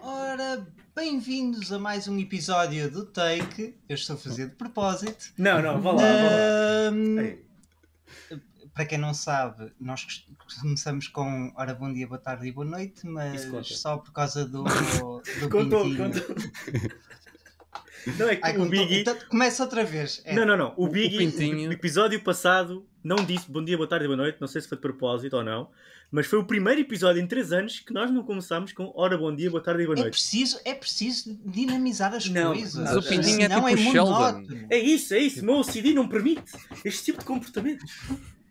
Ora, bem-vindos a mais um episódio do Take. Eu estou a fazer de propósito. Não, não, vá lá, vá lá. Para quem não sabe, nós começamos com Ora, bom dia, boa tarde e boa noite, mas só por causa do. do contou, contou. Não é que Ai, o Biggie. Então, começa outra vez. É. Não, não, não. O, o Biggie, o no episódio passado, não disse bom dia, boa tarde, boa noite. Não sei se foi de propósito ou não. Mas foi o primeiro episódio em 3 anos que nós não começámos com hora bom dia, boa tarde e boa é noite. É preciso, é preciso dinamizar as não, coisas. Mas o Pintinho é tipo é Sheldon. É isso, é isso. Meu OCD não permite este tipo de comportamento.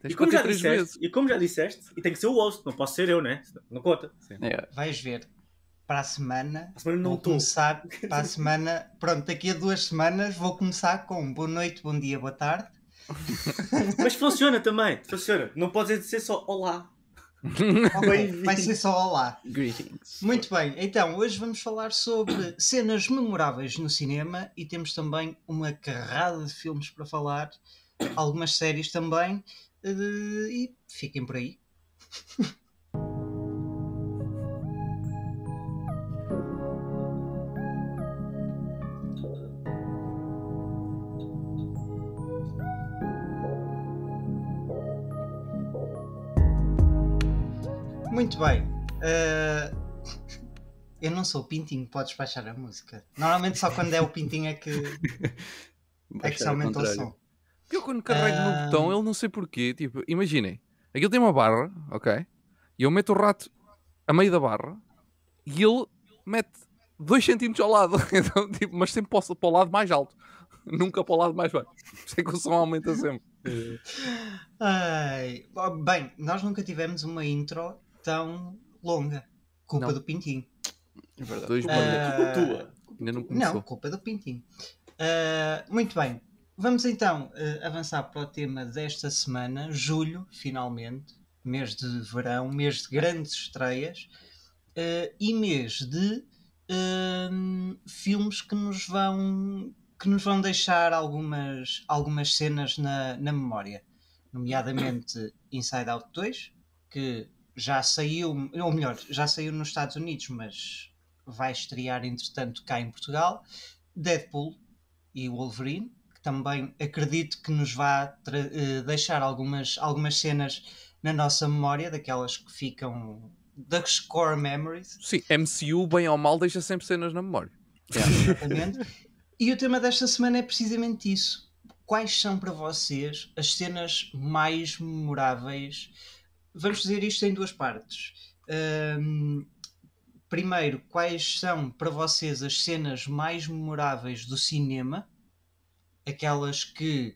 E como, já disseste, e como já disseste, e tem que ser o host, não posso ser eu, né? Não conta. É. Vais ver para a semana. A semana não vou tô. começar para a semana. Pronto, daqui a duas semanas vou começar com boa noite, bom dia, boa tarde. Mas funciona também, funciona. Não podes dizer só olá. Okay, vai ser só olá. Greetings. Muito bem, então hoje vamos falar sobre cenas memoráveis no cinema e temos também uma carrada de filmes para falar, algumas séries também. Eh, e fiquem por aí. Muito bem. Uh... Eu não sou o Pintinho, podes baixar a música. Normalmente só quando é o Pintinho é que, é que se aumenta o som. Eu quando carrego uh... no eh, botão, ele não sei porquê. Tipo, imaginem, aquilo tem uma barra, ok? E eu meto o rato a meio da barra e ele mete 2 centímetros ao lado. Então, tipo, mas sempre posso para o lado mais alto. Nunca para o lado mais baixo. Sei é que o som aumenta sempre. Eh, Ai, bem, nós nunca tivemos uma intro tão longa. Culpa não. do Pintinho. É verdade. Dois uh, tua. Ainda não começou. Não, culpa do Pintinho. Uh, muito bem. Vamos então uh, avançar para o tema desta semana, julho, finalmente, mês de verão, mês de grandes estreias uh, e mês de hum, filmes que nos vão que nos vão deixar algumas, algumas cenas na, na memória, nomeadamente Inside Out 2, que já saiu, ou melhor, já saiu nos Estados Unidos, mas vai estrear entretanto cá em Portugal, Deadpool e Wolverine, que também acredito que nos vá eh, deixar algumas, algumas cenas na nossa memória, daquelas que ficam das core memories. Sim, MCU, bem ou mal, deixa sempre cenas na memória. É, exatamente. e o tema desta semana é precisamente isso. Quais são para vocês as cenas mais memoráveis vamos fazer isto em duas partes. Um, primeiro, quais são para vocês as cenas mais memoráveis do cinema? Aquelas que,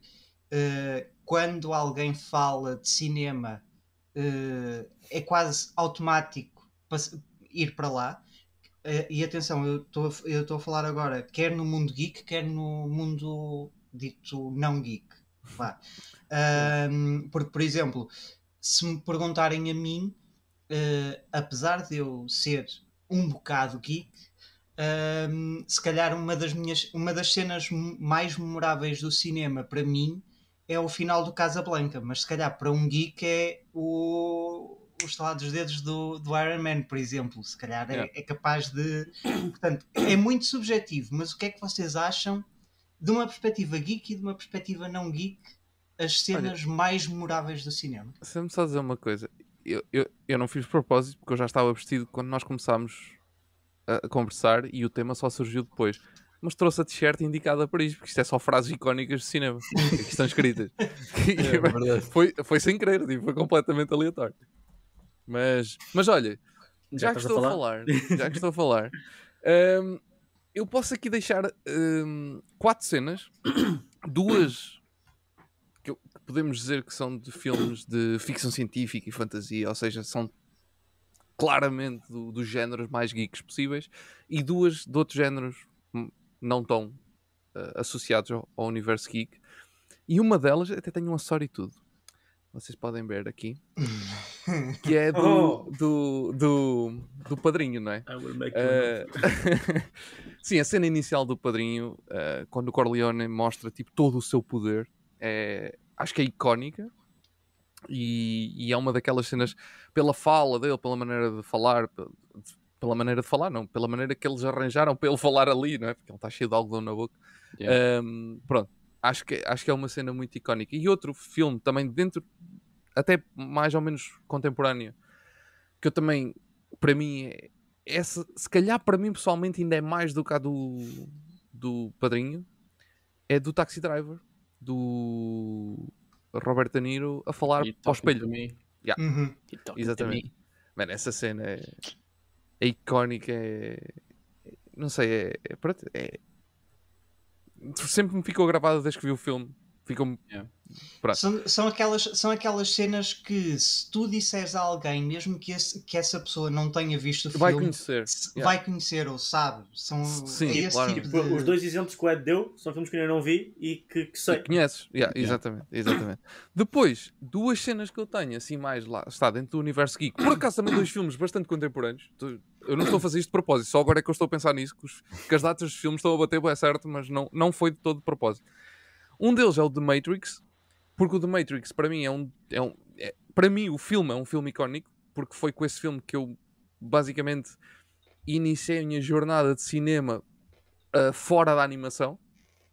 uh, quando alguém fala de cinema, uh, é quase automático ir para lá. Uh, e atenção, eu estou a falar agora, quer no mundo geek, quer no mundo dito não geek. Vá. porque, por exemplo, se me perguntarem a mim, uh, apesar de eu ser um bocado geek, uh, se calhar uma das, minhas, uma das cenas mais memoráveis do cinema para mim é o final do Casablanca, mas se calhar para um geek é o, o dos dedos do, do Iron Man, por exemplo. Se calhar é, é, capaz de. Portanto, é muito subjetivo, mas o que é que vocês acham de uma perspectiva geek e de uma perspectiva não geek as cenas Olha, mais memoráveis do cinema. me só dizer uma coisa. Eu, eu, eu não fiz propósito porque eu já estava vestido quando nós começámos a conversar e o tema só surgiu depois. Mas trouxe a t-shirt indicada para isto, porque isto é só frases icónicas de cinema que estão escritas. é, é foi, foi sem querer, tipo, foi completamente aleatório. Mas, mas olha, já, já que estou a falar? falar, já que estou a falar, um, eu posso aqui deixar um, quatro cenas, duas podemos dizer que são de filmes de ficção científica e fantasia, ou seja, são claramente do, dos géneros mais geeks possíveis, e duas de outros géneros hum, não tão uh, associados ao, ao, universo geek. E uma delas até tem um acessório e tudo. Vocês podem ver aqui. Que é do, oh. do, do, do, padrinho, não é? Uh, Sim, a cena inicial do padrinho, uh, quando o Corleone mostra tipo, todo o seu poder, é, acho que é icónica e, e, é uma daquelas cenas pela fala dele, pela maneira de falar, pela maneira de falar, não, pela maneira que eles arranjaram para ele falar ali, não é? Porque ele está cheio de algodão na boca. Yeah. Um, pronto, acho que, acho que é uma cena muito icónica. E outro filme também dentro, até mais ou menos contemporâneo, que eu também, para mim, é, é se, calhar para mim pessoalmente ainda é mais do que a do, do Padrinho, é do Taxi Driver do Robert De Niro a falar ao espelho. Yeah. Uhum. Exatamente. Mano, essa cena é, é icónica, é... não sei, é, é, é, sempre me ficou gravado desde que vi o filme ficam. Yeah. São, são, aquelas, são aquelas cenas que, se tu disseres a alguém, mesmo que, esse, que essa pessoa não tenha visto o vai filme, conhecer. Yeah. vai conhecer ou sabe. São Sim, é claro. Tipo, tipo de... Os dois exemplos que o Ed deu são filmes que eu não vi e que, que sei. E conheces, yeah, exatamente. exatamente. Depois, duas cenas que eu tenho, assim, mais lá, está dentro do universo geek, por acaso também dois filmes bastante contemporâneos. Eu não estou a fazer isto de propósito, só agora é que eu estou a pensar nisso, que, os, que as datas dos filmes estão a bater bem certo, mas não, não foi de todo de propósito. Um deles é o The Matrix, porque o The Matrix para mim é um. É um é, para mim, o filme é um filme icónico, porque foi com esse filme que eu basicamente iniciei a minha jornada de cinema uh, fora da animação.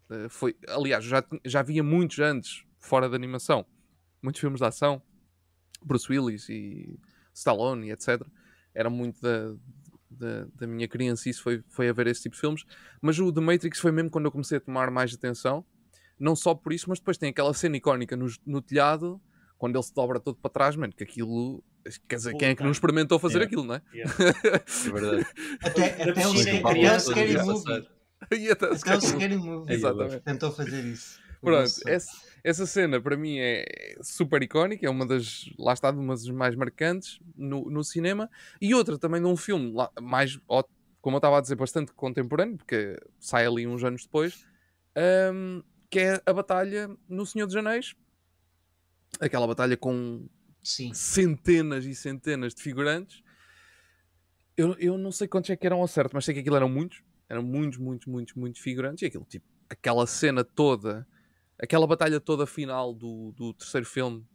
Uh, foi, aliás, já, já havia muitos antes fora da animação, muitos filmes de ação, Bruce Willis e Stallone etc. Era muito da, da, da minha criança isso foi, foi a ver esse tipo de filmes. Mas o The Matrix foi mesmo quando eu comecei a tomar mais atenção não só por isso, mas depois tem aquela cena icónica no, no telhado, quando ele se dobra todo para trás, mano, que aquilo. Quer dizer, quem é que não experimentou fazer yeah. aquilo, não é? Yeah. é verdade. Até, até, o, até o Scary Movie. até, até o Scary Movie. Exatamente. Tentou fazer isso. Pronto, essa, essa, cena para mim é super icónica, é uma das, lá está, uma das mais marcantes no, no cinema. E outra também de um filme lá, mais, como eu estava a dizer, bastante contemporâneo, porque sai ali uns anos depois, um, que é a batalha no Senhor dos Anéis. Aquela batalha com Sim. centenas e centenas de figurantes. Eu, eu não sei quantos é que eram ao certo, mas sei que aquilo eram muitos. Eram muitos, muitos, muitos, muitos figurantes. E aquilo, tipo, aquela cena toda, aquela batalha toda final do, do terceiro filme,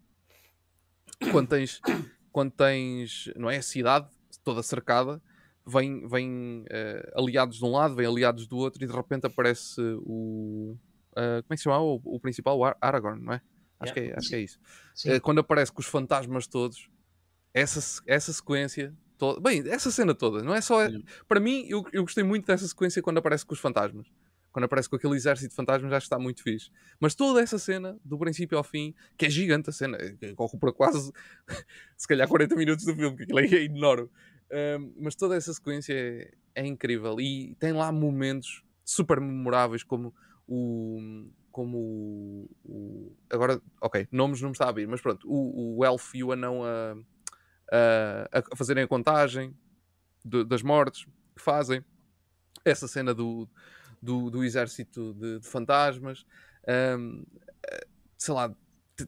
quando tens, quando tens, não é? A cidade toda cercada vêm, vêm uh, eh, aliados de um lado, vêm aliados do outro, e de repente aparece o, eh, como é que se chama o, o principal? O Aragorn, não é? Acho, yeah. que, é, acho que é isso. Uh, quando aparece com os fantasmas todos, essa, essa sequência. Toda, bem, essa cena toda, não é só. É, para mim, eu, eu gostei muito dessa sequência quando aparece com os fantasmas quando aparece com aquele exército de fantasmas, já está muito fixe. Mas toda essa cena, do princípio ao fim, que é gigante a cena, eh, que quase, se calhar, 40 minutos do filme, que aquilo é enorme. Um, ehm, mas toda essa sequência é, é, incrível e tem lá momentos super memoráveis, como o como o, o, agora, ok, nomes não me está a abrir, mas pronto, o, o elfo e o anão a, a, a fazerem a contagem de, das mortes que fazem, essa cena do, do, do exército de, de fantasmas, um, sei lá,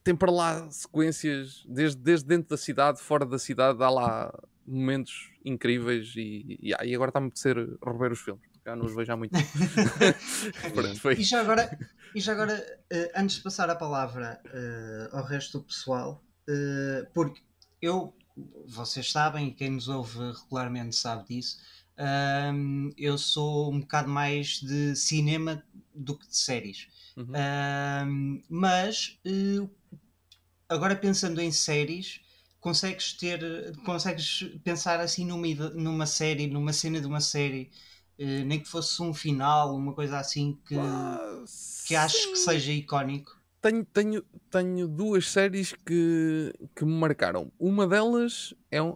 tem para lá sequências, desde, desde dentro da cidade, fora da cidade, há lá momentos incríveis e, e, ah, e agora está-me a apetecer rever os filmes já não os vejo há muito tempo. É Pronto, foi. E já agora, e já agora uh, antes de passar a palavra uh, ao resto do pessoal, uh, porque eu, vocês sabem, e quem nos ouve regularmente sabe disso, ehm, eu sou um bocado mais de cinema do que de séries. Uhum. Ehm, mas agora pensando em séries consegues ter, consegues pensar assim numa, numa série, numa cena de uma série eh, nem que fosse um final, uma coisa assim que, que ah, acho que seja icónico. Tenho, tenho, tenho duas séries que, que me marcaram. Uma delas é uh,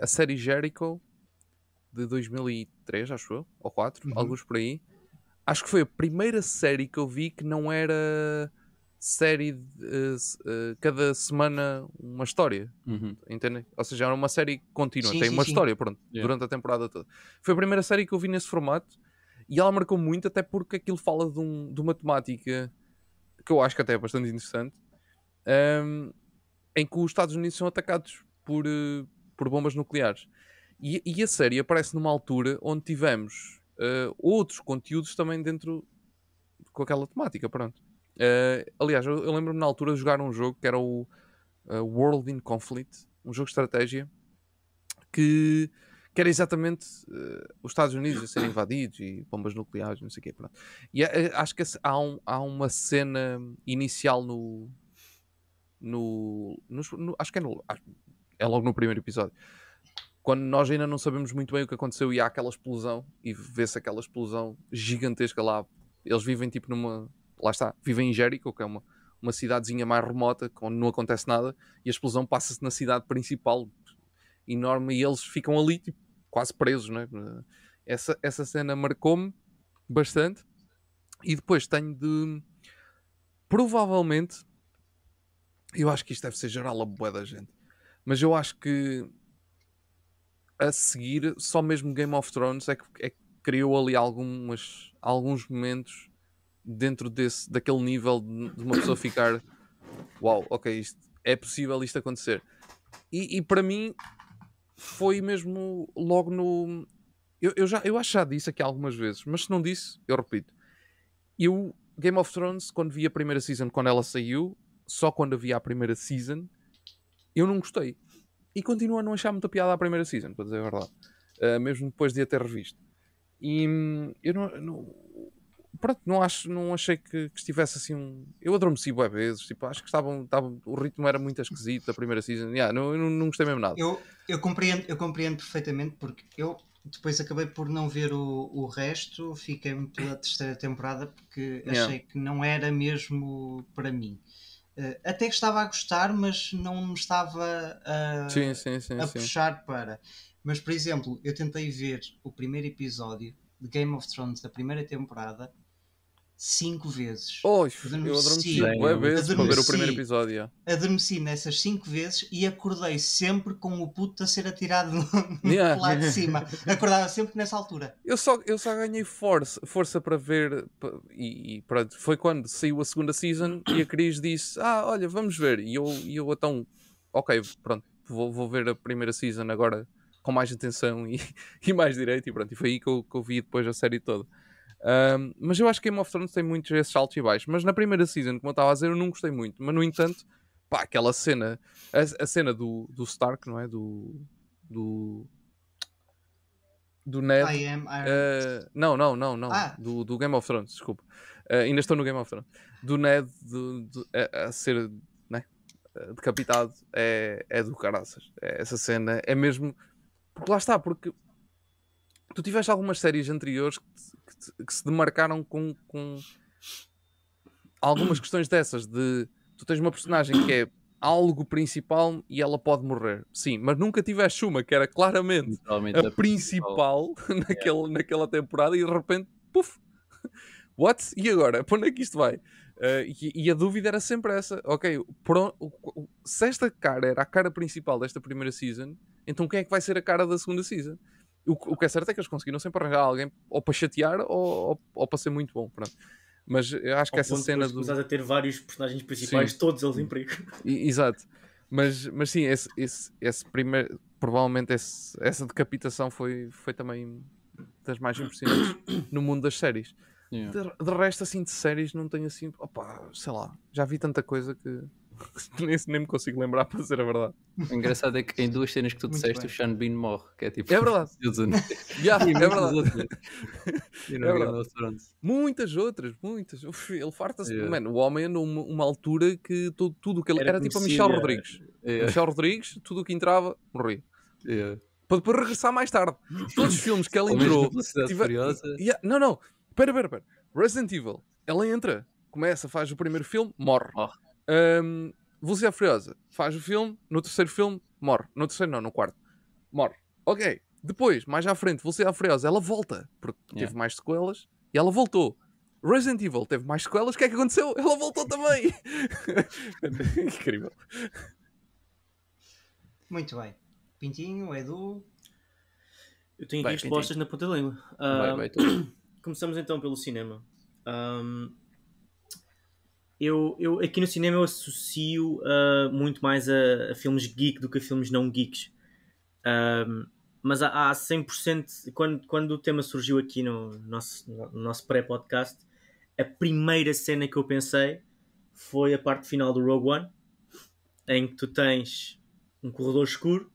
a série Jericho de 2003, acho eu, ou 4, uhum. alguns por aí. Acho que foi a primeira série que eu vi que não era série, de, uh, cada semana uma história, uhum. Ou seja, era uma série contínua, sim, tem sim, uma sim. história pronto, yeah. durante a temporada toda. Foi a primeira série que eu vi nesse formato e ela marcou muito, até porque aquilo fala de, um, de uma temática que eu acho que até é bastante interessante, um, ehm, em que os Estados Unidos são atacados por, uh, por bombas nucleares. E, e, a série aparece numa altura onde tivemos uh, outros conteúdos também dentro com aquela temática, pronto. Uh, aliás, eu, eu lembro-me na altura de jogar um jogo que era o uh, World in Conflict, um jogo de estratégia que, que era exatamente uh, os Estados Unidos a serem invadidos e bombas nucleares, não sei o quê. Pronto. E acho que há, um, há uma cena inicial no. no, no, no acho que é no. Ah, é logo no primeiro episódio quando nós ainda não sabemos muito bem o que aconteceu e há aquela explosão e vê-se aquela explosão gigantesca lá. Eles vivem tipo numa, lá está, vivem em Jericho, que é uma, uma cidadezinha mais remota, onde não acontece nada, e a explosão passa-se na cidade principal, enorme, e eles ficam ali, tipo, quase presos, né? Essa, essa cena marcou-me bastante. E depois tenho de. Provavelmente. Eu acho que isto deve ser geral a boa da gente. Mas eu acho que. A seguir, só mesmo Game of Thrones é que, é que criou ali algumas, alguns momentos dentro desse, daquele nível de uma pessoa ficar uau, ok, isto, é possível isto acontecer. E, e para mim foi mesmo logo no. Eu, eu, já, eu acho já disse aqui algumas vezes, mas se não disse, eu repito. Eu, Game of Thrones, quando vi a primeira season, quando ela saiu, só quando havia a primeira season, eu não gostei. E continuo a não achar muita piada à primeira season, para dizer a verdade. Uh, mesmo depois de a ter revisto. E hum, eu não, não pronto, não, acho, não achei que, que estivesse assim um... Eu adormeci boé vezes, tipo, acho que estavam, estavam, o ritmo era muito esquisito da primeira season, yeah, não, não, não gostei mesmo nada. Eu, eu, compreendo, eu compreendo perfeitamente porque eu depois acabei por não ver o, o resto, fiquei-me pela terceira temporada porque yeah. achei que não era mesmo para mim. Uh, até que estava a gostar, mas não me estava a, sim, sim, sim, a puxar para. Mas, por exemplo, eu tentei ver o primeiro episódio de Game of Thrones da primeira temporada cinco vezes. Oh, adormeci, eu adormeci bem, vezes para ver o primeiro episódio. Adormeci nessas cinco vezes e acordei sempre com o puto a ser atirado yeah. lá de cima. Acordava sempre nessa altura. Eu só, eu só ganhei força, força para ver e, e pronto, foi quando saiu a segunda season e a Cris disse, ah, olha, vamos ver. E eu, eu então, ok, pronto, vou, vou ver a primeira season agora com mais atenção e, e mais direito e pronto, e foi aí que eu, que eu vi depois a série toda. Um, mas eu acho que Game of Thrones tem muitos esses altos e baixos. Mas na primeira season, como eu estava a dizer, eu não gostei muito. Mas no entanto, pá, aquela cena, a, a cena do, do Stark, não é? Do. do do Ned. I am, Uh, não, não, não, não. Ah. Do, do Game of Thrones, desculpa. Uh, ainda estou no Game of Thrones. Do Ned do, do, a, a, ser né? decapitado é, é do caraças. É, essa cena é mesmo. Porque lá está, porque tu tiveste algumas séries anteriores que se demarcaram com, com algumas questões dessas de tu tens uma personagem que é algo principal e ela pode morrer. Sim, mas nunca tiveste uma que era claramente a, a, principal, principal. naquela, yeah. naquela temporada e de repente, puf, what? E agora? Para onde é que isto vai? Uh, e, e, a dúvida era sempre essa. Ok, se esta cara era a cara principal desta primeira season, então quem é que vai ser a cara da segunda season? O, o, que é certo é que eles conseguiram sempre arranjar alguém ou para chatear ou, ou, ou para ser muito bom. Pronto. Mas eu acho Ao que essa cena. Do... Começaste a ter vários personagens principais, sim. todos eles em perigo. Exato. Mas, mas sim, esse, esse, esse primeiro. Provavelmente esse, essa decapitação foi, foi também das mais impressionantes no mundo das séries. Yeah. De, de resto, assim, de séries, não tenho assim. Opa, sei lá. Já vi tanta coisa que nem, nem me consigo lembrar para dizer a verdade. O engraçado é que em duas cenas que tu disseste, o Sean Bean morre, que é tipo. É verdade. yeah, é verdade. é verdade. Muitas outras, muitas. Uf, ele farta-se. Yeah. Mano, o homem andou é uma, uma altura que tudo, tudo que ele. Era, era tipo a Michel Rodrigues. Yeah. Michel Rodrigues, tudo o que entrava, morria. Yeah. Para depois regressar mais tarde. Todos os filmes que ele entrou. Tiver... Yeah. Não, não. Espera, espera, espera. Resident Evil. Ela entra, começa, faz o primeiro filme, morre. Morre. Oh um, Velocidade Furiosa faz o filme, no terceiro filme morre. No terceiro não, no quarto. Morre. Ok. Depois, mais à frente, Velocidade Furiosa, ela volta. Porque yeah. teve mais sequelas e ela voltou. Resident Evil teve mais sequelas, o que é que aconteceu? Ela voltou também! Incrível. Muito bem. Pintinho, Edu. Eu tenho aqui respostas na ponta da língua. Uh, começamos então pelo cinema. Um, eu, eu aqui no cinema eu associo uh, muito mais a, a, filmes geek do que a filmes não geeks. Um, ah, mas há, há 100%, quando, quando o tema surgiu aqui no nosso, no nosso pré-podcast, a primeira cena que eu pensei foi a parte final do Rogue One, em que tu tens um corredor escuro,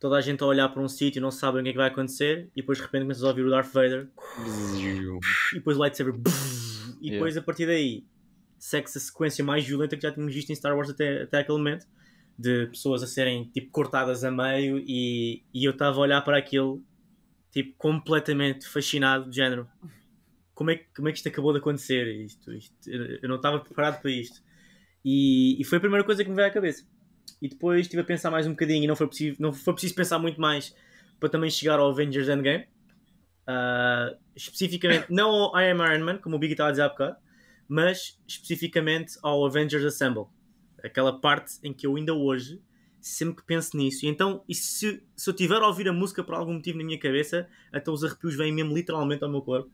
toda a gente a olhar para um sítio, não sabem o que é que vai acontecer, e depois de repente começas a ouvir o Darth Vader, e depois o lightsaber, e depois a partir daí segue-se a sequência mais violenta que já tínhamos visto em Star Wars até, até aquele momento, de pessoas a serem tipo cortadas a meio e, e eu estava a olhar para aquilo tipo completamente fascinado, de género. Como é, que, como é que isto acabou de acontecer? Isto, isto eu não estava preparado para isto. E, e, foi a primeira coisa que me veio à cabeça. E depois estive a pensar mais um bocadinho e não foi, possível, não foi preciso pensar muito mais para também chegar ao Avengers Endgame. Uh, especificamente, não ao Iron Man, como o Big estava a dizer há bocado, mas especificamente ao Avengers Assemble. Aquela parte em que eu ainda hoje sempre que penso nisso. E então, e se, se eu tiver a ouvir a música por algum motivo na minha cabeça, então os arrepios vêm mesmo literalmente ao meu corpo.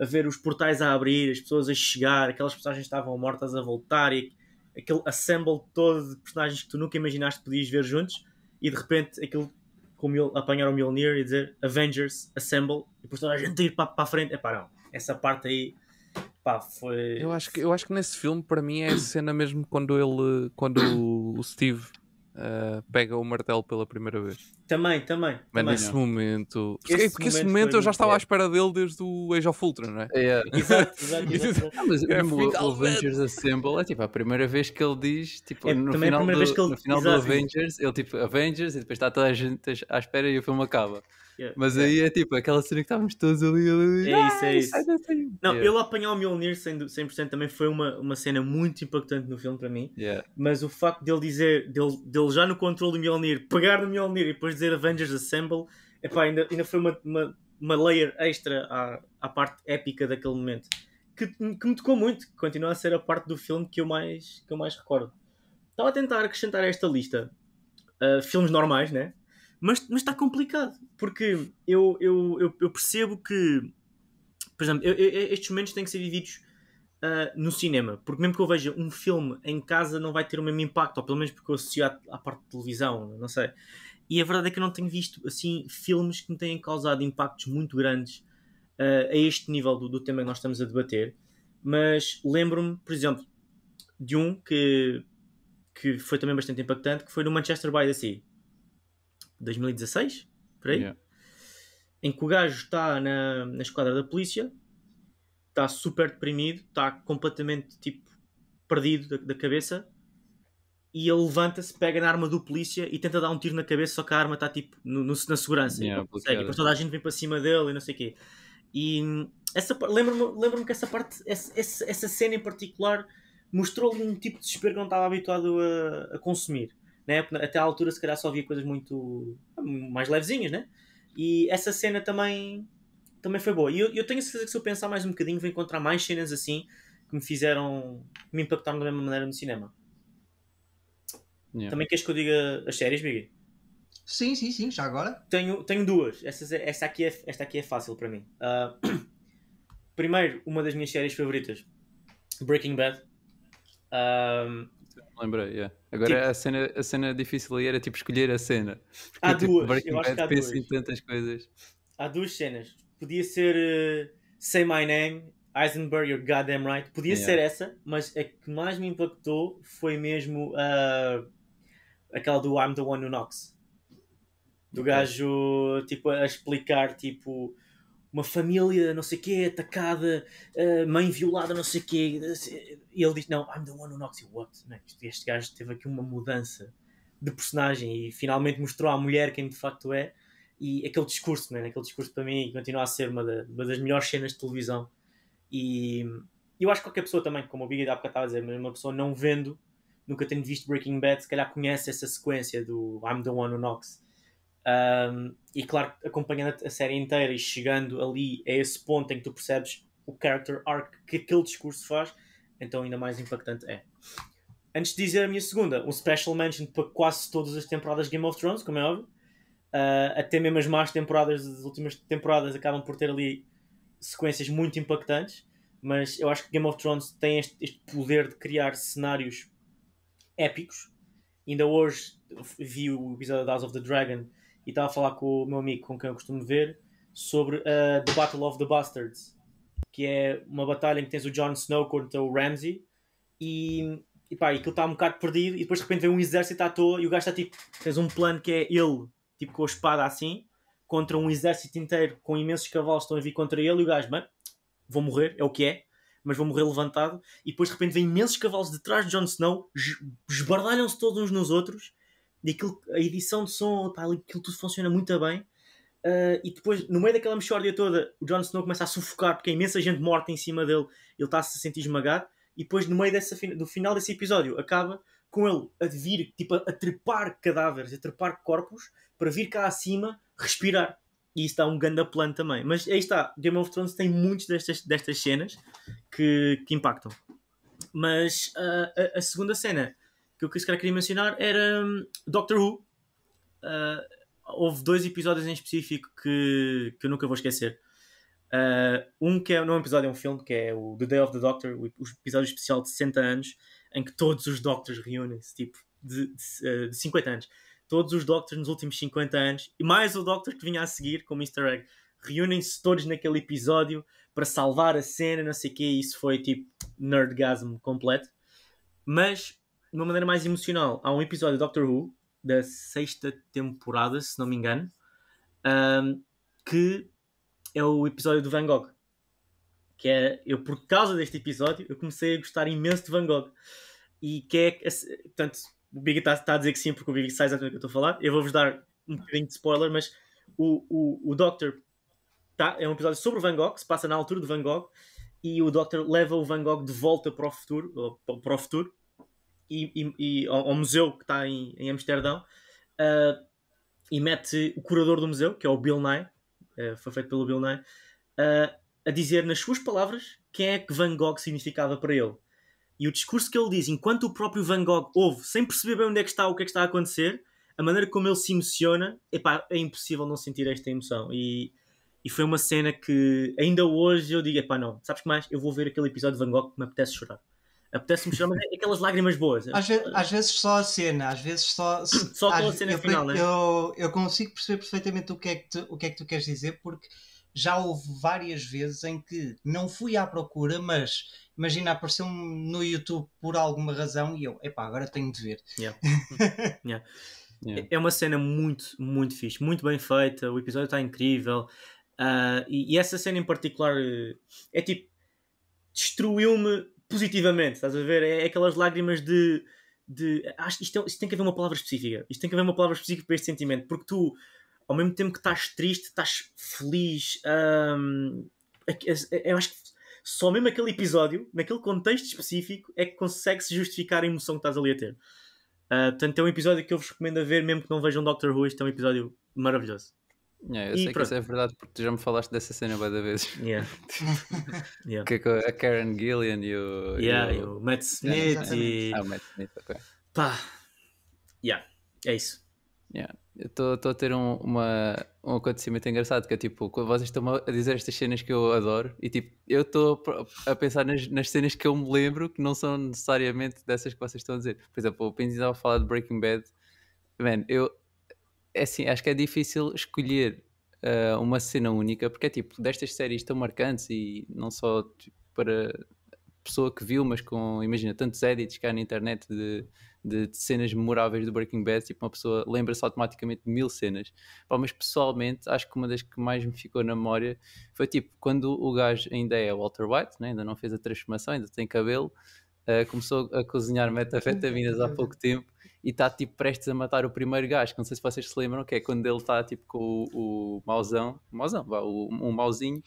A ver os portais a abrir, as pessoas a chegar, aquelas personagens que estavam mortas a voltar e aquele assemble todo de personagens que tu nunca imaginaste que podias ver juntos e de repente aquilo apanhar o Mjolnir e dizer Avengers Assemble e depois toda a gente ir para, para a frente. pá, não, essa parte aí Pá, foi. Eu acho, que, eu acho que nesse filme, para mim, é a cena mesmo quando ele. Quando o Steve uh, pega o martelo pela primeira vez. Também, também. Mas também. nesse momento. Esse porque esse momento, eu já estava à espera dele desde o Age of Ultra, não é? é. Exato, exato. exato. É, ah, mas é, o, o Avengers Assemble é tipo a primeira vez que ele diz, tipo, é, no, é final do, ele... no, final do, Avengers, ele tipo Avengers e depois está toda a gente à espera e o filme acaba. Yeah, Mas yeah. aí é tipo aquela cena que estávamos todos ali. ali é isso, é isso. Não, yeah. ele apanhar o Mjolnir 100%, 100% também foi uma, uma cena muito impactante no filme para mim. Mas o facto dele dizer, dele, dele já no controle do Mjolnir, pegar no Mjolnir e depois dizer Avengers Assemble, epá, ainda, ainda foi uma, uma, uma layer extra à, à parte épica daquele momento. Que, que me tocou muito, que continua a ser a parte do filme que eu mais, que eu mais recordo. Estava a tentar acrescentar a esta lista uh, filmes normais, né? Mas, mas está complicado, porque eu, eu, eu, eu percebo que, por exemplo, eu, eu, estes momentos têm que ser vividos uh, no cinema, porque mesmo que eu veja um filme em casa não vai ter o mesmo impacto, ou pelo menos porque eu associo à, à parte de televisão, não sei. E a verdade é que eu não tenho visto assim filmes que me tenham causado impactos muito grandes uh, a este nível do, do tema que nós estamos a debater. Mas lembro-me, por exemplo, de um que, que foi também bastante impactante, que foi no Manchester by the Sea. 2016, por aí, yeah. em que o gajo está na, na esquadra da polícia, está super deprimido, está completamente tipo perdido da, da cabeça e ele levanta-se, pega na arma do polícia e tenta dar um tiro na cabeça, só que a arma está tipo no, no, na segurança. Yeah, e, depois toda a gente vem para cima dele e não sei o quê. E hum, essa lembro-me lembro que essa parte, essa, essa, essa cena em particular mostrou-lhe um tipo de desespero que não estava habituado a, a consumir né? Até à altura, se calhar, só via coisas muito mais levezinhas, né? E essa cena também, também foi boa. E eu, eu, tenho certeza que se eu pensar mais um bocadinho, vou encontrar mais cenas assim que me fizeram me impactaram da mesma maneira no cinema. Yeah. Também queres que eu diga as séries, Miguel? Sim, sim, sim, já agora. Tenho, tenho duas. É, essa, esta, aqui é, esta aqui é fácil para mim. Uh, primeiro, uma das minhas séries favoritas, Breaking Bad. Ah, lembrei, yeah. É. Agora tipo, a, cena, a cena difícil aí era tipo escolher a cena. Porque, há tipo, duas, Breaking eu acho Bad que há duas. tantas coisas. Há duas cenas. Podia ser uh, Say My Name, Eisenberg, you're goddamn right. Podia yeah. ser essa, mas a que mais me impactou foi mesmo uh, aquela do I'm the one who knocks. Do okay. gajo, tipo, a explicar, tipo, uma família não sei o quê, atacada, uh, mãe violada, não sei o quê. E ele diz, não, I'm the one who knocks you what? Não, é este gajo teve aqui uma mudança de personagem e finalmente mostrou à mulher quem de facto é. E aquele discurso, man, é? aquele discurso para mim continua a ser uma, da, uma das melhores cenas de televisão. E eu acho que qualquer pessoa também, como o Big há bocado estava a dizer, mas uma pessoa não vendo, nunca tendo visto Breaking Bad, se calhar conhece essa sequência do I'm the one who knocks um, e claro, acompanhando a série inteira e chegando ali a esse ponto em que tu percebes o character arc que aquele discurso faz, então ainda mais impactante é. Antes de dizer a minha segunda, um special mention para quase todas as temporadas de Game of Thrones, como é óbvio. Uh, até mesmo as más temporadas, as últimas temporadas, acabam por ter ali sequências muito impactantes. Mas eu acho que Game of Thrones tem este, este poder de criar cenários épicos. Ainda hoje vi o episódio de House of the Dragon e estava a falar com o meu amigo com quem eu costumo ver sobre uh, The Battle of the Bastards, que é uma batalha em que tens o Jon Snow contra o Ramsay e, e pá, aquilo está um bocado perdido e depois de repente vem um exército à toa e o gajo está tipo, tens um plano que é ele, tipo com a espada assim, contra um exército inteiro com imensos cavalos estão a vir contra ele e o gajo, mano, vou morrer, é o que é, mas vou morrer levantado e depois de repente vem imensos cavalos detrás de Jon Snow, esbardalham-se todos uns nos outros daquilo, a edição de som, pá, aquilo tudo funciona muito bem. Uh, e depois, no meio daquela mexórdia toda, o Jon Snow começa a sufocar porque há é imensa gente morta em cima dele, ele está a se sentir esmagado. E depois, no meio dessa, do final desse episódio, acaba com ele a vir, tipo, a trepar cadáveres, a trepar corpos, para vir cá acima respirar. E isso dá um grande plano também. Mas aí está, Game of Thrones tem muitas destas, destas cenas que, que impactam. Mas uh, a, a segunda cena que eu que queria mencionar era hum, Doctor Who. Uh, houve dois episódios em específico que, que eu nunca vou esquecer. Uh, um que é, não é um episódio, é um filme, que é o The Day of the Doctor, o episódio especial de 60 anos, em que todos os Doctors reúnem-se, tipo, de, de, ah, de 50 anos. Todos os Doctors nos últimos 50 anos, e mais o Doctor que vinha a seguir, como Mr. egg, reúnem-se todos naquele episódio para salvar a cena, não sei o quê, e isso foi, tipo, nerdgasmo completo. Mas de uma maneira mais emocional, há um episódio de Doctor Who, da sexta temporada, se não me engano, um, que é o episódio do Van Gogh. Que é, eu por causa deste episódio, eu comecei a gostar imenso de Van Gogh. E que é, portanto, o Big está tá a dizer que sim, porque o Big sabe exatamente o que eu estou a falar. Eu vou-vos dar um bocadinho de spoiler, mas o, o, o Doctor tá, é um episódio sobre o Van Gogh, que se passa na altura de Van Gogh, e o Doctor leva o Van Gogh de volta para o futuro, para o futuro e, e, ao, ao, museu que está em, em Amsterdão uh, e mete o curador do museu, que é o Bill Nye, uh, foi feito pelo Bill Nye, uh, a dizer nas suas palavras quem é que Van Gogh significava para ele. E o discurso que ele diz, enquanto o próprio Van Gogh ouve, sem perceber bem onde é que está, o que é que está a acontecer, a maneira como ele se emociona, epá, é impossível não sentir esta emoção. E, e foi uma cena que ainda hoje eu digo, epá, não, sabes que mais? Eu vou ver aquele episódio de Van Gogh que me apetece chorar apetece-me chorar, mas é aquelas lágrimas boas. Às, ve às, vezes só a cena, às vezes só. Só com a cena eu, final, eu, né? eu, eu consigo perceber perfeitamente o que, é que tu, o que é que tu queres dizer, porque já houve várias vezes em que não fui à procura, mas imagina, apareceu-me no YouTube por alguma razão e eu, epá, agora tenho de ver. Yeah. yeah. Yeah. É, é uma cena muito, muito fixe, muito bem feita, o episódio está incrível. Uh, e, e, essa cena em particular eh, é tipo destruiu-me positivamente, estás a ver? É, é, aquelas lágrimas de. de acho, isto, é isto, tem que haver uma palavra específica. Isto tem que haver uma palavra específica para este sentimento, porque tu, ao mesmo tempo que estás triste, estás feliz. Hum, é eu acho que só mesmo aquele episódio, naquele contexto específico, é que consegue-se justificar a emoção que estás ali a ter. Uh, portanto, é um episódio que eu vos recomendo a ver, mesmo que não vejam Doctor Who, este é um episódio maravilhoso. Yeah, é, eu e sei pronto. que isso é verdade porque já me falaste dessa cena várias vezes. Yeah. yeah. Que, é a Karen Gillian e o, yeah, e o... o Matt Smith. Yeah, e... Ah, o Matt Smith, ok. Pá, yeah, é isso. Yeah. Estou a ter um, uma, um acontecimento engraçado que é tipo, vocês estão a dizer estas cenas que eu adoro e tipo, eu estou a pensar nas, nas, cenas que eu me lembro que não são necessariamente dessas que vocês estão a dizer. Por exemplo, o Pinto estava a falar de Breaking Bad. Man, eu é assim, acho que é difícil escolher uh, uma cena única, porque é tipo, destas séries tão marcantes e não só tipo, para pessoa que viu, mas com, imagina, tantos edits cá na internet de, de, de cenas memoráveis do Breaking Bad, tipo, uma pessoa lembra-se automaticamente de mil cenas. Pá, mas pessoalmente, acho que uma das que mais me ficou na memória foi tipo, quando o gajo ainda é Walter White, né? ainda não fez a transformação, ainda tem cabelo, uh, começou a cozinhar metafetaminas há pouco tempo e está tipo prestes a matar o primeiro gajo, que não sei se vocês se lembram, que é quando ele está tipo com o, o mauzão, mauzão, o, um mauzinho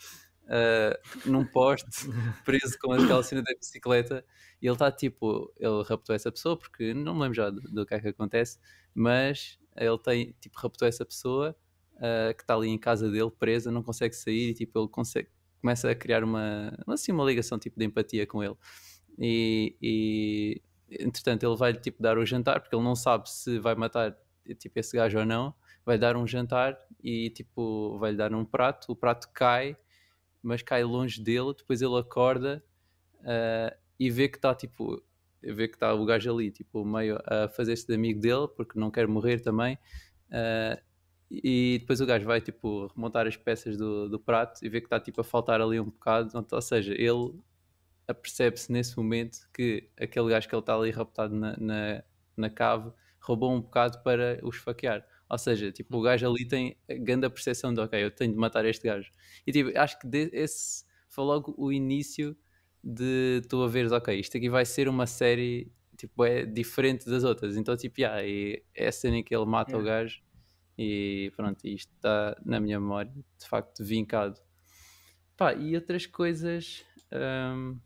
uh, num poste, preso com aquela cena da bicicleta, e ele está tipo, ele raptou essa pessoa, porque não me lembro já do, do que é que acontece, mas ele tem, tipo, raptou essa pessoa uh, que está ali em casa dele, presa, não consegue sair, e tipo, ele consegue, começa a criar uma, assim, uma ligação tipo de empatia com ele. E, e entretanto, ele vai tipo dar o jantar, porque ele não sabe se vai matar tipo esse gajo ou não. Vai dar um jantar e tipo vai lhe dar um prato, o prato cai, mas cai longe dele. Depois ele acorda uh, e vê que está tipo vê que está o gajo ali, tipo, meio a fazer-se de amigo dele, porque não quer morrer também. Uh, e depois o gajo vai, tipo, remontar as peças do, do prato e vê que está, tipo, a faltar ali um bocado. Ou seja, ele apercebe-se nesse momento que aquele gajo que ele está ali raptado na, na, na cave roubou um bocado para o esfaquear. Ou seja, tipo, o gajo ali tem a grande percepção de ok, eu tenho de matar este gajo. E tipo, acho que esse foi logo o início de tu a veres, ok, isto aqui vai ser uma série tipo, é diferente das outras. Então, tipo, yeah, e é a cena em que ele mata o gajo e pronto, isto está na minha memória, de facto, vincado. Pá, e outras coisas. Um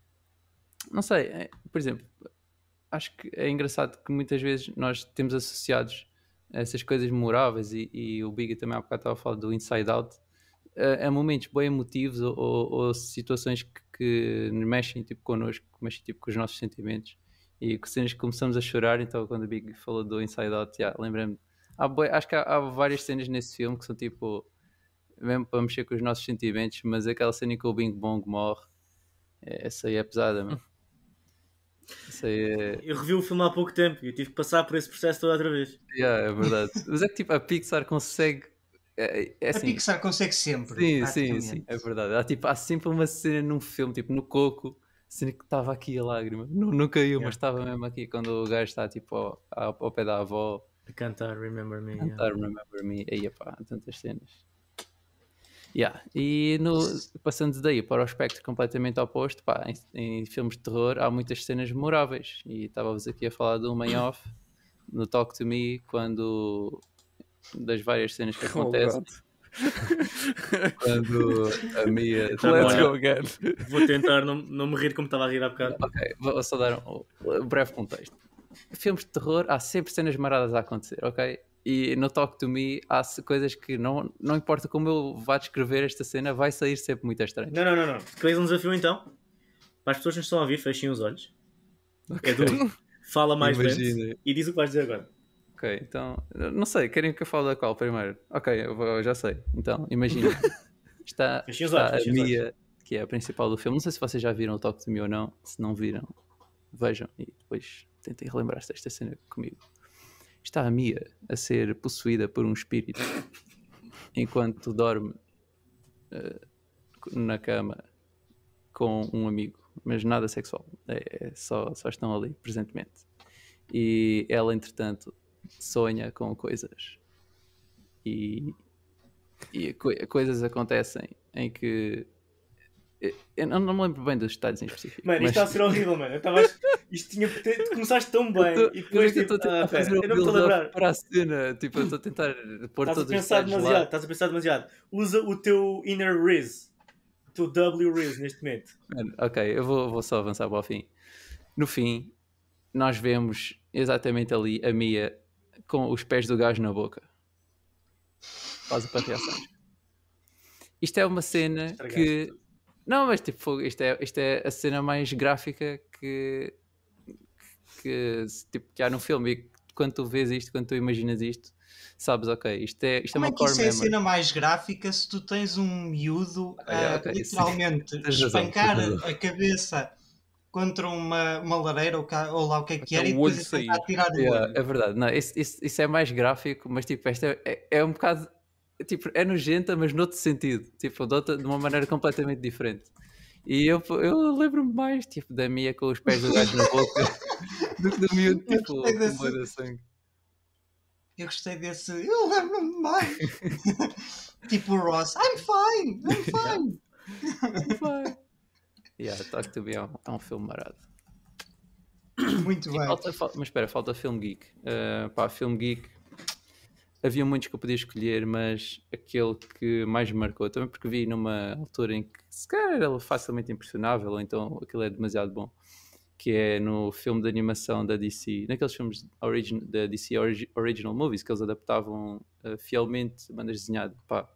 não sei, é, por exemplo, acho que é engraçado que muitas vezes nós temos associados essas coisas memoráveis e, e o Big também há bocado estava a falar do Inside Out a, a momentos bem emotivos ou, ou, ou situações que, que, nos mexem tipo connosco, mexem tipo com os nossos sentimentos e que cenas que começamos a chorar então quando o Big falou do Inside Out yeah, lembrei-me, acho que há, há, várias cenas nesse filme que são tipo mesmo para mexer com os nossos sentimentos mas aquela cena em que o Bing Bong morre é, essa aí é pesada mano. Isso aí é... Eu revi o filme há pouco tempo e eu tive que passar por esse processo toda outra vez. Yeah, é verdade. Mas é que tipo, a Pixar consegue. É, é, é assim... A Pixar consegue sempre. Sim, sim, sim, é verdade. Há, tipo, há sempre uma cena num filme, tipo no Coco, cena que estava aqui a lágrima. Não, não caiu, yeah. mas estava mesmo aqui quando o gajo está tipo, ao, ao pé da avó. A cantar Remember Me. Cantar yeah. Remember Me. E aí, pá, tantas cenas. Yeah. E no, passando daí para o espectro completamente oposto, pá, em, em, filmes de terror há muitas cenas memoráveis. E estávamos aqui a falar do Man Off no Talk to Me, quando das várias cenas que oh, acontecem. Oh, quando a Mia. Tá Let's go again. Vou tentar não, não me rir como estava a rir há bocado. Ok, vou só dar um, um breve contexto. Filmes de terror, há sempre cenas maradas a acontecer, ok? e no Talk to Me há coisas que não, não importa como eu vá descrever esta cena, vai sair sempre muito estranho. Não, não, não, não. Queres um desafio então? Para as pessoas que nos estão a ouvir, fechem os olhos. Okay. É duro. Fala mais lento e diz o que vais dizer agora. Ok, então, não sei, querem que eu fale da qual primeiro? Ok, eu, vou, eu já sei. Então, imagina. está, olhos, está a Mia, que é a principal do filme. Não sei se vocês já viram o Talk to Me ou não. Se não viram, vejam e depois tentem relembrar-se desta cena comigo está a Mia a ser possuída por um espírito enquanto dorme uh, na cama com um amigo, mas nada sexual, é, é só, só estão ali presentemente. E ela, entretanto, sonha com coisas e, e co coisas acontecem em que eu não, não, me lembro bem dos detalhes em específico. Mano, isto mas... está a ser horrível, mano. Eu Isto tinha. começaste tão bem tô, e depois. Eu estou tipo, a tentar ah, fazer um build para a cena. Tipo, eu estou a tentar pôr estás todos a pensar os demasiado, lá. Estás a pensar demasiado. Usa o teu inner Riz. O teu W Riz neste momento. Mano, ok, eu vou, vou só avançar para o fim. No fim, nós vemos exatamente ali a Mia com os pés do gajo na boca. Quase para reações. Isto é uma cena que não, mas tipo, isto é, isto é a cena mais gráfica que, que, tipo, que há no filme. E quando tu vês isto, quando tu imaginas isto, sabes, ok, isto é, isto é Como é uma é que core isso memory. é a cena mais gráfica se tu tens um miúdo ah, a okay, literalmente espancar a cabeça contra uma, uma lareira ou, cá, ou lá o que é que era é, e depois tentar tirar de yeah, É verdade, não, isso, isso, isso, é mais gráfico, mas tipo, esta é, é um bocado tipo, é nojenta, mas noutro sentido, tipo, de, outra, de uma maneira completamente diferente. E eu, eu lembro-me mais, tipo, da Mia com os pés do gajo na boca do que do miúdo, tipo, com o sangue. Eu gostei desse, eu lembro-me mais. tipo o Ross, I'm fine, I'm fine. Yeah. I'm fine. yeah, Talk to Me é um, é um filme marado. Muito e tipo, bem. Falta, falta, mas espera, falta filme geek. Uh, pá, filme geek havia muitos que eu podia escolher, mas aquele que mais me marcou, também porque vi numa altura em que se calhar era facilmente impressionável, ou então aquilo é demasiado bom, que é no filme de animação da DC, naqueles filmes origin, da DC Original Movies, que eles adaptavam uh, fielmente bandas desenhadas, pá,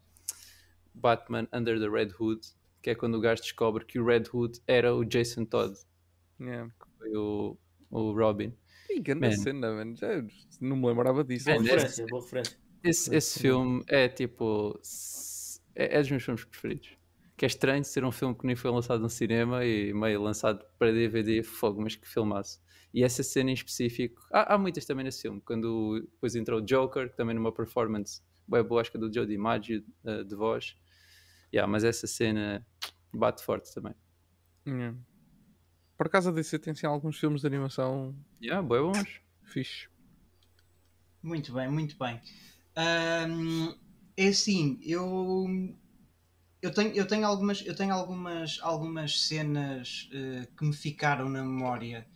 Batman Under the Red Hood, que é quando o gajo descobre que o Red Hood era o Jason Todd, yeah. que foi o, o Robin e grande man. cena, Já não me lembrava disso. Man, boa referência, boa referência. Esse, esse filme é tipo. É, é, dos meus filmes preferidos. Que é estranho ser um filme que nem foi lançado no cinema e meio lançado para DVD, fogo, mas que filmasse. E essa cena em específico. Há, há muitas também nesse filme. Quando depois entrou o Joker, que também numa performance bem boa, acho que é do Joe DiMaggio, eh, de voz. Yeah, mas essa cena bate forte também. Yeah. Por acaso a DC tem sim alguns filmes de animação. Yeah, bem bons. Fixe. Muito bem, muito bem. Um, é assim, eu. Eu tenho, eu tenho algumas, eu tenho algumas, algumas cenas uh, que me ficaram na memória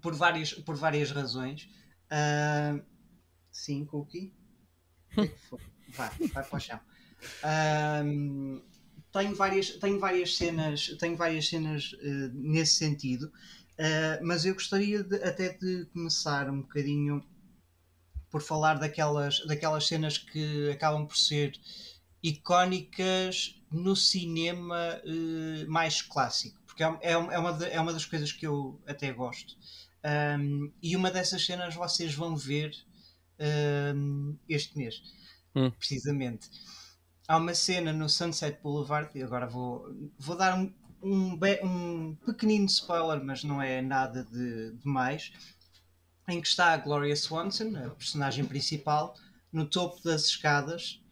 por, várias, por várias razões. Uh, sim, Cookie? O que é que foi? Vai, vai para o chão. Tenho várias, tenho várias cenas, tenho várias cenas uh, nesse sentido, uh, mas eu gostaria de, até de começar um bocadinho por falar daquelas, daquelas cenas que acabam por ser icónicas no cinema uh, mais clássico, porque é, é, é, uma, de, é uma das coisas que eu até gosto. Um, e uma dessas cenas vocês vão ver um, este mês, hum. precisamente há uma cena no Sunset Boulevard, e agora vou, vou dar um, um, um pequenino spoiler, mas não é nada de, de mais, em que está a Gloria Swanson, a personagem principal, no topo das escadas,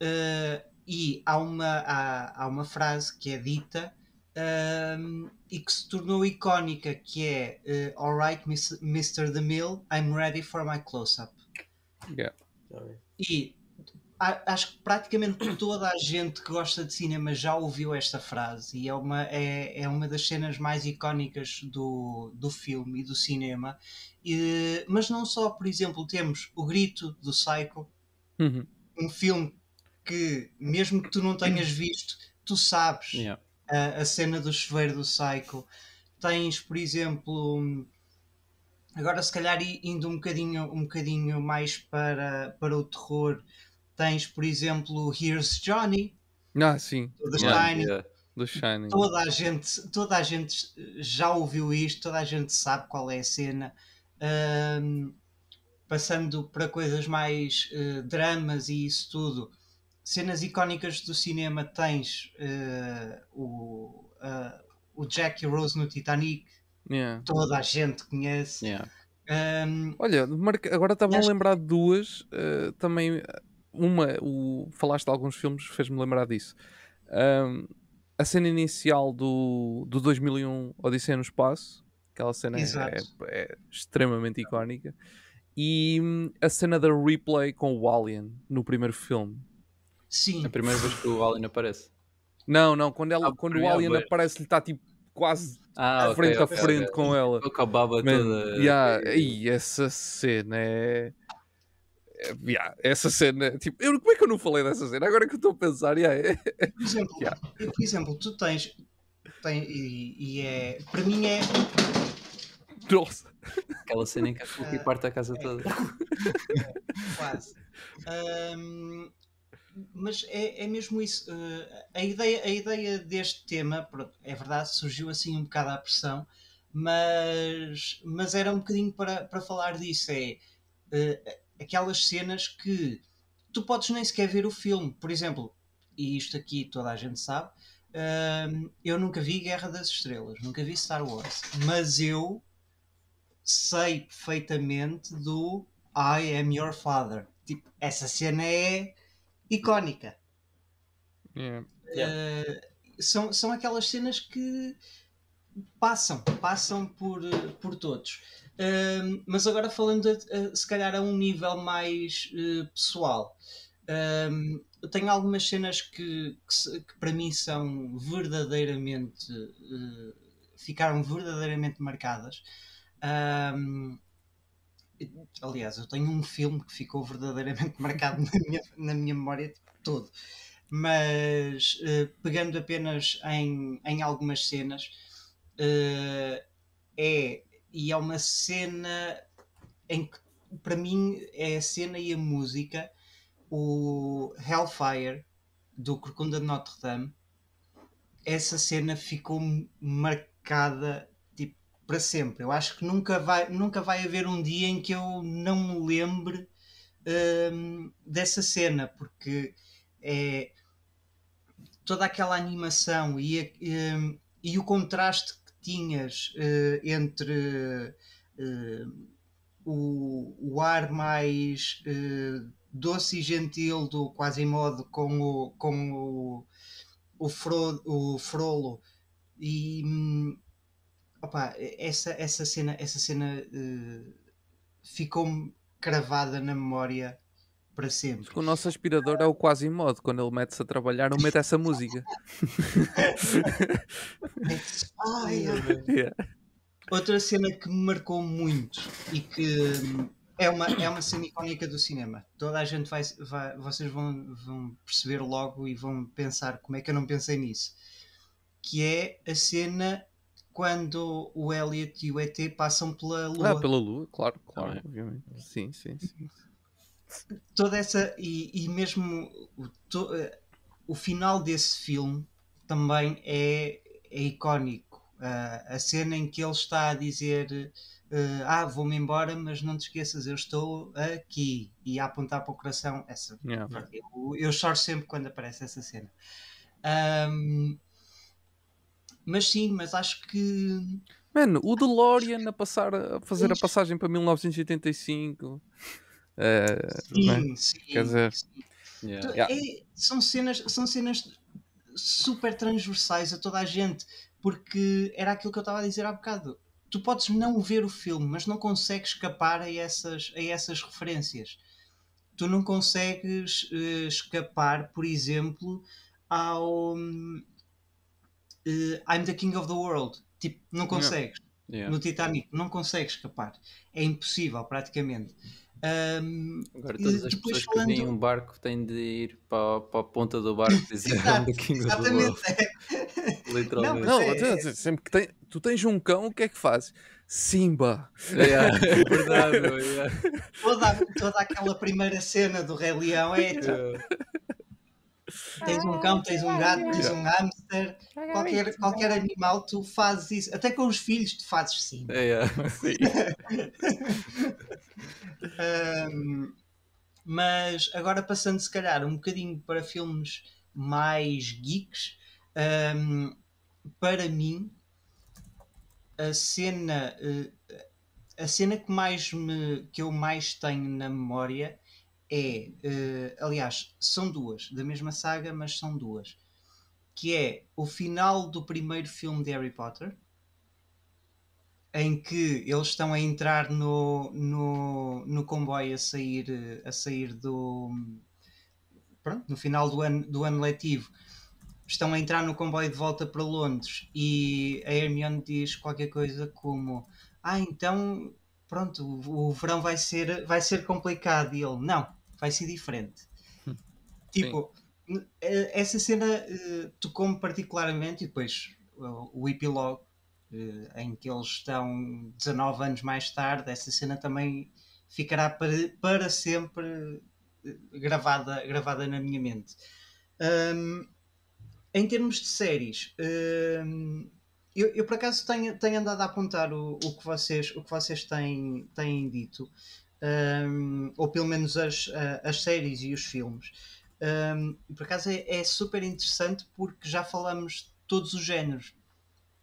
uh, e há uma, há, há uma frase que é dita um, ehm, e que se tornou icónica, que é uh, eh, Alright, Mr. DeMille, I'm ready for my close-up. Yeah. Tá e acho que praticamente toda a gente que gosta de cinema já ouviu esta frase e é uma, é, é uma das cenas mais icónicas do, do filme e do cinema. E, mas não só, por exemplo, temos O Grito do Psycho, uhum. um filme que, mesmo que tu não tenhas visto, tu sabes yeah. a, a, cena do chuveiro do Psycho. Tens, por exemplo. Agora, se calhar, indo um bocadinho, um bocadinho mais para, para o terror, Tens, por exemplo, Here's Johnny. Ah, sim. Do Shining. Yeah. Do Shining. Toda a, gente, toda a gente já ouviu isto, toda a gente sabe qual é a cena. Um, passando para coisas mais uh, dramas e isso tudo. Cenas icónicas do cinema tens uh, o, uh, o Jack e Rose no Titanic. Yeah. Toda a gente conhece. Yeah. Um, Olha, agora estava a lembrar de duas uh, também uma, o, falaste de alguns filmes, fez-me lembrar disso. Um, a cena inicial do, do 2001 Odisseia no Espaço, aquela cena é, é, extremamente icónica, e hum, a cena da replay com o Alien no primeiro filme. Sim. É a primeira vez que o Alien aparece. Não, não, quando, ela, ah, quando o Alien vez. aparece, ele está tipo quase ah, frente okay, a frente okay, okay. com ela. Eu acabava Man, toda. Yeah, e essa cena é yeah, essa cena, tipo, eu, como é que eu não falei dessa cena? Agora que eu estou a pensar, yeah. É, é, por, exemplo, yeah. por exemplo, tu tens, e, e, é, para mim é. Nossa! Aquela cena em que acho que ah, parte a casa é, toda. É, quase. Um, mas é, é mesmo isso. Uh, a, ideia, a ideia deste tema, é verdade, surgiu assim um bocado à pressão, mas, mas era um bocadinho para, para falar disso. É, eh, aquelas cenas que tu podes nem sequer ver o filme. Por exemplo, e isto aqui toda a gente sabe, uh, eu nunca vi Guerra das Estrelas, nunca vi Star Wars, mas eu sei perfeitamente do I am your father. Tipo, essa cena é icónica. Yeah. Yeah. Uh, são, são aquelas cenas que passam, passam por, eh, por todos mas agora falando a, a, se calhar a um nível mais uh, pessoal, uh, eu tenho algumas cenas que, que, que para mim são verdadeiramente eh, ficaram verdadeiramente marcadas. aliás, eu tenho um filme que ficou verdadeiramente marcado na minha, na minha memória todo. Mas eh, pegando apenas em, em algumas cenas, é e é uma cena em que, para mim, é a cena e a música, o Hellfire do Corcunda de Notre Dame. Essa cena ficou marcada tipo, para sempre. Eu acho que nunca vai, nunca vai haver um dia em que eu não me lembre hum, dessa cena, porque é toda aquela animação e, e, hum, e o contraste tinhas uh, entre uh, o, o, ar mais uh, doce e gentil do Quasimodo com o, com o, o, Fro, o frolo e hum, opa, essa, essa cena, essa cena ficou-me cravada na memória para sempre. O nosso aspirador é o quase modo, quando ele mete-se a trabalhar, não mete essa música. yeah. Outra cena que me marcou muito e que é uma, é uma cena icónica do cinema. Toda a gente vai, vai vocês vão, vão perceber logo e vão pensar como é que eu não pensei nisso. Que é a cena quando o Elliot e o ET passam pela ah, lua. Ah, pela lua, claro, claro, obviamente. Sim, sim, sim toda essa. E, e mesmo o, to, eh, o final desse filme também é, é icónico. Uh, a cena em que ele está a dizer: uh, Ah, vou-me embora, mas não te esqueças, eu estou aqui. E a apontar para o coração. Essa, yeah. eu, eu choro sempre quando aparece essa cena. Um, mas sim, mas acho que. Mano, o DeLorean a, passar, a fazer a passagem para 1985. Eh, é? sim, sim, Quer dizer, sim. Então, yeah. É, são, cenas, são cenas super transversais a toda a gente, porque era aquilo que eu estava a dizer há bocado. Tu podes não ver o filme, mas não consegues escapar a essas, a essas referências. Tu não consegues uh, escapar, por exemplo, ao uh, I'm the King of the World. Tipo, não consegues. Yeah. Yeah. No Titanic, não consegues escapar. É impossível, praticamente. Um, Agora todas as pessoas falando... que veem um barco têm de ir para, para a ponta do barco dizer Exato, the King of Literalmente. Não, não é... sempre que tem, tu tens um cão, o que é que fazes? Simba! Yeah, é, é verdade, yeah. É. toda, toda aquela primeira cena do Rei Leão é. Yeah. É. Tens um cão, tens um gato, tens um hamster, é qualquer, qualquer animal, tu fazes isso. Até com os filhos tu fazes sim. É, é sim. um, mas agora passando se calhar um bocadinho para filmes mais geeks, um, para mim a cena eh, a cena que mais me que eu mais tenho na memória é, uh, aliás, são duas, da mesma saga, mas são duas. Que é o final do primeiro filme de Harry Potter, em que eles estão a entrar no, no, no comboio a sair, a sair do. Pronto, no final do ano, do ano letivo. Estão a entrar no comboio de volta para Londres e a Hermione diz qualquer coisa como: Ah, então, pronto, o, o verão vai ser, vai ser complicado. E ele: Não, vai ser diferente. Hum. Tipo, Sim. Tipo, essa cena uh, tocou-me particularmente e depois uh, o epilogue uh, em que eles estão 19 anos mais tarde, essa cena também ficará para, para sempre eh, gravada, gravada na minha mente. Um, em termos de séries, um, eu, eu, por acaso tenho, tenho andado a apontar o, o, que vocês, o que vocês têm, têm dito um, ou pelo menos as, ah, as séries e os filmes. Um, por acaso é, é, super interessante porque já falamos todos os géneros.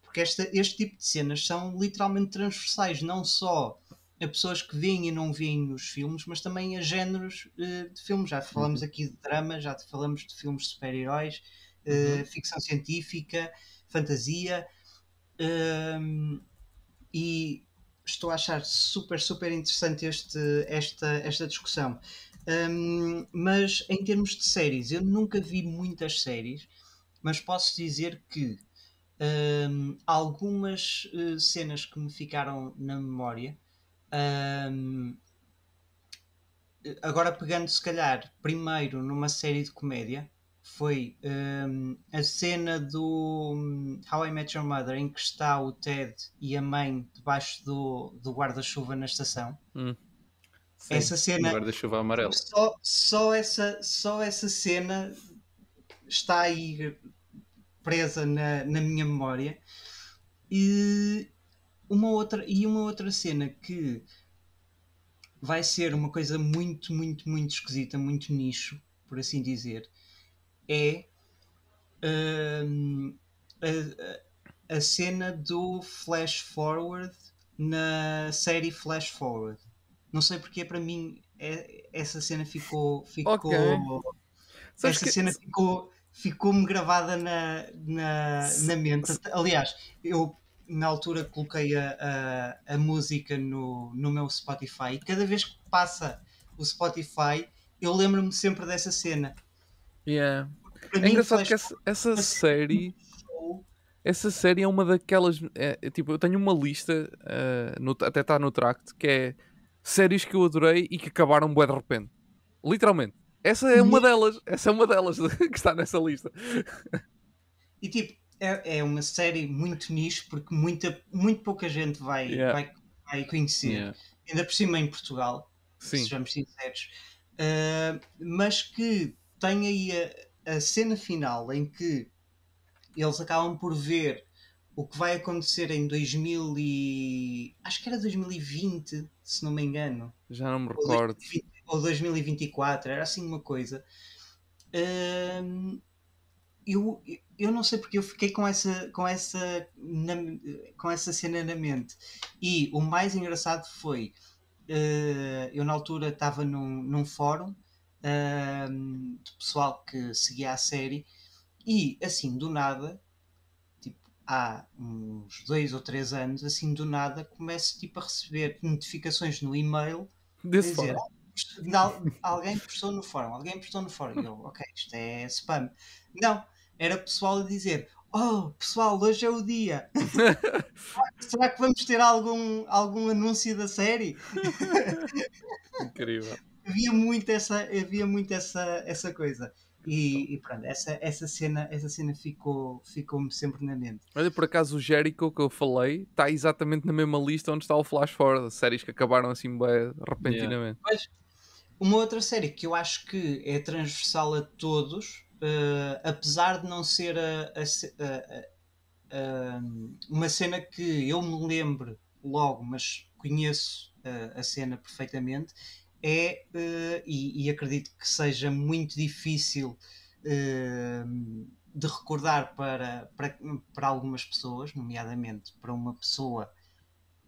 Porque esta, este tipo de cenas são literalmente transversais, não só a pessoas que veem e não veem os filmes, mas também a géneros uh, de filmes. Já falamos uhum. aqui de drama, já falamos de filmes de super-heróis, uh, uhum. ficção científica, fantasia. Um, e estou a achar super, super interessante este, esta, esta discussão. Um, mas em termos de séries, eu nunca vi muitas séries, mas posso dizer que um, algumas uh, cenas que me ficaram na memória. Um, agora pegando se calhar primeiro numa série de comédia foi um, a cena do hum, How I Met Your Mother em que está o Ted e a mãe debaixo do, do guarda-chuva na estação. Hum. Sim, essa cena. Guarda-chuva amarelo. Só, só, essa, só essa cena está aí presa na, na minha memória. E uma, outra, e uma outra cena que vai ser uma coisa muito, muito, muito esquisita, muito nicho, por assim dizer é hum, a, a, cena do flash forward na série Flash Forward. Não sei porque para mim é, essa cena ficou. ficou okay. Essa que... cena ficou. Ficou-me gravada na, na, na mente. Aliás, eu na altura coloquei a, a, a, música no, no meu Spotify e cada vez que passa o Spotify eu lembro-me sempre dessa cena. Yeah. É engraçado que essa, essa série. Essa série é uma daquelas. É, é tipo, eu tenho uma lista, uh, no, até está no tract, que é séries que eu adorei e que acabaram bué de repente. Literalmente. Essa é uma uhum. delas. Essa é uma delas que está nessa lista. E tipo, é, é uma série muito nicho porque muita, muito pouca gente vai, yeah. vai, vai, conhecer. Yeah. Ainda por cima em Portugal, Sim. sejamos sinceros. Uh, mas que tem aí a a cena final em que eles acabam por ver o que vai acontecer em 2000 e... acho que era 2020, se não me engano. Já não me ou recordo. 2020, ou 2024, era assim uma coisa. Hum, eu, eu não sei porque eu fiquei com essa, com, essa, na, com essa cena na mente. E o mais engraçado foi, uh, eu na altura estava num, num fórum de pessoal que seguia a série, e assim do nada, tipo, há uns dois ou três anos, assim do nada, começo tipo, a receber notificações no e-mail Desse dizer, ah, alguém postou no fórum, alguém postou no fórum. eu, ok, isto é spam. Não, era pessoal a dizer: Oh, pessoal, hoje é o dia. Será que vamos ter algum, algum anúncio da série? Incrível havia muito essa, havia muito essa, essa coisa. E, e, pronto, essa, essa cena, essa cena ficou, ficou-me sempre na mente. Olha, por acaso o Jericho que eu falei está exatamente na mesma lista onde está o Flash Forward, séries que acabaram assim bem repentinamente. Yeah. uma outra série que eu acho que é transversal a todos, uh, apesar de não ser a, a, a, uma cena que eu me lembro logo, mas conheço eh, a cena perfeitamente, é, uh, e, e, acredito que seja muito difícil uh, de recordar para, para, para algumas pessoas, nomeadamente para uma pessoa,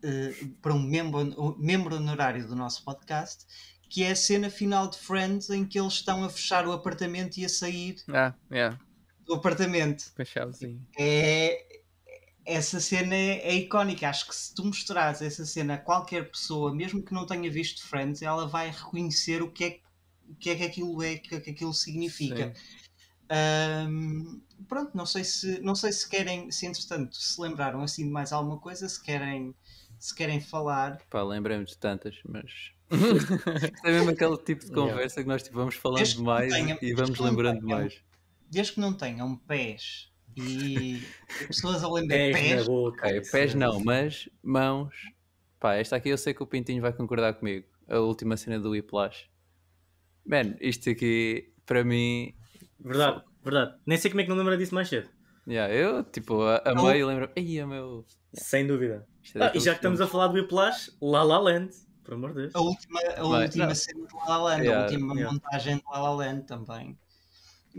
uh, para um membro, membro honorário do nosso podcast, que é a cena final de Friends em que eles estão a fechar o apartamento e a sair. Ah, yeah. Do apartamento. Com a chavezinha. É, essa cena é, é icónica. Acho que se tu mostrares essa cena a qualquer pessoa, mesmo que não tenha visto Friends, ela vai reconhecer o que é, o que, é que aquilo é, o que aquilo significa. Um, pronto, não sei se não sei se querem, se entretanto se lembraram assim de mais alguma coisa, se querem se querem falar. Pá, lembrei-me de tantas, mas é mesmo aquele tipo de conversa yeah. que nós tipo, vamos falando mais tenha, e vamos lembrando mais Desde que não tenham pés e pessoas além de pés. Pés, boca, pés não, mas mãos. Pá, esta aqui eu sei que o Pintinho vai concordar comigo. A última cena do Whiplash. Man, isto aqui, para mim. Verdade, verdade. Nem sei como é que não lembra disso mais cedo. Yeah, eu, tipo, a, a meio lembro. a meu. Sem dúvida. É ah, e já que estamos a falar do Whiplash, La La Land, por amor de Deus. A última, a última cena de La La Land, yeah. a última yeah. montagem de La La Land também.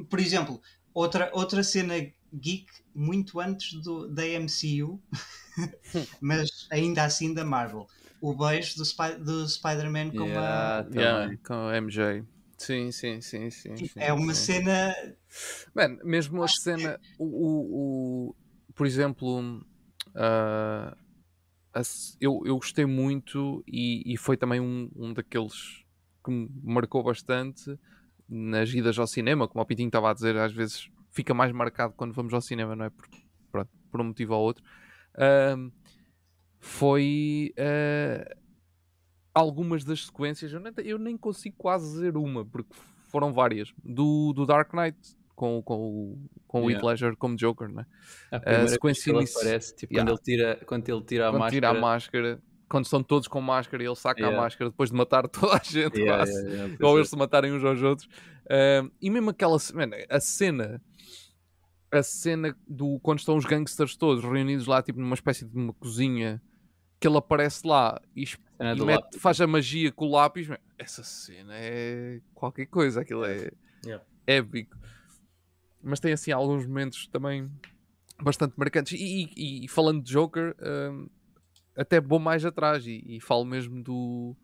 Por exemplo, outra, outra cena geek muito antes do, da MCU, mas ainda assim da Marvel. O beijo do, Sp do Spider-Man com, yeah, a... yeah, com MJ. Sim, sim, sim, sim. sim é uma sim. cena. Man, mesmo a cena. O, o, o por exemplo, uh, a, eu, eu gostei muito e, e foi também um, um daqueles que me marcou bastante nas idas ao cinema, como o Pitinho estava a dizer, às vezes fica mais marcado quando vamos ao cinema, não é? Por, pronto, por um motivo ou outro. Uh, foi uh, algumas das sequências, eu nem, eu nem, consigo quase dizer uma, porque foram várias, do, do Dark Knight com, com, com o Heath Ledger como Joker, né? A, ah, a sequência inicial. Tipo, yeah. quando, ele tira, quando ele tira a máscara. Tira a máscara quando estão todos com máscara e ele saca yeah. a máscara depois de matar toda a gente yeah, quase, yeah, ou eles se matarem uns aos outros. e mesmo aquela cena a cena, a cena do quando estão os gangsters todos reunidos lá, tipo numa espécie de uma cozinha, que ele aparece lá e, e mete, faz a magia com o lápis. Man, essa cena é qualquer coisa, aquilo é épico. Mas tem assim alguns momentos também bastante marcantes. E, e, e falando de Joker até vou mais atrás e, e falo mesmo do,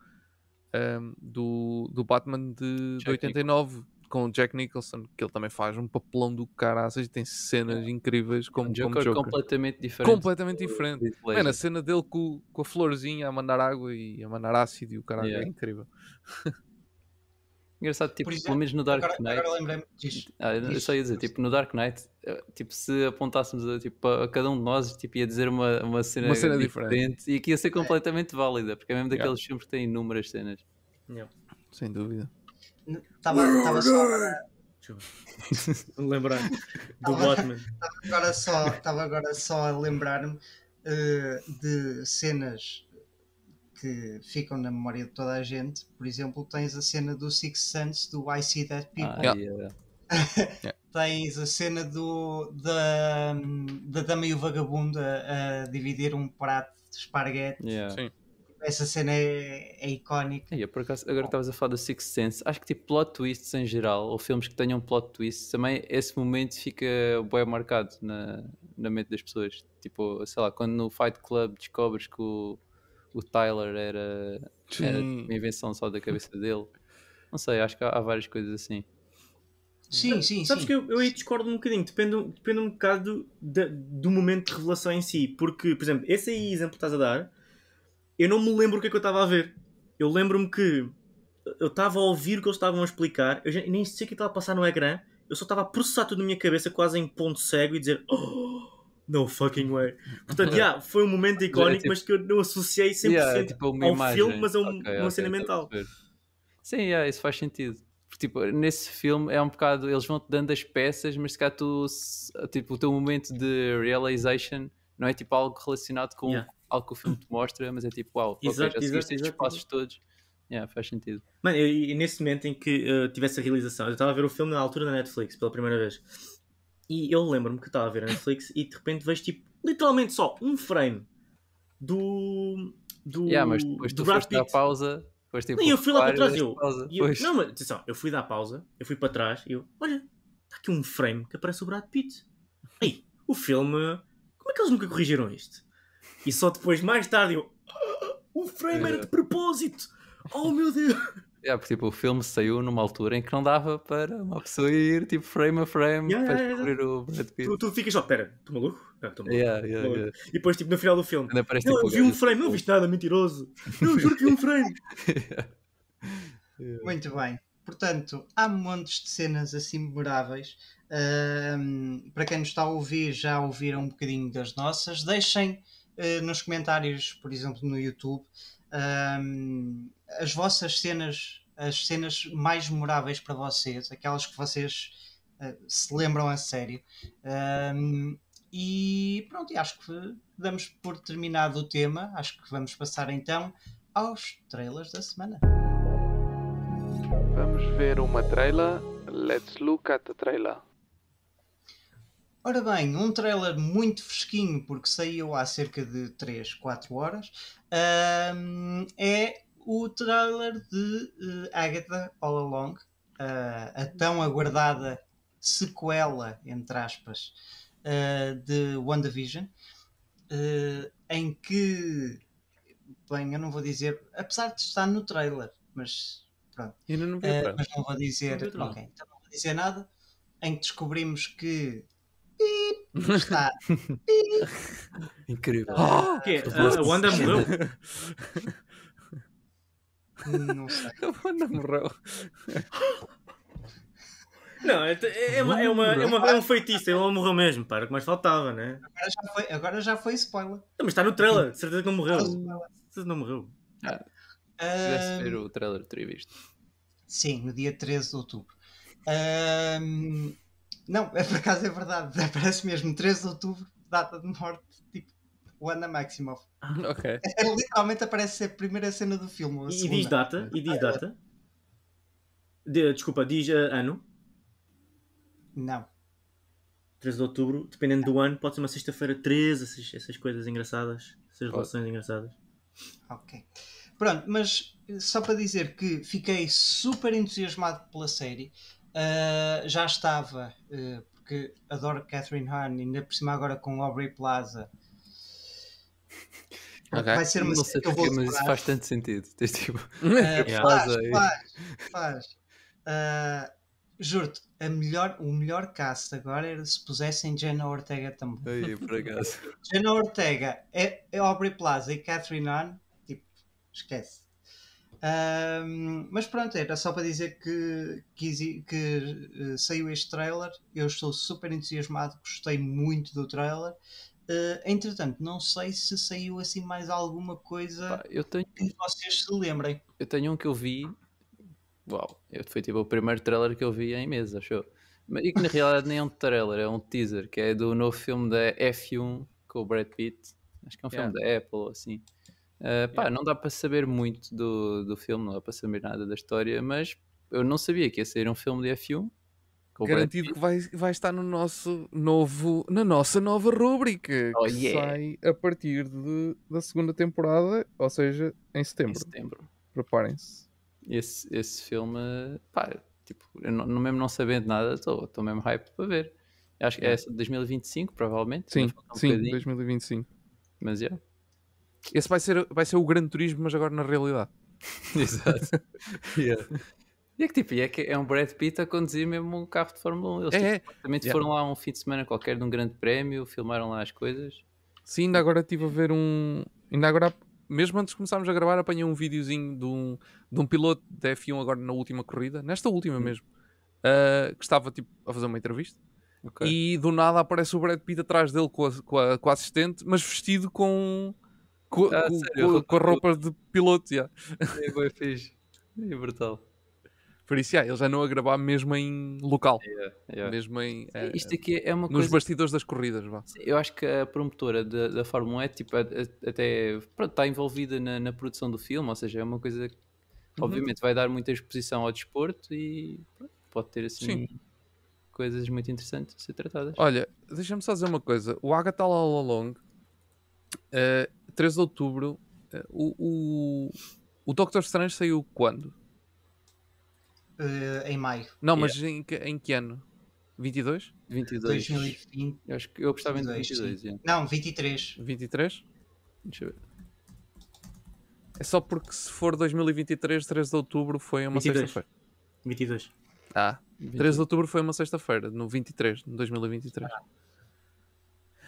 um, do, do Batman de, de 89 Nicholson. com o Jack Nicholson, que ele também faz um papelão do caraças e tem cenas é. incríveis é como, Joker, como Joker. completamente diferente. Completamente diferente. é a cena dele com, com a florzinha a mandar água e a mandar ácido e o caralho é yeah. é incrível. Engraçado, tipo, exemplo, pelo menos no Dark agora, Knight. Agora lembrei-me diz, ah, Eu só ia dizer, tipo, no Dark Knight, eh, tipo, se apontássemos a, tipo, a cada um de nós, tipo, ia dizer uma, uma cena, uma cena diferente, diferente, e que ia ser completamente é. válida, porque é mesmo daqueles yeah. filmes que têm inúmeras cenas. Yeah. Sem dúvida. Estava só. lembrar do Batman. Estava agora só, tava agora só a lembrar-me uh, de cenas que ficam na memória de toda a gente, por exemplo, tens a cena do Six Sense do I See That ah, People. Ah, yeah. tens a cena do, da, da Dama e o Vagabundo a, a dividir um prato de esparguete. Yeah. Sim essa cena é, é icónica. Yeah, por acaso, agora estavas a falar do Six Sense, acho que tipo plot twists em geral, ou filmes que tenham plot twists, também esse momento fica bem marcado na, na mente das pessoas. Tipo, sei lá, quando no Fight Club descobres que o, o Tyler era, era uma invenção só da cabeça dele. Não sei, acho que há, há várias coisas assim. Sim, sim, sim. Sabes sim. que eu, eu aí discordo um bocadinho, depende, depende um bocado do, do momento de revelação em si. Porque, por exemplo, esse aí exemplo que estás a dar, eu não me lembro o que é que eu estava a ver. Eu lembro-me que eu estava a ouvir o que eles estavam a explicar, eu já, nem sei o que estava a passar no ecrã, eu só estava a processar tudo na minha cabeça, quase em ponto cego, e dizer: oh! No fucking way. Portanto, yeah, foi um momento é icónico, tipo, mas que eu não associei 100% yeah, é, tipo, ao imagem. filme, mas a um, okay, uma okay, cena mental. Sim, yeah, isso faz sentido. Porque, tipo, nesse filme é um bocado. Eles vão-te dando as peças, mas se cá tu. Tipo, o teu momento de realization não é tipo algo relacionado com yeah. algo que o filme te mostra, mas é tipo, uau, wow, exato, okay, já seguiste estes passos todos. Yeah, faz sentido. Mano, e nesse momento em que uh, tivesse a realização, eu estava a ver o filme na altura na Netflix pela primeira vez. E eu lembro-me que estava a ver a Netflix e de repente vejo tipo, literalmente só um frame do. do. Yeah, mas depois do tu foste dar pausa. Depois, tipo, eu fui lá para trás eu, eu Não, mas atenção, eu fui dar pausa, eu fui para trás e eu, olha, está aqui um frame que aparece o Brad Pitt. Aí, o filme. Como é que eles nunca corrigiram isto? E só depois, mais tarde, eu. Ah, o frame era de propósito! Oh meu Deus! É, porque tipo, o filme saiu numa altura em que não dava para uma pessoa ir tipo frame a frame yeah, para descobrir yeah, yeah. o Brad Pitt. Tu, tu ficas oh, só, pera, estou maluco? Não, tô maluco. E depois tipo no final do filme, não, tipo, vi um frame, não viste nada, mentiroso. Não, juro que vi um frame. Muito bem. Portanto, há montes de cenas assim memoráveis. Uh, para quem nos está a ouvir, já ouviram um bocadinho das nossas. Deixem uh, nos comentários, por exemplo, no YouTube as vossas cenas, as cenas mais memoráveis para vocês, aquelas que vocês uh, se lembram a sério. Um, e pronto, acho que damos por terminado o tema. Acho que vamos passar então aos trailers da semana. Vamos ver uma trailer. Let's look at the trailer. Ora bem, um trailer muito fresquinho, porque saiu há cerca de 3, 4 horas, um, é o trailer de uh, Agatha All Along, uh, a tão aguardada sequela, entre aspas, uh, de WandaVision, uh, em que, bem, eu não vou dizer, apesar de estar no trailer, mas pronto. não vi uh, mas não vou dizer, não ok, então não vou dizer nada, em que descobrimos que Pip, está. Pip. Incrível. Oh, que? A, é? é? a ah, Wanda morreu? Não sei. não morreu. É, não, é, é, uma, é, uma, é, uma, é um feitiço, ele é não morreu mesmo, para que mais faltava, né? Agora já foi, agora já foi spoiler. Não, mas está no trailer, de certeza que não morreu. Certeza não morreu. Ah, se ver o trailer, teria visto. Sim, no dia 13 de outubro. Um, não, é por acaso é verdade, aparece mesmo 13 de outubro, data de morte, tipo, o Anna Maximoff. Ah, ok. literalmente aparece a primeira cena do filme. E, diz data? E diz data? De, desculpa, diz uh, ano? Não. 13 de outubro, dependendo do ano, pode ser uma sexta-feira 13, essas, essas, coisas engraçadas, essas relações oh. engraçadas. Ok. Pronto, mas só para dizer que fiquei super entusiasmado pela série. Uh, já estava, uh, porque adoro Catherine Hahn, ainda por cima agora com Aubrey Plaza. Okay. Vai ser uma não sei que eu vou porque, mas isso faz tanto sentido. Tens, tipo, uh, yeah. faz, faz, faz. Uh, Juro-te, melhor, o melhor cast agora era se pusessem Jenna Ortega também. Aí, por acaso. Jenna Ortega, é, é Aubrey Plaza e Catherine Hahn, tipo, esquece. Ah, mas pronto, era só para dizer que, que, que uh, saiu este trailer. Eu estou super entusiasmado, gostei muito do trailer. Uh, entretanto, não sei se saiu assim mais alguma coisa Pá, eu tenho... que vocês se lembrem. Eu tenho um que eu vi. Uau, foi tipo o primeiro trailer que eu vi em meses, achou? E que na realidade nem é um trailer, é um teaser, que é do novo filme da F1 com o Brad Pitt. Acho que é um yeah. filme da Apple, assim. Uh, pá, yeah. não dá para saber muito do, do filme, não dá para saber nada da história, mas eu não sabia que ia sair um filme de F1 Garantido que vai, vai estar no nosso novo, na nossa nova rúbrica oh, que yeah. sai a partir de, da segunda temporada, ou seja, em setembro. Em setembro. Preparem-se. Esse, esse filme, pá, tipo, eu não, mesmo não sabendo nada, estou mesmo hype para ver. Acho que é 2025, provavelmente. Sim, um sim, 2025. Mas, yeah. Esse vai ser, vai ser o grande turismo, mas agora na realidade. Exato. yeah. E é que tipo, é, que é um Brad Pitt a conduzir mesmo um carro de Fórmula 1. Eles é, tipo, é. foram lá um fim de semana qualquer de um grande prémio, filmaram lá as coisas. Sim, ainda agora estive a ver um. Ainda agora, mesmo antes de começarmos a gravar, apanhei um videozinho de um, de um piloto da F1 agora na última corrida, nesta última hum. mesmo, uh, que estava tipo a fazer uma entrevista. Okay. E do nada aparece o Brad Pitt atrás dele com a, com a, com a assistente, mas vestido com, com, ah, com, com, a roupa de piloto. Yeah. É, É brutal. Por isso, yeah, eles já não a gravar mesmo em local. Yeah, yeah. Mesmo em. Eh, isto aqui é uma nos coisa... bastidores das corridas, vá. eu acho que a promotora da, da Fórmula 1 é, tipo, a, a, até. Pronto, está envolvida na, na, produção do filme, ou seja, é uma coisa que, uhum. obviamente, vai dar muita exposição ao desporto e pronto, pode ter assim. Sim. Coisas muito interessantes a ser tratadas. Olha, deixa-me só dizer uma coisa: o Agatha All Along, uh, eh, 3 de outubro, uh, o, o, o Doctor Strange saiu quando? uh, em maio. Não, mas yeah. em, que, em que ano? 22? 22. 2020. Eu acho que eu gostava de 22. Yeah. Não, 23. 23? Deixa eu ver. É só porque se for 2023, 13 de outubro foi uma sexta-feira. 22. Ah, 13 de outubro foi uma sexta-feira, no 23, de 2023. Ah.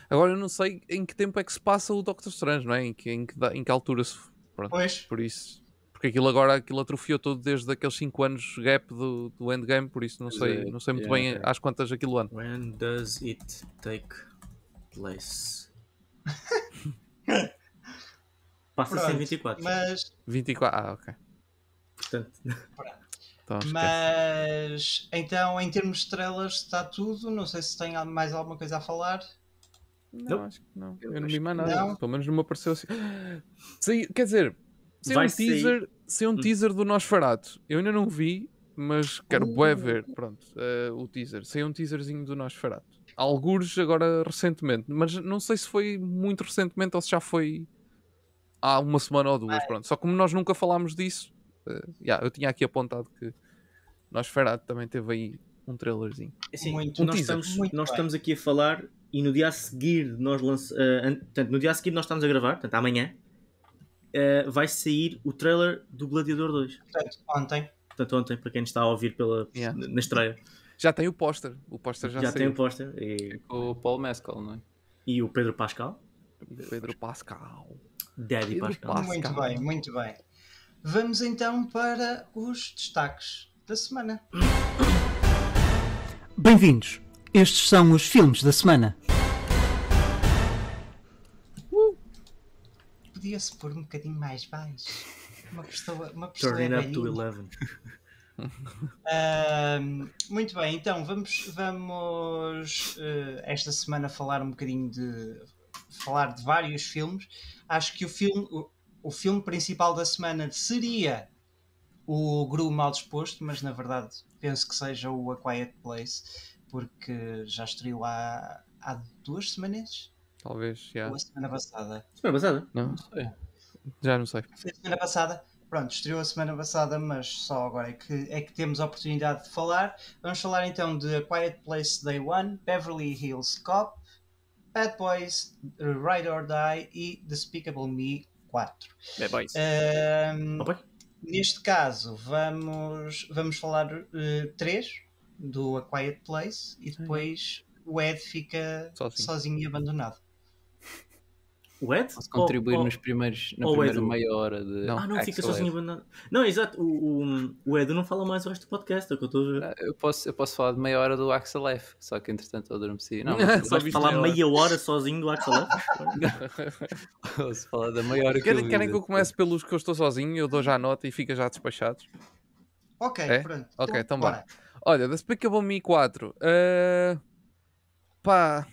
Agora eu não sei em que tempo é que se passa o Doctor Strange, não é? Em que, em que, em que altura se. Pronto, pois. Por isso porque aquilo agora aquilo atrofiou todo desde aqueles 5 anos gap do, do endgame, por isso não sei, é, não sei muito yeah, bem às quantas aquilo ano. When does it take place? Passa ser 24. Mas... 24, ah, ok. Portanto. Então, mas então, em termos de estrelas, está tudo. Não sei se tem mais alguma coisa a falar. Não, não. acho que não. Eu, Eu não me imagino nada. Pelo menos não me apareceu assim. Quer dizer, sem vai um teaser, sair... um hum. teaser do Nosferatu. Eu ainda não vi, mas quero uh. ver, pronto, uh, o teaser. Sem um teaserzinho do Nosferatu. alguns agora recentemente, mas não sei se foi muito recentemente ou se já foi há uma semana ou duas, pronto. Só como nós nunca falámos disso, uh, yeah, eu tinha aqui apontado que Nosferatu também teve aí um trailerzinho. É Sim, muito, um nós, estamos, muito nós estamos aqui a falar e no dia a seguir nós lança, uh, no dia a seguir nós estamos a gravar, portanto amanhã uh, vai sair o trailer do Gladiador 2. Portanto, ontem. Portanto, ontem, para quem está a ouvir pela, yeah. na estreia. Já tem o póster. O póster já, já saiu. tem o póster. E... É com o Paul Mescal, não é? E o Pedro Pascal. Pedro Pascal. Daddy Pedro Pascal. Pascal. Muito bem, muito bem. Vamos então para os destaques da semana. Bem-vindos. Estes são os filmes da semana. podia-se pôr um bocadinho mais baixo. Uma pessoa, uma é Turning up to 11. Uh, muito bem, então vamos, vamos uh, esta semana falar um bocadinho de falar de vários filmes. Acho que o filme, o, o filme principal da semana seria o Gru Mal Disposto, mas na verdade penso que seja o A Quiet Place, porque já estreou há, há duas semanas Talvez, já. Ou a semana passada. Semana passada? Não. não sei. Já não sei. Foi a semana passada. Pronto, estreou a semana passada, mas só agora é que, é que temos a oportunidade de falar. Vamos falar então de a Quiet Place Day One, Beverly Hills Cop, Bad Boys, Ride or Die e Despicable Me 4. Bad Boys. Um, okay. Neste caso, vamos, vamos falar uh, três do A Quiet Place e depois o Ed fica sozinho, sozinho e abandonado. O Ed? Posso contribuir ou, nos primeiros, na primeira Edu. meia hora de. Não, ah, não, fica sozinho abandonado. Não, exato. O, o, o, Edu não fala mais o resto do podcast, é o que eu estou a ver. Ah, eu posso, eu posso falar de meia hora do Axel F, só que entretanto eu adormeci. Não, mas só posso falar meia hora. hora sozinho do Axel F? posso falar da meia hora que querem, eu Querem que eu comece pelos que eu estou sozinho, eu dou já a nota e fica já despachados? Ok, é? pronto. Ok, então, então bora. Olha, The vou Me 4. Uh... Eh, pá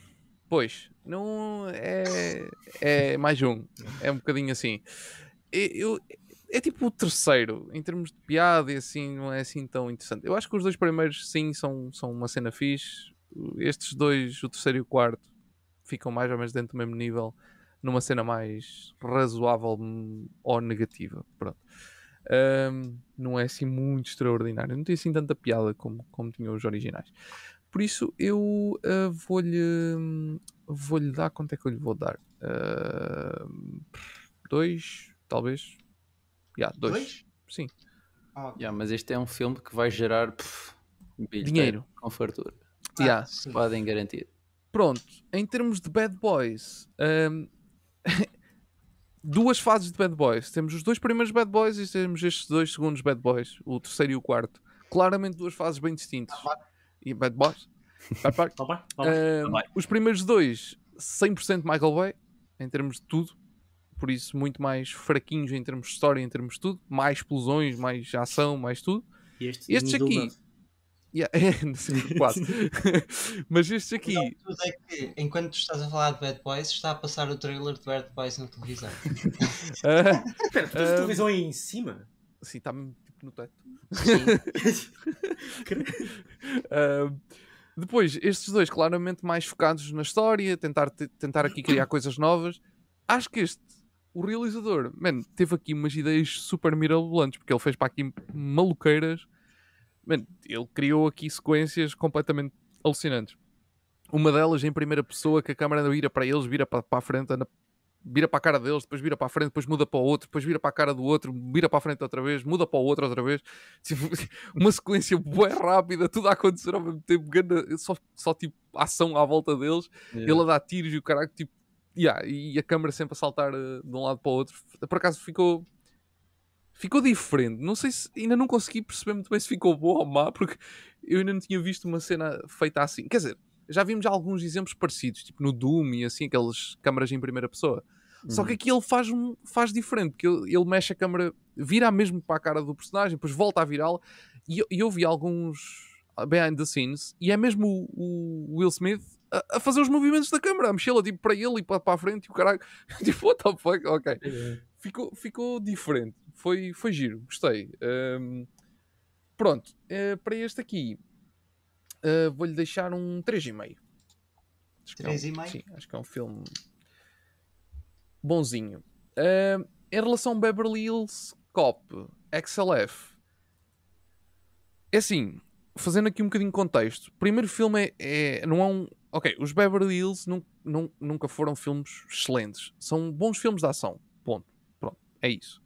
Pois, não é, é mais um. É um bocadinho assim. Eu, é tipo o terceiro, em termos de piada e assim, não é assim tão interessante. Eu acho que os dois primeiros, sim, são, são uma cena fixe. Estes dois, o terceiro e o quarto, ficam mais ou menos dentro do mesmo nível, numa cena mais razoável ou negativa. Pronto. Um, não é assim muito extraordinário. Não tem assim tanta piada como, como tinham os originais. Por isso eu uh, vou-lhe vou-lhe dar quanto é que eu lhe vou dar? Uh, dois, talvez. Yeah, dois. dois? Sim. Ah, yeah, mas este é um filme que vai gerar pff, dinheiro com fartura. Ah, yeah. Podem garantir. Pronto, em termos de Bad Boys, um, ehm, duas fases de Bad Boys. Temos os dois primeiros Bad Boys e temos estes dois segundos Bad Boys, o terceiro e o quarto. Claramente duas fases bem distintas. Ah, e Bad Boys. Bad Boys. uh, tá tá eh, tá os primeiros dois, 100% Michael Bay, em termos de tudo. Por isso, muito mais fraquinhos em termos de história, em termos de tudo. Mais explosões, mais ação, mais tudo. E este estes aqui. Yeah, é, quase. Mas estes aqui. Não, tudo é que, enquanto tu estás a falar de Bad Boys, está a passar o trailer de Bad Boys na televisão. Ah, Espera, uh, uh, televisão é aí em cima? Sim, está no teto. uh, depois, estes dois claramente mais focados na história, tentar, tentar aqui criar coisas novas. Acho que este, o realizador, man, teve aqui umas ideias super mirabolantes, porque ele fez para aqui maluqueiras. Man, ele criou aqui sequências completamente alucinantes. Uma delas em primeira pessoa, que a câmera vira para eles, vira para, para a frente, anda vira para a cara deles, depois vira para a frente, depois muda para o outro, depois vira para a cara do outro, vira para a frente outra vez, muda para o outro outra vez. Tipo, uma sequência bem rápida, tudo a acontecer ao mesmo tempo, só, só tipo ação à volta deles, yeah. ele a dar tiros e o caralho, tipo, yeah, e a câmera sempre a saltar eh, de um lado para o outro. Por acaso ficou. Ficou diferente. Não sei se. Ainda não consegui perceber muito bem se ficou boa ou má, porque eu ainda não tinha visto uma cena feita assim. Quer dizer, já vimos alguns exemplos parecidos, tipo no Doom e assim, aquelas câmaras em primeira pessoa. Uhum. Só que uhum. aqui ele faz, faz diferente, porque ele, ele mexe a câmera, vira mesmo para a cara do personagem, depois volta a virá-la. E, e eu vi alguns behind the scenes e é mesmo o, o Will Smith a, a, fazer os movimentos da câmera, a mexê-la tipo, para ele e para, para a frente e o caralho, tipo, what the fuck, ok. É. Ficou, ficou diferente, foi, foi giro, gostei. Um, pronto, uh, para este aqui uh, vou-lhe deixar um 3,5. 3,5? É um, sim, acho que é um filme bonzinho. Uh, em relação a Beverly Hills Cop, XLF, é assim, fazendo aqui um bocadinho de contexto. O primeiro filme é, é não é um. Ok, os Beverly Hills não, nunca foram filmes excelentes. São bons filmes de ação. Ponto. Pronto. É isso.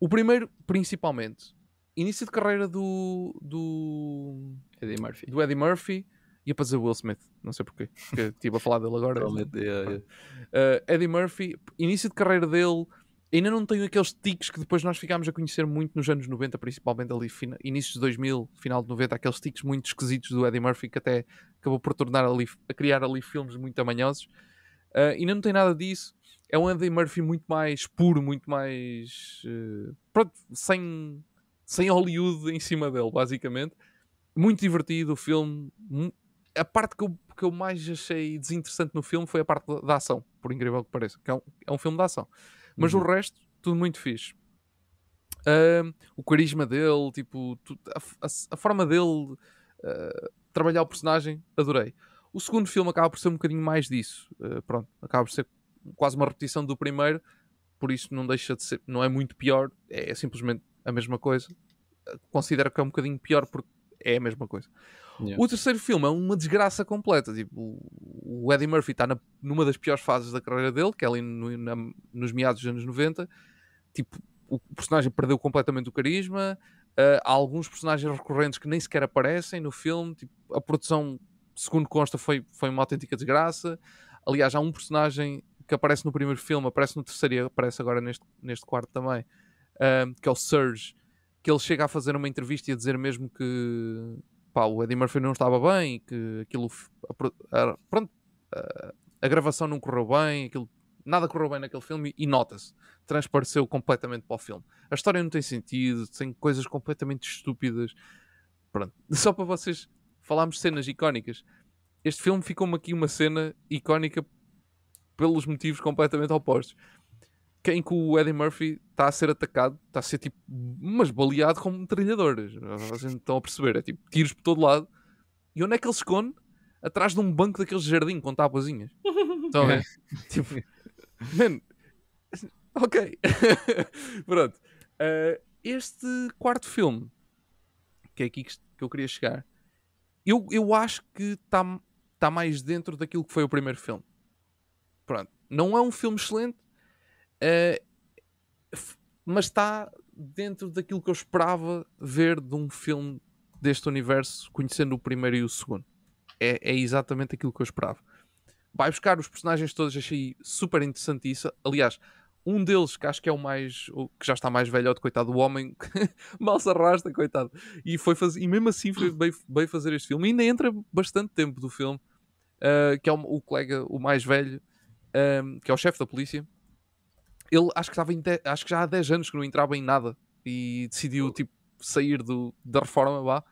O primeiro, principalmente, início de carreira do. do Eddie Murphy. Do Eddie Murphy Ia para dizer Will Smith, não sei porquê, porque estive a falar dele agora. yeah, yeah. Uh, Eddie Murphy, início de carreira dele, ainda não tenho aqueles tiques que depois nós ficámos a conhecer muito nos anos 90, principalmente ali, fina, inícios de 2000, final de 90, aqueles tiques muito esquisitos do Eddie Murphy que até acabou por tornar ali, a criar ali filmes muito amanhosos. Uh, ainda não tem nada disso. É um Eddie Murphy muito mais puro, muito mais. Uh, pronto, sem, sem Hollywood em cima dele, basicamente. Muito divertido o filme, a parte que eu, que eu mais achei desinteressante no filme foi a parte da, ação, por incrível que pareça, que é um, é um filme de ação. Mas uhum. o resto, tudo muito fixe. Uh, o carisma dele, tipo, a, a, a, forma dele uh, trabalhar o personagem, adorei. O segundo filme acaba por ser um bocadinho mais disso. Uh, pronto, acaba por ser quase uma repetição do primeiro, por isso não deixa de ser, não é muito pior, é, é simplesmente a mesma coisa. Ah, considero que é um bocadinho pior porque é a mesma coisa. Yeah. O terceiro filme é uma desgraça completa. Tipo, o Eddie Murphy está numa das piores fases da carreira dele, que é ali no, na, nos meados dos anos 90. Tipo, o personagem perdeu completamente o carisma. Uh, há alguns personagens recorrentes que nem sequer aparecem no filme. Tipo, a produção, segundo consta, foi, foi uma autêntica desgraça. Aliás, há um personagem que aparece no primeiro filme, aparece no terceiro e aparece agora neste, neste quarto também, uh, que é o Surge, que ele chega a fazer uma entrevista e a dizer mesmo que pá, o Eddie Murphy não estava bem que aquilo. A, pronto, a, a, gravação não correu bem, aquilo, nada correu bem naquele filme e, nota-se, transpareceu completamente para o filme. A história não tem sentido, tem coisas completamente estúpidas. Pronto, só para vocês falarmos cenas icónicas. Este filme ficou-me aqui uma cena icónica pelos motivos completamente opostos. É em que o Eddie Murphy está a ser atacado, está a ser tipo, mas baleado com metralhadoras. Vocês estão a perceber, é tipo tiros por todo lado. E onde é que ele se esconde? Atrás de um banco daqueles jardim com tapazinhas. Então é tipo, man, ok. Pronto, uh, este quarto filme que é aqui que eu queria chegar. Eu, eu acho que está tá mais dentro daquilo que foi o primeiro filme. Pronto, não é um filme excelente, eh, mas está dentro daquilo que eu esperava ver de um filme deste universo, conhecendo o primeiro e o segundo. É, é exatamente aquilo que eu esperava. Vai buscar os personagens todos, achei super interessante isso. Aliás, um deles que acho que é o mais o, que já está mais velho, coitado, o homem mal se arrasta, coitado. E, foi fazer, e mesmo assim foi bem, bem fazer este filme. E ainda entra bastante tempo do filme, uh, que é o, o, colega, o mais velho, um, eh, que é o chefe da polícia ele acho que, estava de, acho que já há 10 anos que não entrava em nada e decidiu tipo, sair do, da reforma lá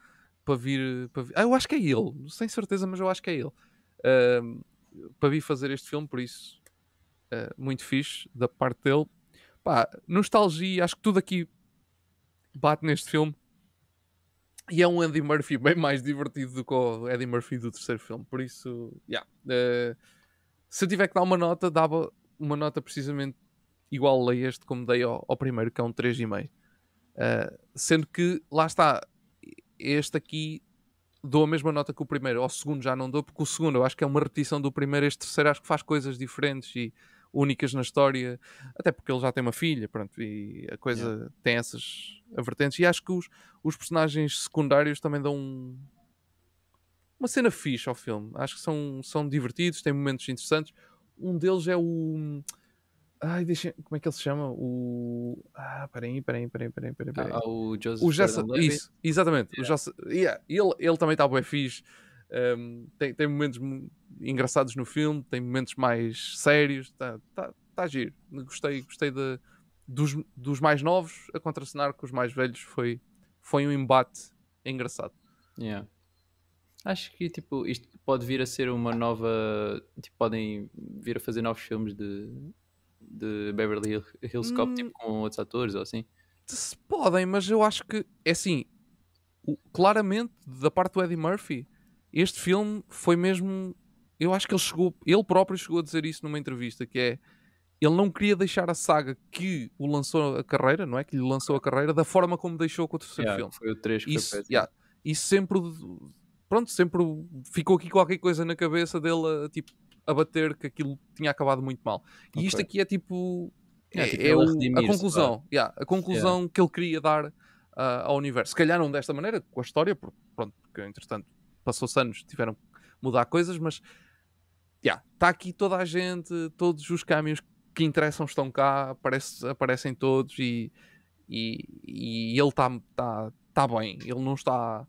para vir, para vir. Ah, eu acho que é ele, não certeza, mas eu acho que é ele. Uh, para vir fazer este filme, por isso, uh, muito fixe da parte dele. Pá, nostalgia, acho que tudo aqui bate neste filme. E é um Andy Murphy bem mais divertido do que o Eddie Murphy do terceiro filme. Por isso, yeah. Uh, se eu tiver que dar uma nota, dava uma nota precisamente igual a este como dei ao, ao primeiro, que é um 3,5. Uh, ah, sendo que, lá está, este aqui dou a mesma nota que o primeiro, ao segundo já não dou, porque o segundo eu acho que é uma repetição do primeiro, este terceiro acho que faz coisas diferentes e únicas na história, até porque ele já tem uma filha, pronto, e a coisa yeah. tem essas vertentes. E acho que os, os personagens secundários também dão um, uma cena fixe ao filme. Acho que são, são divertidos, têm momentos interessantes. Um deles é o. Ai, deixa. Como é que ele se chama? O. Ah, peraí, peraí, peraí, peraí. peraí, ah, peraí. Ah, o Joseph. O Jesse... Isso, exatamente. Yeah. O Jesse... Yeah. Ele, ele também está bem fixe. Um, tem, tem momentos engraçados no filme, tem momentos mais sérios. Está tá, tá giro. Gostei, gostei de, dos, dos mais novos a contracenar com os mais velhos. Foi, foi um embate engraçado. Yeah. Acho que tipo, isto pode vir a ser uma nova. Tipo, podem vir a fazer novos filmes de de Beverly Hills Cop, hum... tipo com outros atores ou assim? Se podem, mas eu acho que, é assim, o, claramente da parte do Eddie Murphy, este filme foi mesmo. Eu acho que ele chegou, ele próprio chegou a dizer isso numa entrevista, que é ele não queria deixar a saga que o lançou a carreira, não é? Que lhe lançou a carreira da forma como deixou com o terceiro yeah, filme. Foi o 3 que isso, foi yeah, E sempre, pronto, sempre ficou aqui qualquer coisa na cabeça dele, tipo, a bater que aquilo tinha acabado muito mal. E okay. isto aqui é tipo. É, é, tipo é o, a conclusão, tá? yeah, a conclusão yeah. que ele queria dar uh, ao universo. Se calhar não desta maneira, com a história, porque, pronto, porque entretanto passou-se anos, tiveram que mudar coisas, mas está yeah, tá aqui toda a gente, todos os caminhos que interessam estão cá, aparece, aparecem todos e, e, e ele está tá, tá bem, ele não está.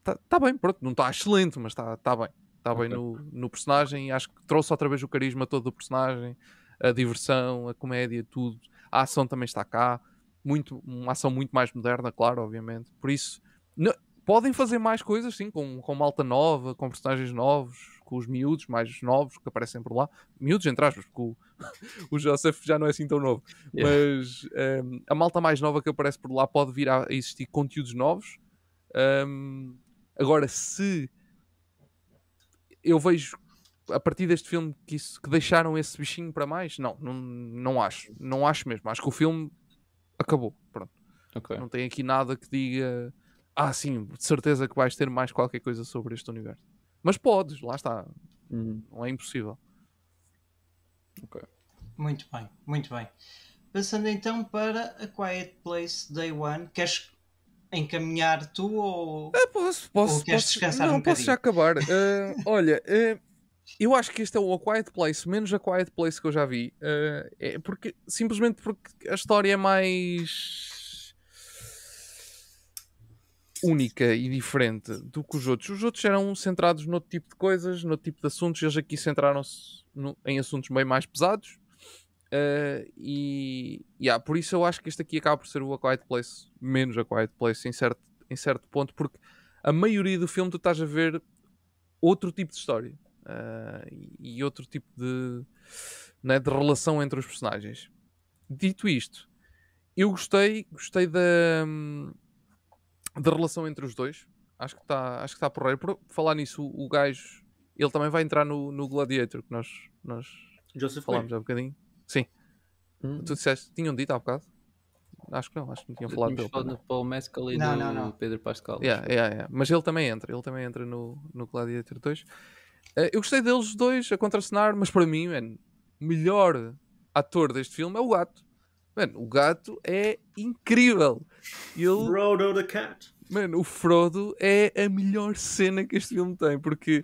Está tá bem, pronto, não está excelente, mas está tá bem está okay. bem no, no personagem. Acho que trouxe outra vez o carisma todo do personagem, a diversão, a comédia, tudo. A ação também está cá. Muito, uma ação muito mais moderna, claro, obviamente. Por isso, não, podem fazer mais coisas, sim, com, com malta nova, com personagens novos, com os miúdos mais novos que aparecem por lá. Miúdos, entre aspas, porque o, o Joseph já não é assim tão novo. Yeah. Mas um, ehm, a malta mais nova que aparece por lá pode vir a existir conteúdos novos. Um, ehm, agora, se eu vejo a partir deste filme que, isso, que deixaram esse bichinho para mais? Não, não, não acho. Não acho mesmo. Acho que o filme acabou. Pronto. Okay. Não tem aqui nada que diga. Ah, sim, de certeza que vais ter mais qualquer coisa sobre este universo. Mas podes, lá está. Uhum. Não é impossível. Ok. Muito bem, muito bem. Passando então para a Quiet Place Day One, queres encaminhar tu ou. Ah, posso, posso. Ou queres posso, descansar não, um posso bocadinho? já acabar. Uh, olha, uh, eu acho que este é o A Quiet Place, menos A Quiet Place que eu já vi. Uh, é porque, simplesmente porque a história é mais. Única e diferente do que os outros. Os outros eram centrados noutro tipo de coisas, noutro tipo de assuntos. Eles aqui centraram-se em assuntos bem mais pesados, Uh, e yeah, por isso eu acho que este aqui acaba por ser o A Quiet Place, menos A Quiet Place, em certo, em certo ponto, porque a maioria do filme tu estás a ver outro tipo de história uh, e, outro tipo de, né, de relação entre os personagens. Dito isto, eu gostei, gostei da, da relação entre os dois. Acho que está tá porreiro. Por falar nisso, o, o gajo ele também vai entrar no, no Gladiator que nós, nós falámos há há bocadinho. Sim. Hum. Tu disseste, tinham dito há bocado? Acho que não, acho que não tinham falado dele. Falado para o Mescal e não, no não, não. Pedro Pascal. Yeah, yeah, yeah. Mas ele também entra, ele também entra no, no Gladiator 2. Uh, eh, eu gostei deles dois a contracenar, mas para mim, o melhor ator deste filme é o gato. o gato é incrível. Ele... Frodo the Cat. Mano, o Frodo é a melhor cena que este filme tem, porque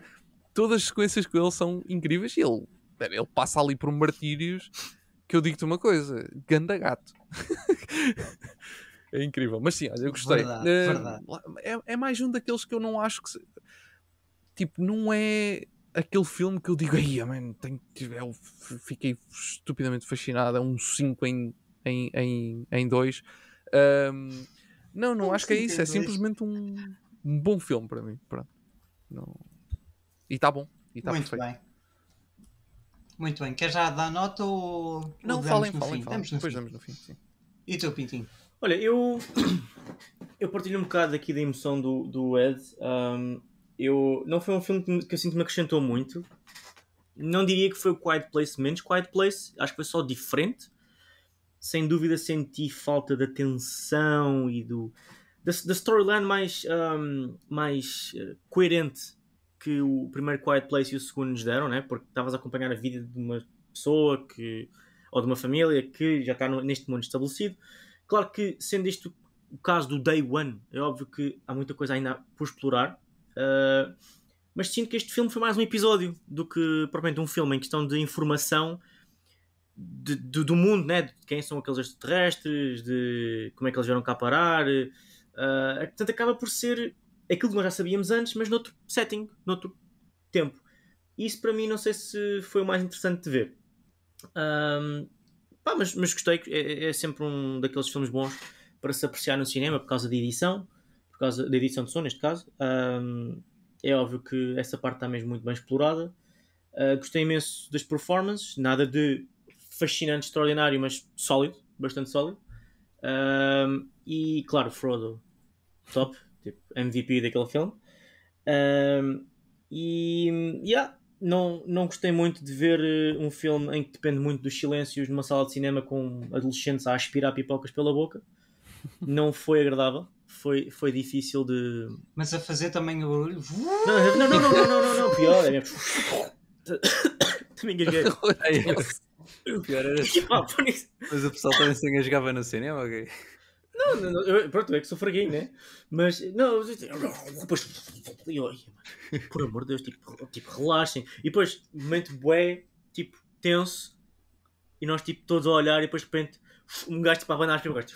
todas as sequências com ele são incríveis e ele, man, ele passa ali por martírios que eu digo-te uma coisa: ganda gato. é incrível. Mas sim, olha, eu gostei. Verdade, é, verdade. É, é, mais um daqueles que eu não acho que. Se... Tipo, não é aquele filme que eu digo, aí, eu fiquei estupidamente fascinado. É um 5 em 2. Em, em, em dois. Um, não, não um acho que é isso. É simplesmente um, um, bom filme para mim. Pronto. Não... E está bom. E está perfeito. Bem. Muito bem. Quer já dar nota ou. Não, ou falem, no falem, fim? falem. Depois damos no fim. Sim. E tu, Pintinho? Olha, eu. Eu partilho um bocado aqui da emoção do, do Ed. Um, eu, não foi um filme que eu sinto me acrescentou muito. Não diria que foi o Quiet Place menos Quiet Place. Acho que foi só diferente. Sem dúvida senti falta da tensão e do da, da storyline mais, um, mais eh, coerente que o primeiro Quiet Place e o segundo nos deram, né? porque estavas a acompanhar a vida de uma pessoa que, ou de uma família que já está no, neste mundo estabelecido. Claro que, sendo isto o caso do Day One, é óbvio que há muita coisa ainda por explorar, uh, mas sinto que este filme foi mais um episódio do que propriamente um filme em questão de informação de, de, do mundo, né? de quem são aqueles extraterrestres, de como é que eles vieram cá parar. Uh, portanto, acaba por ser aquilo que nós já sabíamos antes, mas noutro setting, noutro tempo. Isso para mim não sei se foi o mais interessante de ver. Um, pá, mas, mas gostei, é, é, sempre um daqueles filmes bons para se apreciar no cinema por causa da edição, por causa da edição de som neste caso. Um, é óbvio que essa parte está mesmo muito bem explorada. Uh, gostei imenso das performances, nada de fascinante, extraordinário, mas sólido, bastante sólido. Um, e claro, Frodo, top tipo, MVP daquele filme. Um, e, yeah, não, não gostei muito de ver eh, um filme em que depende muito dos silêncios numa sala de cinema com adolescentes a aspirar pipocas pela boca. Não foi agradável. Foi, foi difícil de. Mas a fazer também o barulho. Não, não, não, não, não, não, não, não. pior. É mesmo. também gaguei. O pior era. Mas o pessoal também se engasgava no cinema, ok? Não, eu, pronto, é que sou fraguinho, né? Mas, não, depois, eu, por amor de Deus, tipo, tipo, relaxem. E depois, momento bué, tipo, tenso, e nós, tipo, todos a olhar, e depois, de repente, um gajo, tipo, a abanar as um gajo,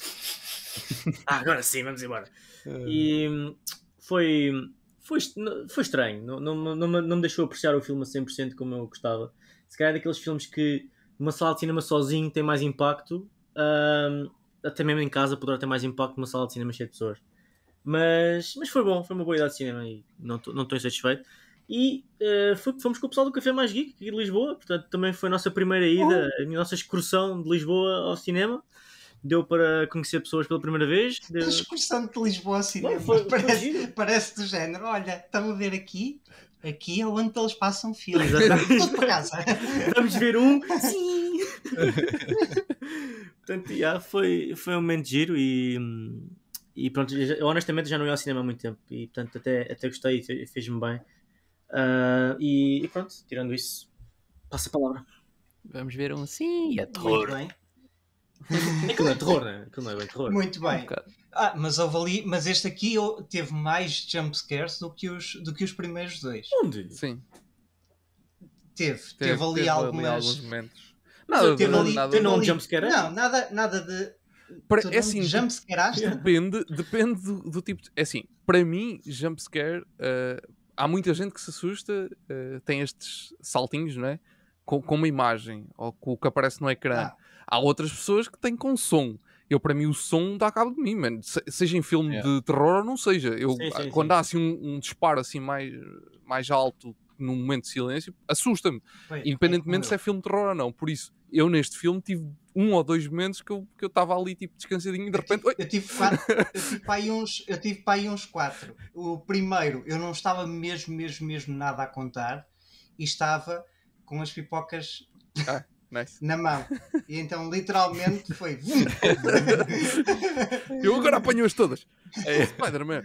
ah, agora sim, vamos embora. É. E foi, foi, foi estranho, não, não, não, não me deixou apreciar o filme a 100% como eu gostava. Se calhar é daqueles filmes que numa sala de cinema sozinho tem mais impacto. Um, até mesmo em casa, poderá ter mais impacto numa sala de cinema cheia de pessoas. Mas, mas foi bom, foi uma boa idade de cinema e não estou insatisfeito. E uh, fomos com o pessoal do Café Mais Geek aqui de Lisboa, portanto também foi a nossa primeira ida, oh. a nossa excursão de Lisboa ao cinema. Deu para conhecer pessoas pela primeira vez. Deu... Excursão de Lisboa ao cinema. foi, parece, foi parece do género. Olha, estamos a ver aqui, Aqui é onde eles passam filmes. Exatamente. a casa. Vamos ver um. Sim. Portanto, já foi, foi um momento giro e, e pronto, eu honestamente já não ia ao cinema há muito tempo e portanto até, até gostei e fez-me bem. Uh, e, e, pronto, tirando isso, passa a palavra. Vamos ver um sim, é terror. Muito bem. Aquilo é terror, né? não é bem terror. Muito bem. Um ah, mas houve ali, mas este aqui teve mais jumpscares do que os, do que os primeiros dois. Onde? Sim. Teve, teve, teve ali teve algumas. Ali alguns momentos Nada não, nada, não um jumpscare? Não, nada, nada de. Para, é assim, Depende, depende do, do tipo. De, é assim, para mim, jumpscare. Uh, há muita gente que se assusta, uh, tem estes saltinhos, não é? Com, com, uma imagem ou com o que aparece no ecrã. Ah. Há outras pessoas que têm com som. Eu, para mim, o som dá cabo de mim, mano. Se, seja em filme yeah. de terror ou não seja. Eu, sim, sim, ah, quando sim. há assim um, um disparo assim mais, mais alto num momento de silêncio, assusta-me, é independentemente é se é filme de terror ou não. Por isso, eu neste filme tive um ou dois momentos que eu estava ali tipo descansadinho e de repente. Eu tive, pai uns, eu tive para uns quatro. O primeiro, eu não estava mesmo, mesmo, mesmo nada a contar e estava com as pipocas. Ah, nice. Na mão, e então literalmente foi eu agora apanho-as todas. É Spider-Man.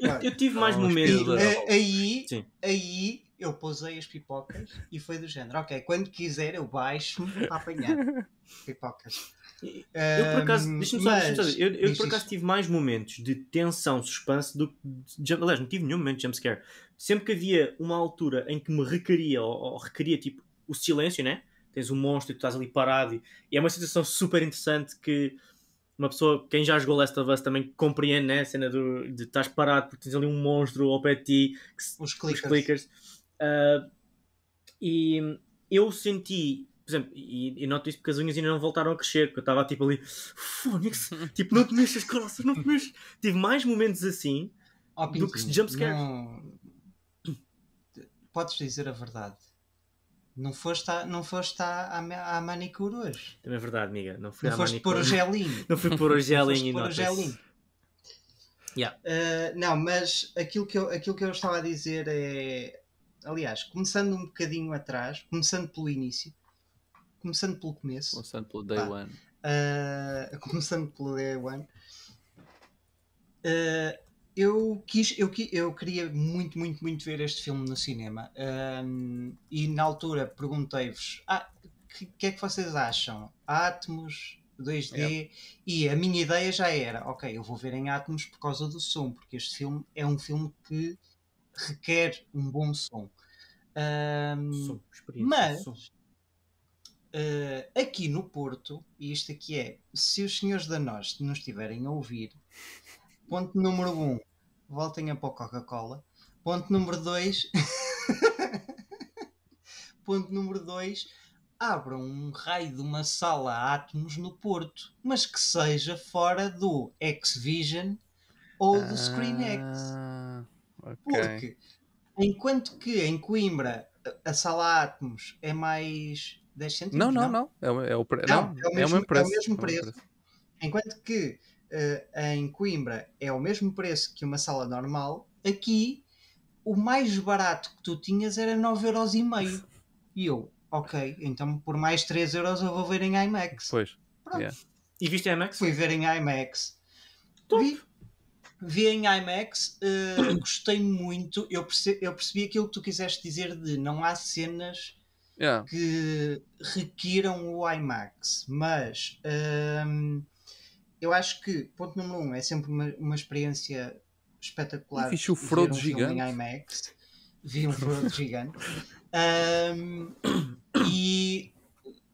Eu, eu, tive mais momentos. Eh, aí, aí eu pousei as pipocas e foi do género, ok, quando quiser eu baixo para apanhar pipocas. Eu por acaso, tive mais momentos de tensão, suspense do que. Aliás, não tive nenhum momento de jumpscare. Sempre que havia uma altura em que me requeria, ou, ou requeria tipo o silêncio, né? Tens um monstro e tu estás ali parado, e, e é uma situação super interessante que uma pessoa, quem já jogou Last of Us também compreende, né? A cena do, de estás parado porque tens ali um monstro ao pé de ti, que, os clickers. Os clickers Uh, e eu senti, por exemplo, e, e noto isso porque as unhas ainda não voltaram a crescer, porque eu estava tipo ali, Fónix, tipo, não te mexas, coração, não te mexas. Tive mais momentos assim oh, do que jumpscares. Não... Podes dizer a verdade. Não foste, a, não foste à, à, manicure hoje. Também é verdade, amiga. Não, fui não foste manicure. pôr o gelinho. não fui pôr o gelinho e pôr o gelinho. Yeah. Uh, não, mas aquilo que, eu, aquilo que eu estava a dizer é aliás, começando um bocadinho atrás, começando pelo início, começando pelo começo. Começando pelo day pá, one. Uh, começando pelo day one. Uh, eu, quis, eu, eu queria muito, muito, muito ver este filme no cinema. Um, eh, e na altura perguntei-vos: ah, que, que é que vocês acham? Atmos, 2D? É. E a minha ideia já era: ok, eu vou ver em Atmos por causa do som, porque este filme é um filme que quer um bom som. Um, mas som. Uh, aqui no Porto, e isto aqui é, se os senhores da nós nos estiverem a ouvir, ponto número um, voltem a pôr Coca-Cola. Ponto número dois ponto número dois abram um raio de uma sala a átomos no Porto, mas que seja fora do X-Vision ou do ScreenX. X. Ah. Porque enquanto que em Coimbra a sala Atmos é mais 10 centímetros. Não, não, não. não. É, é, o, pre... não, não, é o é é mesmo, é o mesmo preço. É o mesmo preço. Enquanto que uh, em Coimbra é o mesmo preço que uma sala normal, aqui o mais barato que tu tinhas era 9,5€. E eu, ok, então por mais 3€ euros eu vou ver em IMAX. Pois. Yeah. E viste a IMAX? Fui ver em IMAX. Top. Vi, vi em IMAX, uh, gostei muito. Eu percebi, eu percebi aquilo que tu quiseste dizer de não há cenas yeah. que requiram o IMAX, mas um, ehm, eu acho que, ponto número um, é sempre uma, uma experiência espetacular. Fiz o Frodo um gigante. Em IMAX. Vi um Frodo gigante. Um, ehm, e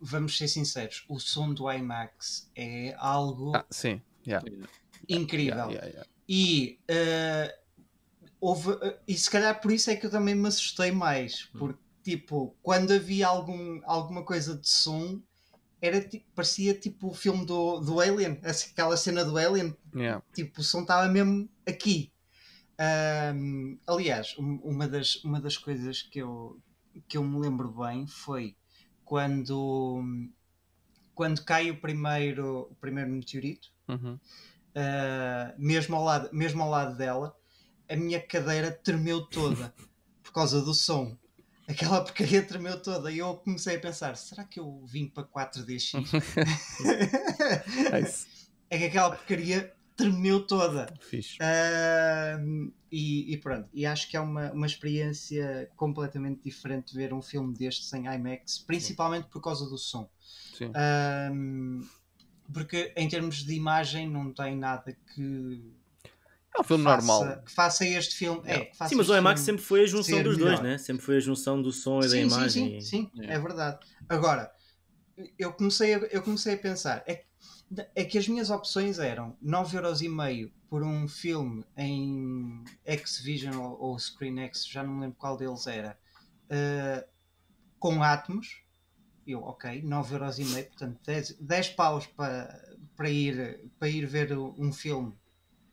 vamos ser sinceros, o som do IMAX é algo ah, sim. Yeah. Né? incrível. Yeah, yeah, e uh, houve. Eh, e se calhar por isso é que eu também me assustei mais, hum. porque tipo, quando havia algum, alguma coisa de som, era tipo, parecia tipo o filme do, do Alien, aquela cena do Alien, yeah. tipo, o som estava mesmo aqui. Um, aliás, uma das, uma das coisas que eu, que eu me lembro bem foi quando, quando cai o primeiro, o primeiro meteorito. Uhum. Eh, mesmo, ao lado, mesmo ao lado dela, a minha cadeira tremeu toda por causa do som. Aquela porcaria tremeu toda e eu comecei a pensar: será que eu vim para 4DX? É, é que aquela porcaria tremeu toda. Uh, e, e, pronto, e acho que é uma, uma experiência completamente diferente ver um filme destes em IMAX, principalmente por causa do som. Sim. Uh, porque em termos de imagem não tem nada que é um filme faça, normal. Que faça este filme. É, é sim, mas o IMAX sempre foi a junção dos melhor. dois, né? Sempre foi a junção do som e sim, da imagem. Sim, sim, sim é. é. verdade. Agora, eu comecei a, eu comecei a pensar, é, é que as minhas opções eram 9,5€ por um filme em X-Vision ou, ou ScreenX, já não me lembro qual deles era, uh, com átomos, eu, ok, 9,5€, portanto 10, 10 paus para, para, ir, para ir ver um filme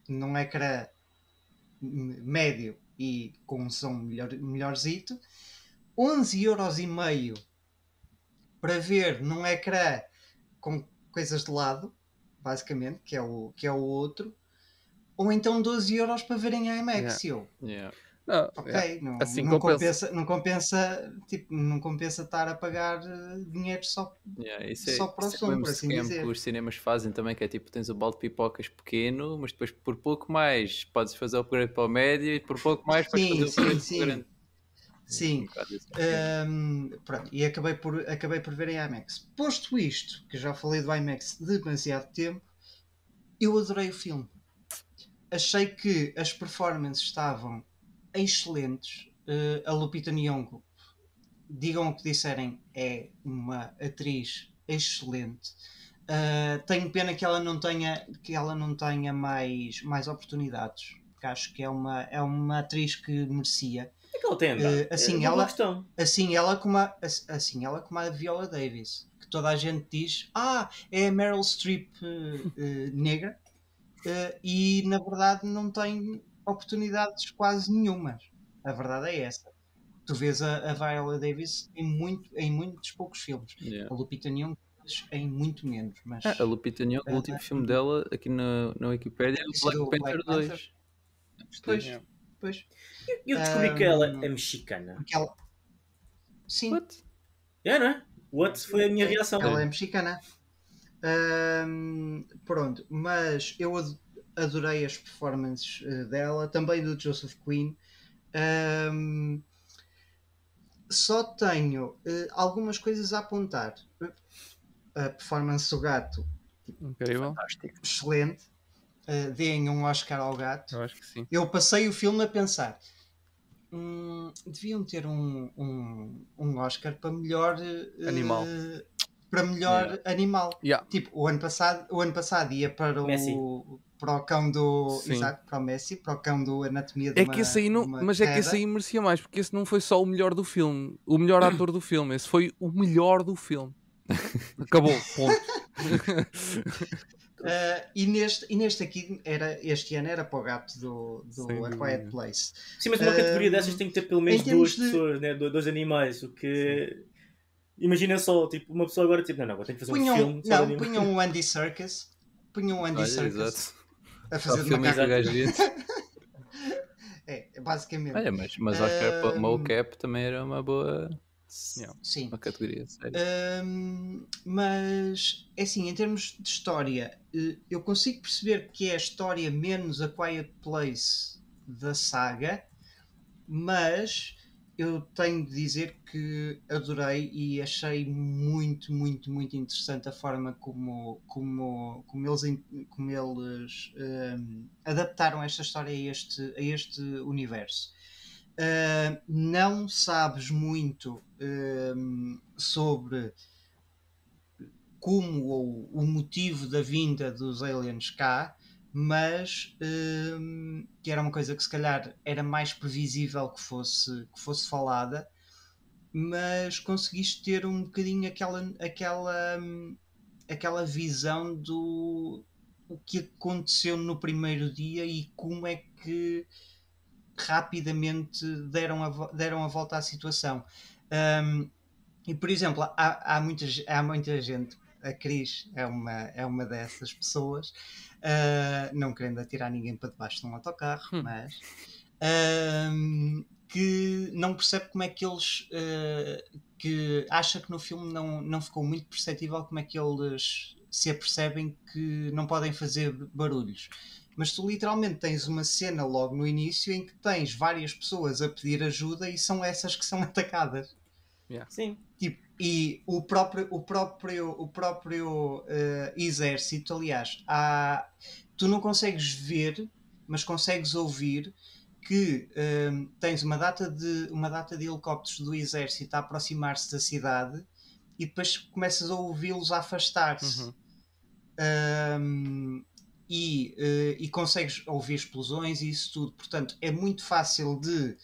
num ecrã médio e com um som melhor, melhorzito. 11,5€ para ver num ecrã com coisas de lado, basicamente, que é o, que é o outro. Ou então 12 euros para ver em IMAX. Yeah. Eu. Yeah. Não, ok, é, não, assim não compensa. compensa. não compensa, tipo, não compensa estar a pagar eh, dinheiro só, yeah, isso é, só para isso é o som, é assim dizer. Que os cinemas fazem também, que é tipo, tens o balde de pipocas pequeno, mas depois por pouco mais podes fazer o upgrade para o médio e por pouco mais podes fazer o upgrade sim. para o grande. É, sim, um, pronto, e acabei por, acabei por ver em IMAX. Posto isto, que já falei do IMAX demasiado tempo, eu adorei o filme. Achei que as performances estavam excelentes. Uh, a Lupita Nyong'o, digam o que disserem, é uma atriz excelente. Uh, tenho pena que ela não tenha, que ela não tenha mais, mais oportunidades, porque acho que é uma, é uma atriz que merecia. É que ela tem uh, assim, é ela, assim ela como a, assim ela como a Viola Davis, que toda a gente diz, ah, é a Meryl Streep uh, negra, e na verdade não tem oportunidades quase nenhumas. A verdade é essa. Tu vês a, a Viola Davis em, muito, em muitos poucos filmes. Yeah. A Lupita Nyong'o em muito menos. Mas... É, a Lupita Nyong'o, o último ah, filme dela aqui na, na Wikipedia é o Black Panther Black 2. Pois, pois. Eu, eu descobri um, que ela é mexicana. Ela... Sim. What? É, não é? What foi a minha reação. Ela é mexicana. Um, pronto, mas eu adorei as performances eh, dela, também do Joseph Quinn. Um, só tenho uh, algumas coisas a apontar. A performance do gato, incrível, fantástico. excelente. Uh, deem um Oscar ao gato. Eu acho que sim. Eu passei o filme a pensar. Hum, deviam ter um, um, um Oscar para melhor uh, animal para melhor yeah. animal. Yeah. Tipo, o ano passado, o ano passado ia para o para o cão do Sim. para o Messi, para o cão do Anatomia de é uma, que esse aí não, Mas é que esse aí merecia mais, porque esse não foi só o melhor do filme, o melhor ator do filme, esse foi o melhor do filme. Acabou, ponto. uh, e, neste, e neste aqui, era, este ano era para o gato do, do A Quiet Place. Sim, mas uma uh, categoria dessas tem que ter pelo menos duas de... pessoas, né? Do, dois animais, o que. Sim. Imagina só, tipo, uma pessoa agora, tipo, não, não, vou ter que fazer punham, um filme. Não, punham um Andy Serkis punham um Andy Olha, Serkis. Exato a fazer de macaco. é, basicamente. Olha, mas, mas Oscar um... Mocap também era uma boa. Sim. Uma categoria, sério. mas, é assim, em termos de história, eh, eu consigo perceber que é a história menos a Quiet Place da saga, mas eu tenho de dizer que adorei e achei muito, muito, muito interessante a forma como, como, como eles, como eles um, ehm, adaptaram esta história a este, a este universo. Uh, não sabes muito um, ehm, sobre como ou o motivo da vinda dos aliens cá, mas um, que era uma coisa que se calhar era mais previsível que fosse, que fosse falada, mas conseguiste ter um bocadinho aquela, aquela, hum, aquela visão do o que aconteceu no primeiro dia e como é que rapidamente deram a, deram a volta à situação. Um, e, por exemplo, há, há, muita, há muita gente, a Cris é uma, é uma dessas pessoas, uh, não querendo atirar ninguém para debaixo de um autocarro, hum. mas uh, que não percebe como é que eles uh, que acha que no filme não, não ficou muito perceptível como é que eles se apercebem que não podem fazer barulhos. Mas tu literalmente tens uma cena logo no início em que tens várias pessoas a pedir ajuda e são essas que são atacadas. Yeah. Sim. Tipo, e o próprio, o próprio, o próprio uh, exército, aliás, há, tu não consegues ver, mas consegues ouvir que uh, tens uma data, de, uma data de helicópteros do exército a aproximar-se da cidade e depois começas a ouvi-los a afastar-se. Uhum. Um, e, uh, e consegues ouvir explosões e isso tudo. Portanto, é muito fácil de,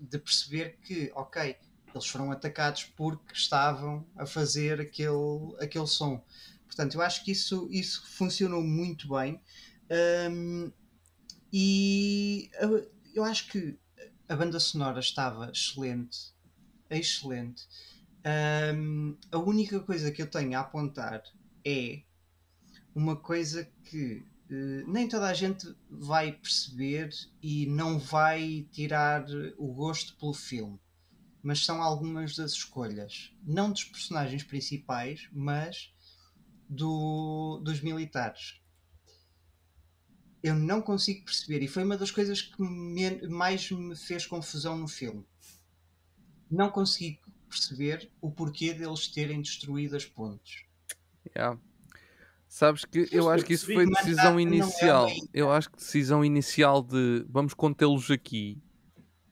de perceber que, ok, eles foram atacados porque estavam a fazer aquele, aquele som. Portanto, eu acho que isso, isso funcionou muito bem. Um, e eu, acho que a banda sonora estava excelente, excelente. Um, a única coisa que eu tenho a apontar é uma coisa que uh, nem toda a gente vai perceber e não vai tirar o gosto pelo filme mas são algumas das escolhas, não dos personagens principais, mas do, dos militares. Eu não consigo perceber, e foi uma das coisas que me, mais me fez confusão no filme. Não consegui perceber o porquê deles terem destruído as pontes. Yeah. Sabes que eu acho que isso foi decisão inicial. Eu acho que decisão inicial de vamos contê-los aqui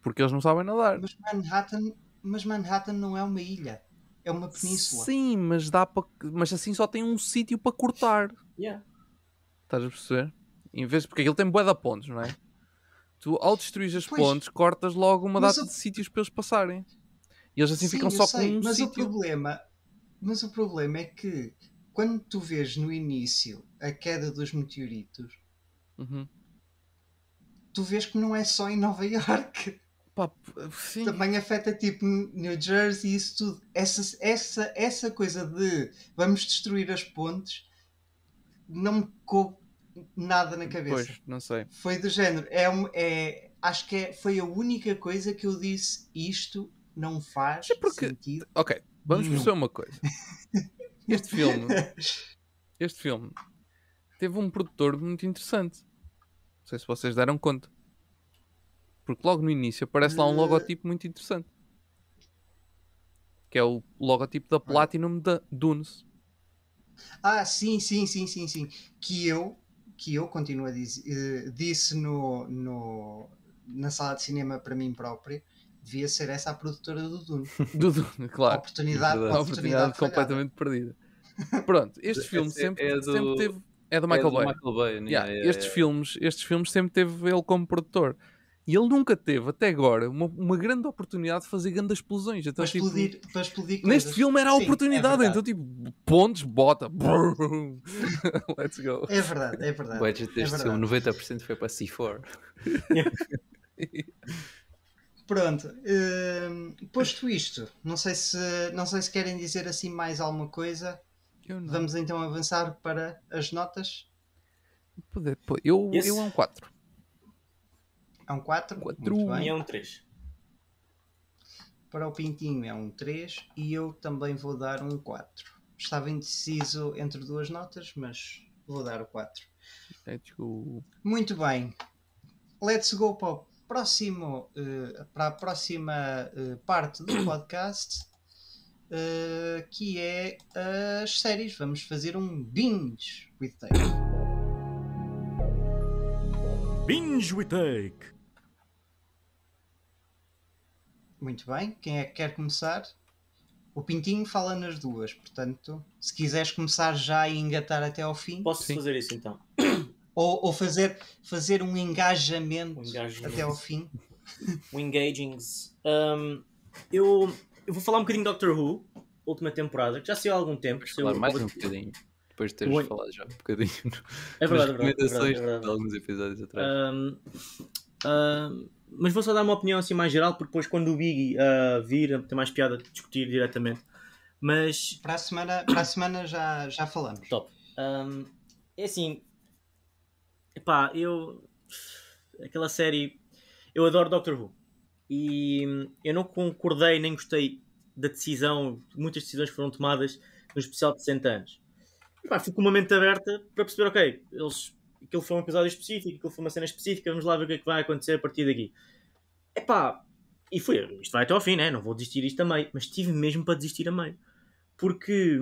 porque eles não sabem nadar. Mas Manhattan mas Manhattan não é uma ilha. É uma península. Sim, mas dá para. Mas assim só tem um sítio para cortar. Yeah. Estás a perceber? Em vez porque aquilo tem bué de pontos, não é? Tu ao destruir as pontes, cortas logo uma data de sítios para eles passarem. E eles assim Sim, ficam só sei, com um mas sítio. O problema, mas o problema é que quando tu vês no início a queda dos meteoritos, uhum. tu vês que não é só em Nova York. Pá, Também afeta tipo New Jersey e isso tudo. Essa, essa, essa coisa de vamos destruir as pontes não me coube nada na cabeça. Pois, não sei. Foi do género. É, um, é, acho que é, foi a única coisa que eu disse isto não faz é porque... sentido. Ok, vamos perceber uma coisa. Este filme, este filme teve um produtor muito interessante. Não sei se vocês deram conta. Porque logo no início aparece lá um eh, logotipo muito interessante. Que é o logotipo da ah. Platinum da Dunes. Ah, sim, sim, sim, sim, sim. Que eu, que eu continuo a dizer, eh, disse no, no, na sala de cinema para mim próprio, devia ser essa a produtora do Dune. do Dune, claro. A oportunidade, a oportunidade, completamente perdida. Pronto, este é filme sempre, é do, sempre teve. É do Michael é do Bay. Michael Bay né? yeah, yeah, é, yeah, estes, é. Filmes, estes filmes sempre teve ele como produtor. E ele nunca teve, até agora, uma, uma grande oportunidade de fazer grandes explosões. Então, para, tipo, explodir, para explodir coisas. Neste filme era a Sim, é oportunidade, é então, tipo, pontos, bota. Brrr, let's go. É verdade, é verdade. O budget deste é verdade. filme, 90% foi para C4. Pronto, uh, posto isto, não sei, se, não sei se querem dizer assim mais alguma coisa. Vamos então avançar para as notas. Eu, eu é um 4. É um 4. 4 e é um 3. Para o Pintinho é um 3 e eu também vou dar um 4. Estava indeciso entre duas notas, mas vou dar o 4. Let's go. Muito bem. Let's go para, o próximo, uh, para a próxima uh, parte do podcast, uh, que é as séries. Vamos fazer um binge with Taylor. Binge We Take. Muito bem, quem é que quer começar? O Pintinho fala nas duas, portanto, se quiseres começar já e engatar até ao fim. Posso sim. fazer isso então? Ou, ou, fazer, fazer um engajamento, um engajamento. até ao fim. Um engagings. Um, eu, eu vou falar um bocadinho de Doctor Who, última temporada, que já saiu há algum tempo. Claro, mais um bocadinho. Depois de teres falado já um bocadinho é verdade, nas é é recomendações é verdade, de alguns episódios atrás. Um, mas vou só dar uma opinião assim mais geral, porque depois quando o Biggie uh, vir, tem mais piada de discutir diretamente. Mas... Para a semana, para a semana já, já falamos. Top. Um, é assim... Epá, eu... Aquela série... Eu adoro Doctor Who. E hum, eu não concordei nem gostei da decisão, muitas decisões foram tomadas no especial de 60 anos. Pá, fico com uma mente aberta para perceber, ok, eles, aquilo foi um episódio específico, aquilo foi uma cena específica, vamos lá ver o que é que vai acontecer a partir daqui. É pá, e foi, isto vai até ao fim, né? Não vou desistir isto a meio, mas tive mesmo para desistir a meio, porque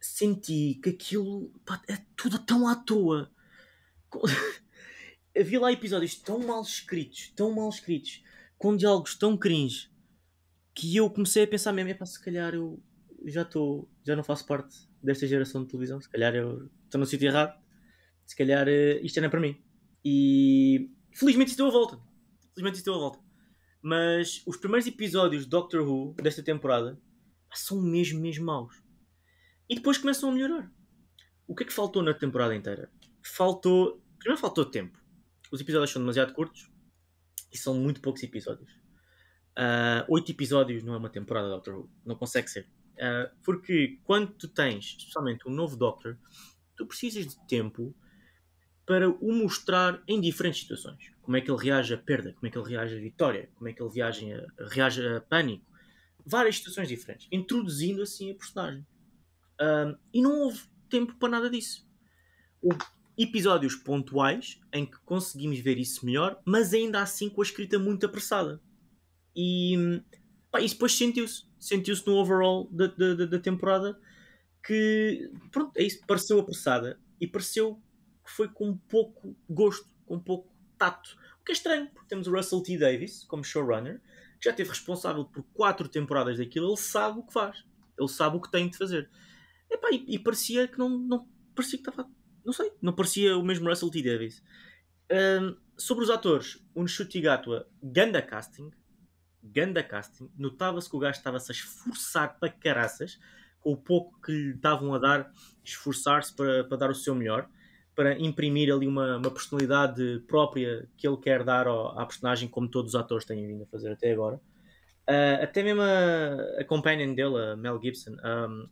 senti que aquilo pá, é tudo tão à toa. Havia lá episódios tão mal escritos, tão mal escritos, com diálogos tão cringe, que eu comecei a pensar mesmo, é pá, se calhar eu já estou, já não faço parte desta geração de televisão. Se calhar eu estou no sítio errado. Se calhar uh, isto era é para mim. E felizmente estou à volta. Felizmente estou à volta. Mas os primeiros episódios de Doctor Who desta temporada são mesmo, mesmo maus. E depois começam a melhorar. O que é que faltou na temporada inteira? Faltou. Primeiro faltou tempo. Os episódios são demasiado curtos e são muito poucos episódios. Uh, oito episódios não é uma temporada de Doctor Who. Não consegue ser. Uh, porque quando tu tens, especialmente um novo Doctor, tu precisas de tempo para o mostrar em diferentes situações. Como é que ele reage a perda, como é que ele reage a vitória, como é que ele reage a, reage a pânico. Várias situações diferentes, introduzindo assim a personagem. Uh, e não houve tempo para nada disso. Houve episódios pontuais em que conseguimos ver isso melhor, mas ainda assim com a escrita muito apressada. E pá, isso depois sentiu-se sentiu-se no overall da, da, temporada que, pronto, é isso, pareceu apressada e pareceu que foi com pouco gosto, com pouco tato. O que é estranho, porque temos o Russell T. Davis como showrunner, que já teve responsável por quatro temporadas daquilo, ele sabe o que faz, ele sabe o que tem de fazer. Epá, e, e parecia que não, não parecia que estava, não sei, não parecia o mesmo Russell T. Davis. Um, sobre os atores, o Nshuti Gatwa, ganda casting, ganda casting. Notava-se que o gajo estava-se a esforçar para caraças, com o pouco que lhe estavam a dar, esforçar-se para, para dar o seu melhor, para imprimir ali uma, uma personalidade própria que ele quer dar ao, à personagem, como todos os atores têm vindo a fazer até agora. Uh, até mesmo a, a companion dele, a Mel Gibson, um,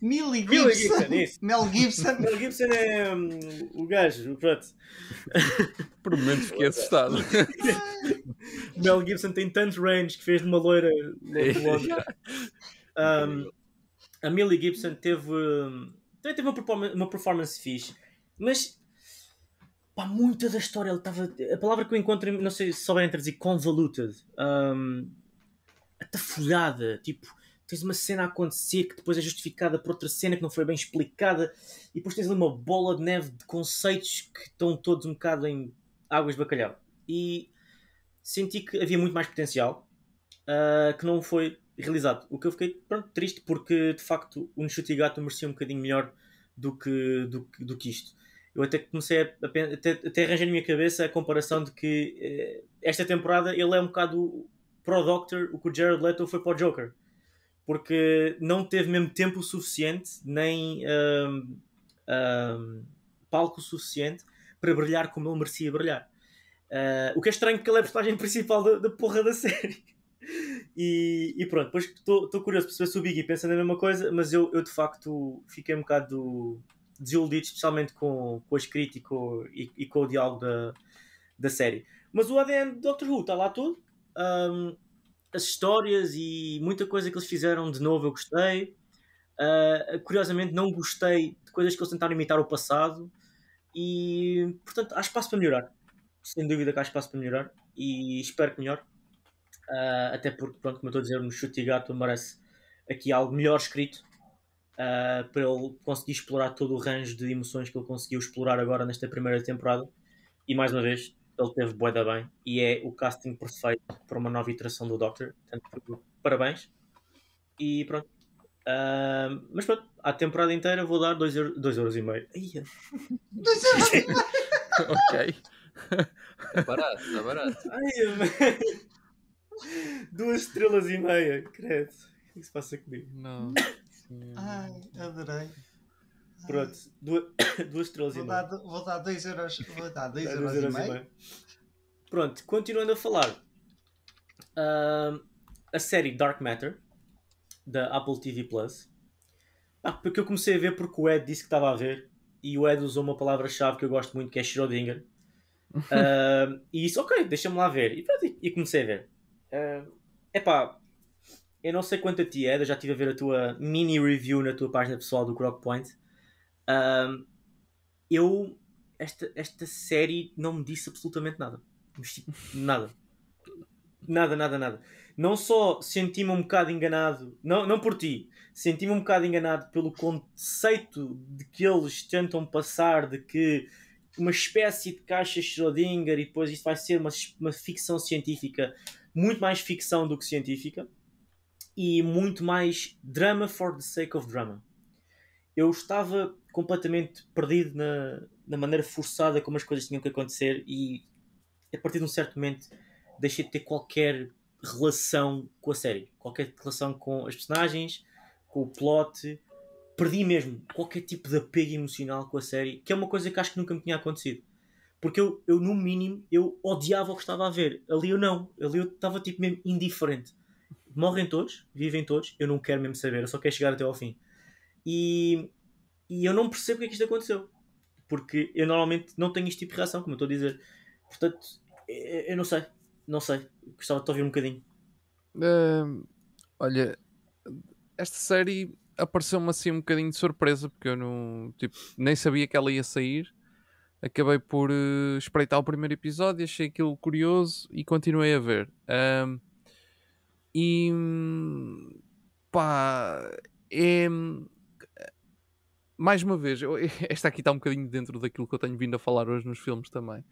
Millie Gibson. Gibson, isso. Mel Gibson. Mel Gibson é um, o gajo, pronto. Por um momento fiquei assustado. Mel Gibson tem tanto range que fez de uma loira é. Um, a Millie Gibson teve, hum, também teve uma performance, uma performance fixe, mas pá, muita da história, ele estava. A palavra que eu encontro, não sei se souberem traduzir, convoluted, um, atafogada, tipo tens uma cena a acontecer que depois é justificada por outra cena que não foi bem explicada, e depois tens ali uma bola de neve de conceitos que estão todos um bocado em águas de bacalhau. E senti que havia muito mais potencial uh, que não foi realizado. O que eu fiquei pronto, triste porque de facto o Nishut Gato merecia um bocadinho melhor do que, do, que, do que isto. Eu até comecei a, até, até arranjei na minha cabeça a comparação de que eh, esta temporada ele é um bocado pro Doctor o que o Jared Leto foi para o Joker porque não teve mesmo tempo suficiente nem um, um, palco suficiente para brilhar como ele merecia brilhar. Uh, o que é estranho porque ele é a personagem principal da, porra da série. e, e, pronto, depois estou curioso para saber se o Biggie pensa na mesma coisa, mas eu, eu de facto fiquei um bocado desiludido, especialmente com, com a escrita e com, e, e com o diálogo da, da série. Mas o ADN de Doctor Who está lá tudo. Um, as histórias e muita coisa que eles fizeram de novo eu gostei. Uh, curiosamente, não gostei de coisas que eles tentaram imitar o passado. E, portanto, há espaço para melhorar. Sem dúvida que há espaço para melhorar. E espero que melhore. Uh, até porque, pronto, como eu estou a dizer, no Chute Gato merece aqui algo melhor escrito. Uh, para ele conseguir explorar todo o range de emoções que ele conseguiu explorar agora nesta primeira temporada. E mais uma vez, ele teve boeda bem e é o casting perfeito para uma nova iteração do Doctor. Portanto, parabéns. E pronto. Uh, mas pronto, à temporada inteira vou dar 2,5€. Dois euros e meio. Ia. É. Dois euros e meio. ok. Está barato, está barato. Ai, é Duas estrelas e meia, credo. O que é se passa comigo? Não. Ai, adorei. Pronto, duas, duas estrelas vou e dar, meio. Vou dar 2 euros, vou dar euros, euros, e, meio. meio. Pronto, continuando a falar. Uh, a série Dark Matter, da Apple TV Plus. Ah, porque eu comecei a ver porque o Ed disse que estava a ver e o Ed usou uma palavra-chave que eu gosto muito que é Schrödinger. uh, e isso, ok, deixa-me lá ver. E, pronto, e comecei a ver. Uh, epá, eu não sei quanto a ti, Ed, eu já estive a ver a tua mini review na tua página pessoal do Crockpoint. Point eu. Esta, esta série não me disse absolutamente nada. Tipo, nada. Nada, nada, nada. Não só senti-me um bocado enganado, não, não por ti, senti-me um bocado enganado pelo conceito de que eles tentam passar de que uma espécie de caixa Schrödinger e depois isto vai ser uma, uma ficção científica, muito mais ficção do que científica e muito mais drama for the sake of drama. Eu estava completamente perdido na, na maneira forçada como as coisas tinham que acontecer e a partir de um certo momento deixei de ter qualquer relação com a série, qualquer relação com as personagens, com o plot. Perdi mesmo qualquer tipo de apego emocional com a série, que é uma coisa que acho que nunca me tinha acontecido. Porque eu, eu no mínimo, eu odiava o que estava a ver. Ali eu não. Ali eu estava tipo mesmo indiferente. Morrem todos, vivem todos, eu não quero mesmo saber, eu só quero chegar até ao fim. E e eu não percebo o que é que isto aconteceu. Porque eu normalmente não tenho este tipo de reação, como eu estou a dizer. Portanto, eh, eu não sei. Não sei. Gostava de ouvir um bocadinho. Uh, olha, esta série apareceu-me assim um bocadinho de surpresa, porque eu não, tipo, nem sabia que ela ia sair. Acabei por uh, espreitar o primeiro episódio, achei aquilo curioso e continuei a ver. e hum, pá, é, hum, mais uma vez, eu, esta aqui está um bocadinho dentro daquilo que eu tenho vindo a falar hoje nos filmes também.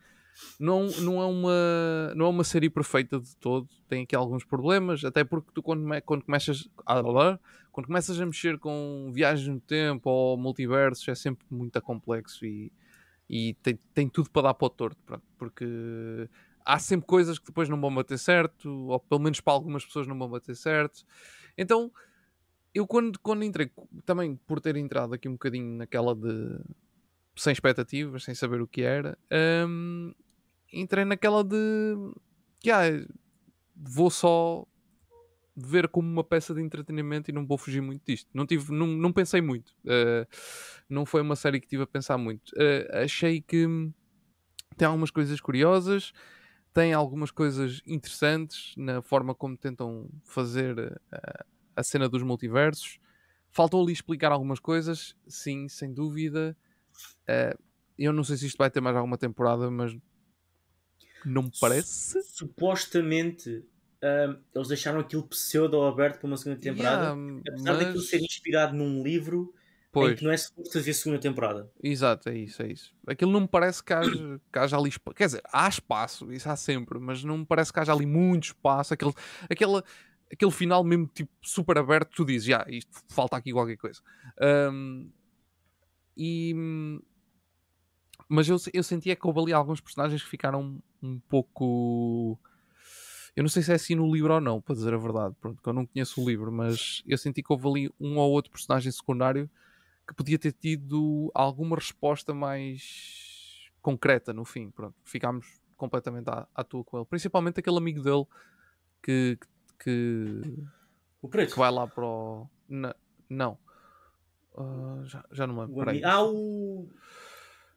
Não, não, é uma, não é uma série perfeita de todo, tem aqui alguns problemas, até porque tu quando, quando começas a ah, falar, quando começas a mexer com viagens no tempo ou multiversos, é sempre muito complexo e, e tem, tem tudo para dar para o torto, pronto, porque há sempre coisas que depois não vão bater certo, ou pelo menos para algumas pessoas não vão bater certo. Então, eu quando, quando entrei, também por ter entrado aqui um bocadinho naquela de sem expectativas, sem saber o que era, hum, entrei naquela de que yeah, vou só ver como uma peça de entretenimento e não vou fugir muito disto. Não, tive, não, não pensei muito. Uh, não foi uma série que tive a pensar muito. Uh, achei que tem algumas coisas curiosas, tem algumas coisas interessantes na forma como tentam fazer uh, a cena dos multiversos. Faltou ali explicar algumas coisas, sim, sem dúvida. Uh, eu não sei se isto vai ter mais alguma temporada, mas não me parece. Supostamente ehm, eles deixaram aquilo pseudo aberto para uma segunda temporada, yeah, apesar mas... daquilo ser inspirado num livro pois. em que não é suposto fazer segunda temporada. Exato, é isso, é isso. Aquilo não me parece que haja, que haja ali espaço. Quer dizer, há espaço, isso há sempre, mas não me parece que haja ali muito espaço. Aquele, aquela aquele final mesmo tipo super aberto, tu dizes, já, ah, isto falta aqui qualquer coisa. Um, e, mas eu, eu sentia é que houve ali alguns personagens que ficaram um pouco. Eu não sei se é assim no livro ou não, para dizer a verdade, pronto, que eu não conheço o livro, mas eu senti que houve ali um ou outro personagem secundário que podia ter tido alguma resposta mais concreta no fim. Pronto, ficámos completamente à, à toa com ele. Principalmente aquele amigo dele que, que que. O preto? Que vai lá para o. Na, não. Uh, já, já, não me lembro. Há ah, o.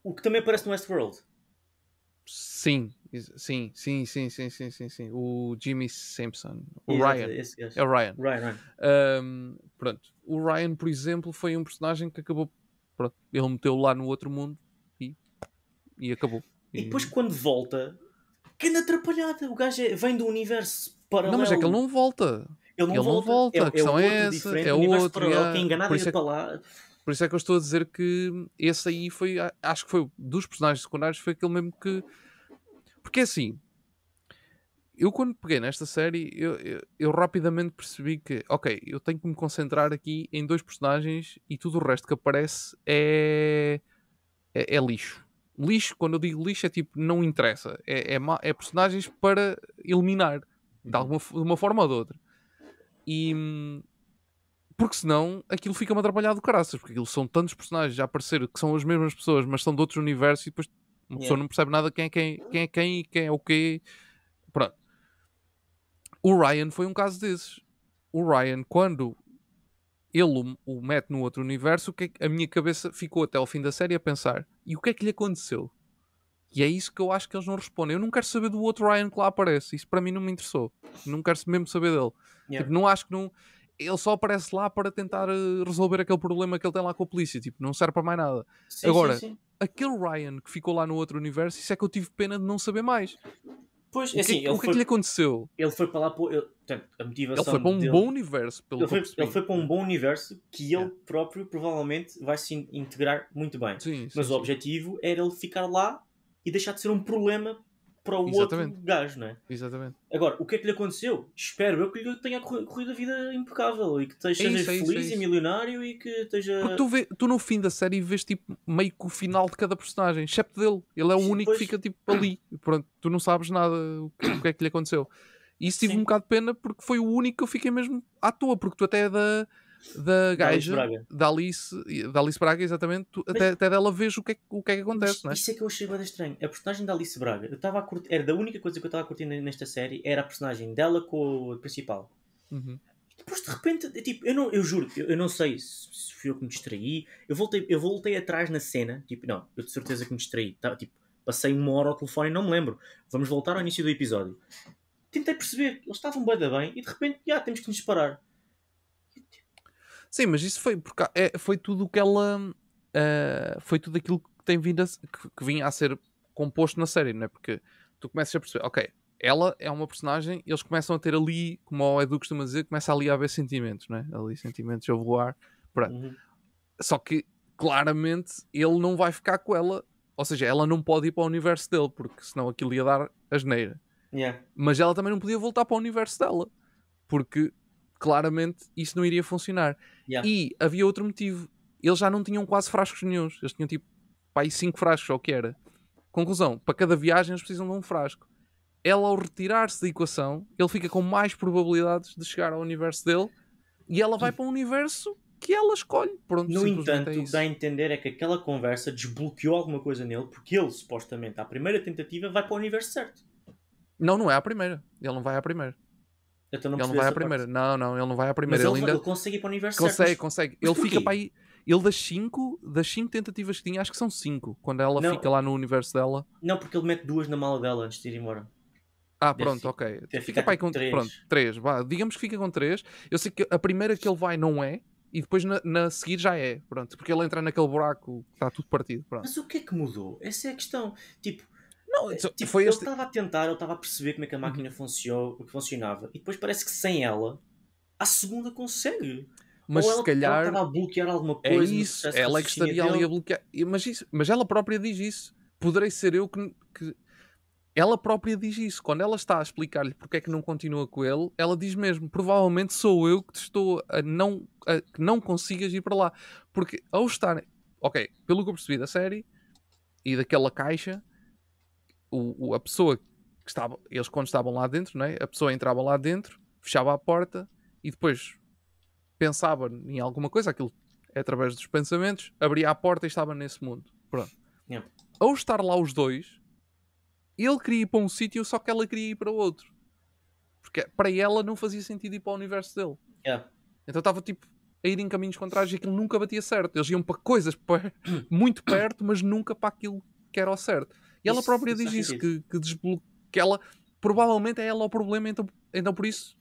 O que também aparece no Westworld. Sim, sim, sim, sim, sim, sim, sim, sim. O Jimmy Simpson. O Ryan. É o Ryan. Ryan, Ryan. Um, pronto. O Ryan, por exemplo, foi um personagem que acabou. Pronto, ele meteu lá no outro mundo e, e acabou. E... e depois quando volta, que atrapalhada! O gajo é, vem do universo paralelo. Não, mas é que ele não volta. Ele não ele volta. volta. É, a questão é, outro é essa. É o outro. Paralelo, é... enganar por, isso é lá. por isso é que eu estou a dizer que esse aí foi. Acho que foi dos personagens secundários, foi aquele mesmo que. Porque é assim. Eu quando peguei nesta série, eu, eu, eu rapidamente percebi que, ok, eu tenho que me concentrar aqui em dois personagens e tudo o resto que aparece é, é, é lixo lixo, quando eu digo lixo, é tipo, não interessa. É, é, é personagens para eliminar de, alguma, de uma forma ou de outra. E. Porque senão aquilo fica-me atrapalhado, caraças, porque aquilo são tantos personagens a aparecer que são as mesmas pessoas, mas são de outros universos e depois uma yeah. pessoa não percebe nada quem é quem, quem é quem e quem é o quê. Pronto. O Ryan foi um caso desses. O Ryan, quando ele o, mete no outro universo, o que é que a minha cabeça ficou até ao fim da série a pensar: e o que é que lhe aconteceu? E é isso que eu acho que eles não respondem. Eu não quero saber do outro Ryan que lá aparece. Isso para mim não me interessou. Não quero mesmo saber dele. Yeah. Tipo, não acho que não. Ele só aparece lá para tentar eh, resolver aquele problema que ele tem lá com a polícia. Tipo, não serve para mais nada. Sim, Agora, sim, sim. aquele Ryan que ficou lá no outro universo, isso é que eu tive pena de não saber mais. Pois, o é é assim, que, o foi, que, é que lhe aconteceu? Ele foi para lá, para ele, portanto, a motivação ele foi para um dele, bom universo, pelo ele foi, ele foi para um bom universo que ele é. próprio provavelmente vai se integrar muito bem. Sim, Mas sim, o objetivo era ele ficar lá e deixar de ser um problema para o Exatamente. outro gajo, não é? Exatamente. Agora, o que é que lhe aconteceu? Espero eu que lhe tenha corrido a vida impecável e que é esteja é isso, é feliz isso, é e milionário e que esteja. Porque tu, vê, tu no fim da série vês tipo meio que o final de cada personagem, excepto dele. Ele é o Sim, único que fica tipo ali. Pronto, tu não sabes nada o que, o que é que lhe aconteceu. E isso tive Sim. um bocado de pena porque foi o único que eu fiquei mesmo à toa, porque tu até é da da gaja, da Alice, da Alice, Braga, exatamente, Mas... até, até dela vejo o que é, o que, é que acontece. não é? isto é que eu achei bem estranho. A personagem da Alice Braga, eu estava a curtir, era da única coisa que eu estava a curtir nesta série, era a personagem dela com a principal. Uhum. E depois de repente, eu, é tipo, eu, não, eu juro, eu, eu não sei se, se, fui eu que me distraí. Eu voltei, eu voltei atrás na cena, tipo, não, eu de certeza que me distraí. Tá, tipo, passei uma hora ao telefone e não me lembro. Vamos voltar ao início do episódio. Tentei perceber, eles estavam bem, bem e de repente, já, temos que nos parar Sim, mas isso foi porque é, foi tudo o que ela. Uh, foi tudo aquilo que tem vindo a, que, que, vinha a ser composto na série, não é? Porque tu começas a perceber, ok, ela é uma personagem, eles começam a ter ali, como o Edu costuma dizer, começa ali a haver sentimentos, não é? Ali sentimentos a voar. Pronto. Uhum. Só que claramente ele não vai ficar com ela, ou seja, ela não pode ir para o universo dele, porque senão aquilo ia dar asneira. Yeah. Mas ela também não podia voltar para o universo dela, porque claramente isso não iria funcionar. Yeah. E havia outro motivo. Eles já não tinham quase frascos nenhums. Eles tinham tipo, pá, aí 5 frascos, ou o que era. Conclusão, para cada viagem eles precisam de um frasco. Ela, ao retirar-se da equação, ele fica com mais probabilidades de chegar ao universo dele e ela vai para um universo que ela escolhe. Pronto, no entanto, é o que dá a entender é que aquela conversa desbloqueou alguma coisa nele, porque ele, supostamente, à primeira tentativa, vai para o universo certo. Não, não é à primeira. Ele não vai à primeira. Então ele não vai à primeira. Parte. Não, não, ele não vai à primeira. Ele, ele, ainda... ele consegue ir para o universo Consegue, certo, mas... consegue. Mas ele porquê? fica para aí. Ele das 5 das cinco tentativas que tinha, acho que são 5, quando ela não. fica lá no universo dela. Não, porque ele mete duas na mala dela antes de ir embora. Ah, Deve pronto, ok. Fica para aí tipo com 3. Pronto, 3. digamos que fica com 3. Eu sei que a primeira que ele vai não é, e depois na, na seguir já é. Pronto, porque ele entra naquele buraco, está tudo partido. Pronto. Mas o que é que mudou? Essa é a questão. Tipo, não, eh, tipo, foi ele estava este... a tentar, ele estava a perceber como é que a uhum. máquina funcionou, que funcionava, e depois parece que sem ela, à segunda consegue. Mas Ou se ela, calhar. Ela estava a bloquear alguma é coisa. É isso, ela é que estaria ali a bloquear. Mas, isso, mas ela própria diz isso. Poderei ser eu que, que. Ela própria diz isso. Quando ela está a explicar-lhe porque é que não continua com ele, ela diz mesmo: provavelmente sou eu que te estou a não. A, que não consigas ir para lá. Porque ao estar. Ok, pelo que eu percebi da série e daquela caixa, o, o, a pessoa que estava, eles quando estavam lá dentro, né a pessoa entrava lá dentro, fechava a porta e depois pensava em alguma coisa, aquilo é através dos pensamentos, abria a porta e estava nesse mundo. Pronto. Yeah. Ao estar lá os dois, ele queria ir para um sítio, só que ela queria ir para outro. Porque para ela não fazia sentido ir para o universo dele. Yeah. Então estava tipo a ir em caminhos contrários e aquilo nunca batia certo. Eles iam para coisas muito perto, mas nunca para aquilo que era o certo. E ela isso, própria diz isso, que, que desbloqueia. Que ela, provavelmente é ela o problema, então, então por isso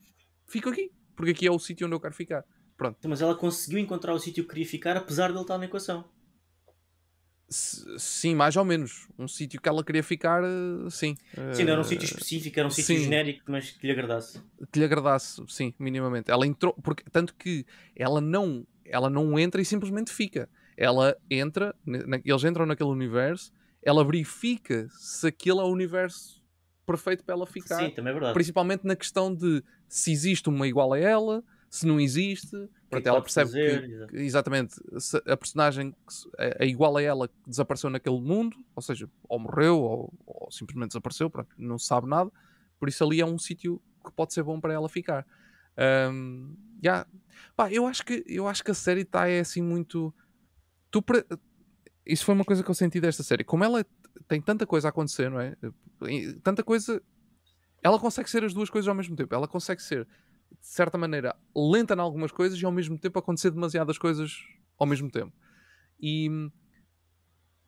fico aqui. Porque aqui é o sítio onde eu quero ficar. Pronto. Então, mas ela conseguiu encontrar o sítio que queria ficar, apesar de ele estar na equação. Sim, mais ou menos. Um sítio que ela queria ficar, eh, sim. Sim, não era um eh, sítio específico, era um sítio genérico, mas que lhe agradasse. Que lhe agradasse, sim, minimamente. Ela entrou, porque, tanto que ela não, ela não entra e simplesmente fica. Ela entra, eles entram naquele universo, ela verifica se aquilo é o universo perfeito para ela ficar. Sim, também é verdade. Principalmente na questão de se existe uma igual a ela, se não existe. É Portanto, ela percebe fazer, que, exatamente, a personagem é, é igual a ela que desapareceu naquele mundo, ou seja, ou morreu ou, ou simplesmente desapareceu, pronto, não sabe nada. Por isso, ali é um sítio que pode ser bom para ela ficar. Um, yeah. Pá, eu, acho que, eu acho que a série está é assim muito. Tu, isso foi uma coisa que eu senti desta série. Como ela tem tanta coisa a acontecer, não é? Tanta coisa. Ela consegue ser as duas coisas ao mesmo tempo. Ela consegue ser, de certa maneira, lenta em algumas coisas e ao mesmo tempo acontecer demasiadas coisas ao mesmo tempo. E hum,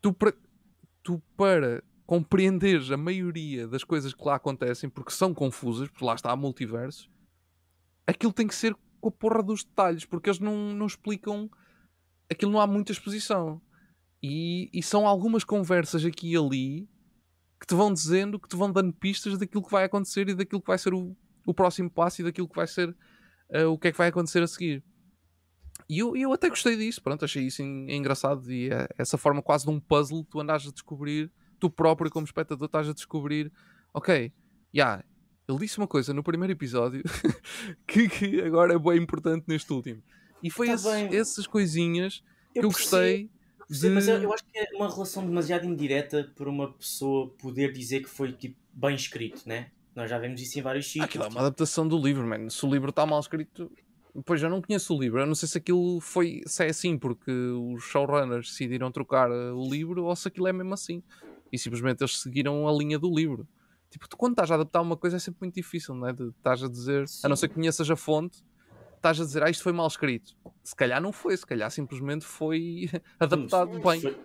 tu, para, tu para compreenderes a maioria das coisas que lá acontecem, porque são confusas, porque lá está a multiverso, aquilo tem que ser com a porra dos detalhes, porque eles não, não explicam. Aquilo não há muita exposição e, e, são algumas conversas aqui e ali que te vão dizendo, que te vão dando pistas daquilo que vai acontecer e daquilo que vai ser o, o próximo passo e daquilo que vai ser uh, o que é que vai acontecer a seguir. E eu, eu até gostei disso, pronto, achei isso engraçado e é essa forma quase de um puzzle tu andas a descobrir, tu próprio como espectador estás a descobrir, ok, já, yeah, ele disse uma coisa no primeiro episódio que, que, agora é bem importante neste último. E foi tá esses, essas coisinhas eu que eu gostei Sim, mas eu, eu, acho que é uma relação demasiado indireta para uma pessoa poder dizer que foi tipo, bem escrito, né? Nós já vemos isso em vários ah, sítios. Aquilo é uma tipo adaptação do livro, mano. Se o livro está mal escrito. Pois eu não conheço o livro, eu não sei se aquilo foi se é assim porque os showrunners decidiram trocar eh, o livro ou se aquilo é mesmo assim. E simplesmente eles seguiram a linha do livro. Tipo, tu quando estás a adaptar uma coisa é sempre muito difícil, não é? De, estás a dizer, Sim. a não ser que conheças a fonte, estás a dizer, ah, isto foi mal escrito. Se calhar não foi, se calhar simplesmente foi adaptado mas, bem.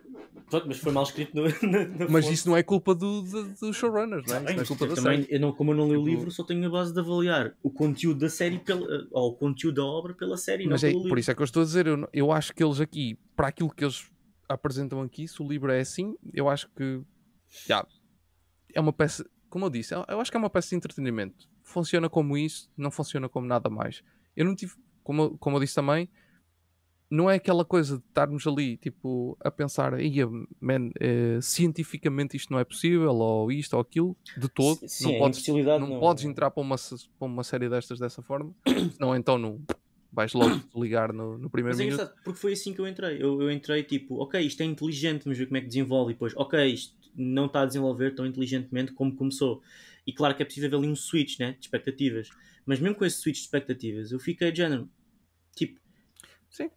Foi, mas foi mal escrito no, no, no Mas isso não é culpa do, do, do showrunners, não é? Também, não é culpa da também, série. Eu não, como eu não li o tipo, livro, só tenho a base de avaliar o conteúdo da série pela, eh, ou o conteúdo da obra pela série, mas não é, pelo livro. Por isso é que eu estou a dizer, eu, eu acho que eles aqui, para aquilo que eles apresentam aqui, se o livro é assim, eu acho que já, é uma peça, como eu disse, é, eu acho que é uma peça de entretenimento. Funciona como isso, não funciona como nada mais eu não tive, como, como eu disse também, não é aquela coisa de estarmos ali tipo a pensar, man, eh, cientificamente isto não é possível, ou isto ou aquilo, de todo. Sim, não, é podes, não, não, é? podes entrar para uma, para uma série destas dessa forma, senão então não vais logo ligar no, no primeiro Mas é minuto. Porque foi assim que eu entrei. Eu, eu entrei tipo, ok, isto é inteligente, vamos ver como é que desenvolve, e depois, ok, isto não está a desenvolver tão inteligentemente como começou. E claro que é preciso haver ali um switch né, de expectativas. Mas mesmo com esse switch de expectativas, eu fiquei de género. Tipo. Sim.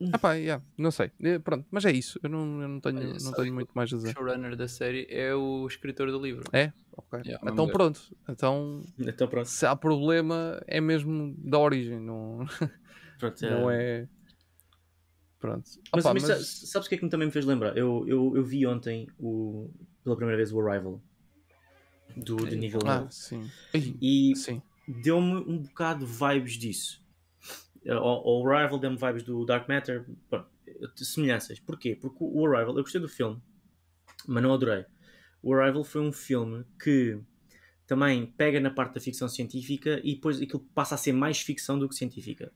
Hum. Ah pá, yeah, não sei. Eh, pronto, mas é isso. Eu não, eu não tenho, não tenho muito mais a dizer. O showrunner da série é o escritor do livro. É? Ok. Yeah, é então, pronto. Então, então pronto. Se há problema, é mesmo da origem. Não, pronto, é... não é. é. Pronto. Ah, mas, Opa, mas, mas... sabes o que é que também me fez lembrar? Eu, eu, eu vi ontem o, pela primeira vez o Arrival do, do Nível ah, sim. E, sim deu-me um bocado vibes disso. Eh, o Arrival deu-me vibes do Dark Matter, bom, semelhanças. Porquê? Porque o Arrival, eu gostei do filme, mas não adorei. O Arrival foi um filme que também pega na parte da ficção científica e depois aquilo passa a ser mais ficção do que científica.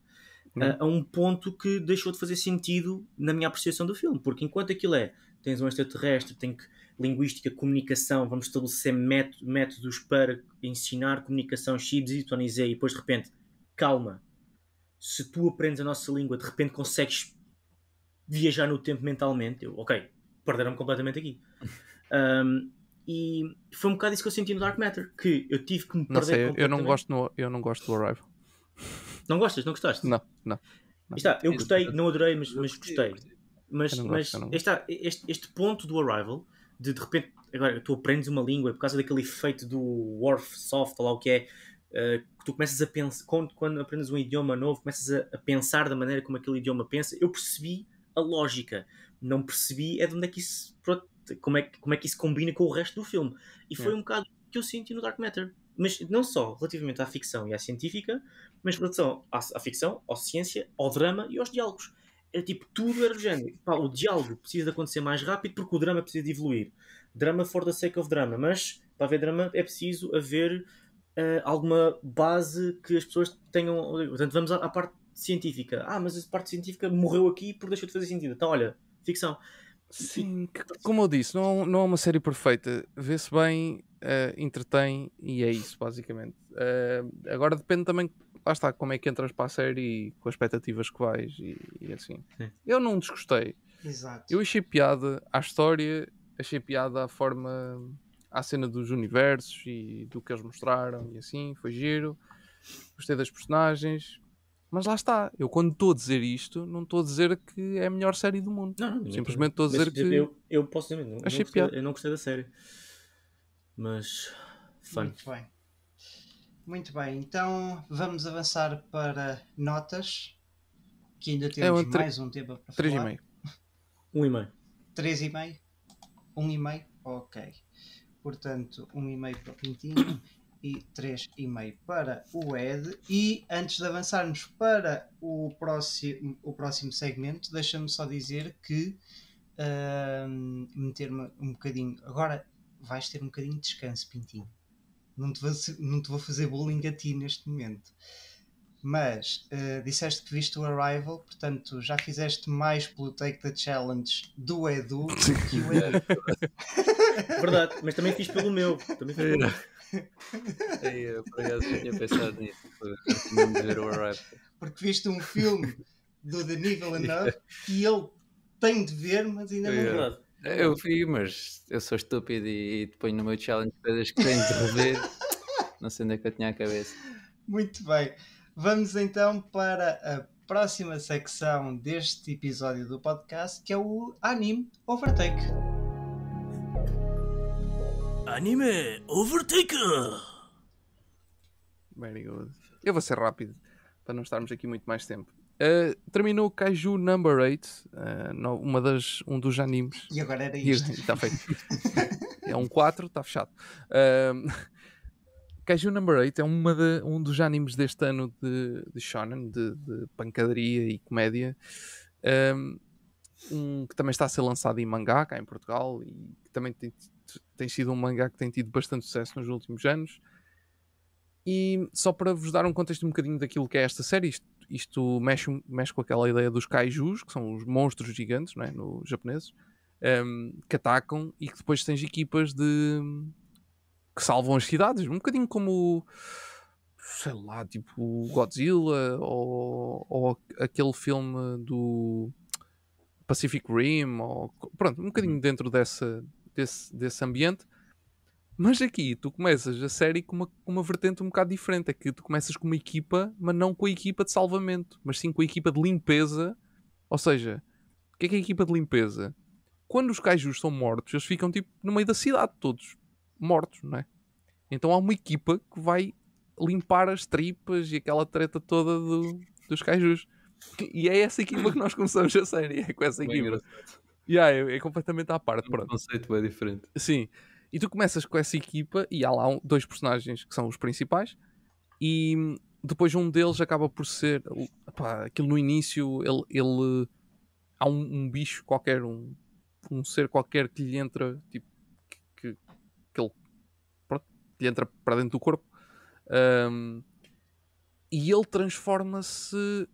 Hum. a, um ponto que deixou de fazer sentido na minha apreciação do filme, porque enquanto aquilo é tens um extraterrestre, tem que linguística, comunicação, vamos estabelecer métodos para ensinar comunicação X, Y e Z, e depois de repente, calma, se tu aprendes a nossa língua, de repente consegues viajar no tempo mentalmente, eu, ok, perderam-me completamente aqui. Um, e foi um bocado isso que eu senti no Dark Matter, que eu tive que me não perder sei, completamente. Eu não, gosto no, eu não gosto do Arrival. Não gostas Não gostaste? Não, não. não. Está, eu gostei, não adorei, mas, mas gostei. Mas, mas está, este, este ponto do Arrival de de repente, agora tu aprendes uma língua por causa daquele efeito do Worf Soft, ou lá o que é, uh, tu começas a pensar, quando, quando, aprendes um idioma novo, começas a, a, pensar da maneira como aquele idioma pensa. Eu percebi a lógica, não percebi é de onde é que isso, pronto, como, é, como é que isso combina com o resto do filme. E foi é. um bocado que eu senti no Dark Matter. Mas não só relativamente à ficção e à científica, mas relação à, à ficção, à ciência, ao drama e aos diálogos é tipo, tudo era do género. Pá, o diálogo precisa de acontecer mais rápido porque o drama precisa de evoluir. Drama for the sake of drama, mas para haver drama é preciso haver uh, alguma base que as pessoas tenham. Portanto, vamos à, à, parte científica. Ah, mas a parte científica morreu aqui porque deixou de fazer sentido. Então, olha, ficção. Sim, que, como eu disse, não, não é uma série perfeita. Vê-se bem, uh, entretém e é isso, basicamente. Uh, agora depende também lá está, como é que entras para a série e com as expectativas que vais e, e assim. Sim. Eu não desgostei. Exato. Eu achei piada à história, achei piada à forma, à cena dos universos e do que eles mostraram e assim, foi giro. Gostei das personagens. Mas lá está, eu quando estou a dizer isto, não estou a dizer que é a melhor série do mundo. Não, Simplesmente estou a dizer que. Eu, eu posso dizer, não, achei não gostei, piada. eu não gostei da série. Mas. Fun. Muito bem. Muito bem, então vamos avançar para notas, que ainda temos é um mais um tema para três falar. 3,5. 1,5. 3,5? 1,5? Ok. Portanto, 1,5 para o pintinho e 3,5 para o Ed. E antes de avançarmos para o próximo, o próximo segmento, deixa-me só dizer que uh, meter-me um bocadinho. Agora vais ter um bocadinho de descanso, Pintinho não te vou, não te vou fazer bullying a ti neste momento. Mas uh, disseste que viste o Arrival, portanto já fizeste mais pelo Take the Challenge do Edu do que o Edu. É verdade, mas também fiz pelo meu. Também fiz pelo meu. É. Eu, por acaso, tinha pensado nisso. Tinha ver o Arrival. Porque viste um filme do The Neville Enough que ele tem de ver, mas ainda não. É verdade. É, eu vi, hum. mas eu sou estúpido e, te ponho no meu challenge coisas que tenho de rever. Não sei onde é que eu tinha a cabeça. Muito bem. Vamos então para a próxima secção deste episódio do podcast, que é o Anime Overtake. Anime Overtake! Very good. Eu vou ser rápido, para não estarmos aqui muito mais tempo. Uh, terminou Kaiju Number 8, uh, eh, uma das, um dos animes. E agora era isto. Está feito. é um 4, está fechado. Uh, Kaiju Number 8 é uma de, um dos animes deste ano de, de shonen, de, de pancadaria e comédia. Um, ehm, um, que também está a ser lançado em mangá cá em Portugal e que também tem, tem sido um mangá que tem tido bastante sucesso nos últimos anos. E só para vos dar um contexto um bocadinho daquilo que é esta série, isto isto mexe, mexe com aquela ideia dos kaijus, que são os monstros gigantes, não é? No japoneses, um, ehm, que atacam e que depois tens equipas de que salvam as cidades, um bocadinho como sei lá, tipo Godzilla ou, ou aquele filme do Pacific Rim, ou pronto, um bocadinho dentro dessa, desse, desse ambiente mas aqui tu começas a série com uma, com uma vertente um bocado diferente. É que tu começas com uma equipa, mas não com a equipa de salvamento, mas sim com a equipa de limpeza. Ou seja, o que é que é a equipa de limpeza? Quando os cajus são mortos, eles ficam tipo no meio da cidade, todos mortos, não é? Então há uma equipa que vai limpar as tripas e aquela treta toda do, dos cajus. E é essa equipa que nós começamos a série, é com essa equipa. Engraçado. Yeah, é, é completamente à parte. É um pronto. conceito bem diferente. Sim. E tu começas com essa equipa e há lá um, dois personagens que são os principais e depois um deles acaba por ser opá, aquilo no início ele, ele há um, um, bicho qualquer um, um ser qualquer que lhe entra tipo que, que ele pronto, lhe entra para dentro do corpo um, e ele transforma-se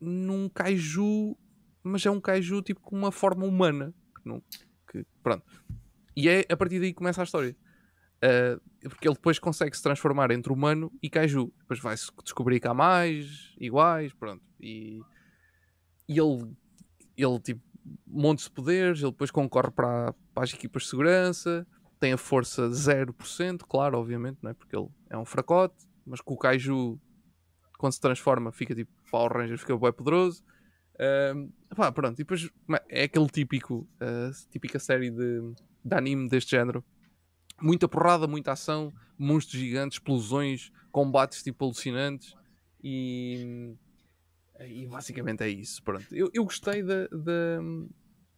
num kaiju mas é um kaiju tipo com uma forma humana que não, que, pronto e é a partir daí que começa a história. Uh, porque ele depois consegue se transformar entre humano e Kaiju Depois vai-se descobrir que há mais, iguais, pronto. E, e ele, ele tipo, monte-se poderes, ele depois concorre para, para as equipas de segurança, tem a força 0%, claro, obviamente, não é? porque ele é um fracote, mas com o Kaiju, quando se transforma, fica tipo Power Ranger, fica bem poderoso. Uh, pá, pronto, e depois é aquele típico, uh, típica série de de anime deste género. Muita porrada, muita ação, monstros gigantes, explosões, combates tipo alucinantes e, e basicamente é isso. Pronto. Eu, eu gostei da, da,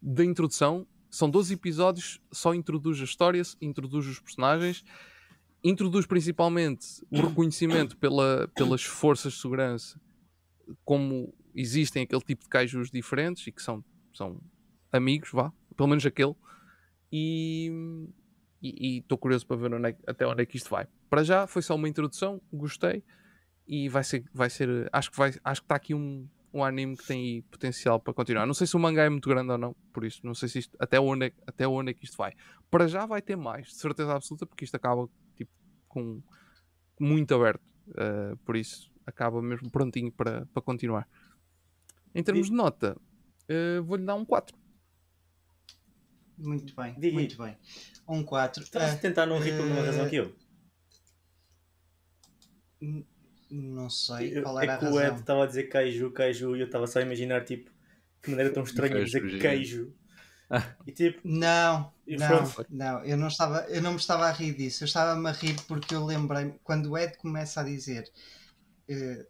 da introdução. São 12 episódios, só introduz a história, introduz os personagens, introduz principalmente o reconhecimento pela, pelas forças de segurança como existem aquele tipo de cajus diferentes e que são, são amigos, vá, pelo menos aquele e estou curioso para ver onde é, até onde é que isto vai. Para já foi só uma introdução, gostei e vai ser, vai ser acho que vai, acho que está aqui um, um anime que tem potencial para continuar. Não sei se o mangá é muito grande ou não, por isso não sei se isto, até onde é, até onde é que isto vai. Para já vai ter mais, de certeza absoluta, porque isto acaba tipo com muito aberto, uh, por isso acaba mesmo prontinho para, para continuar. Em termos de nota, uh, vou-lhe dar um 4. Muito bem, Diga. muito bem. Um 4. Estás a tentar não rir por uma razão eh, que eu. Não sei qual era é que a razão. o Ed estava a dizer queijo, queijo, e eu estava só a imaginar, tipo, que maneira tão estranha de dizer queijo. Ah. E tipo, não, não, não, eu não, estava, eu não me estava a rir disso, eu estava-me a rir porque eu lembrei quando o Ed começa a dizer uh,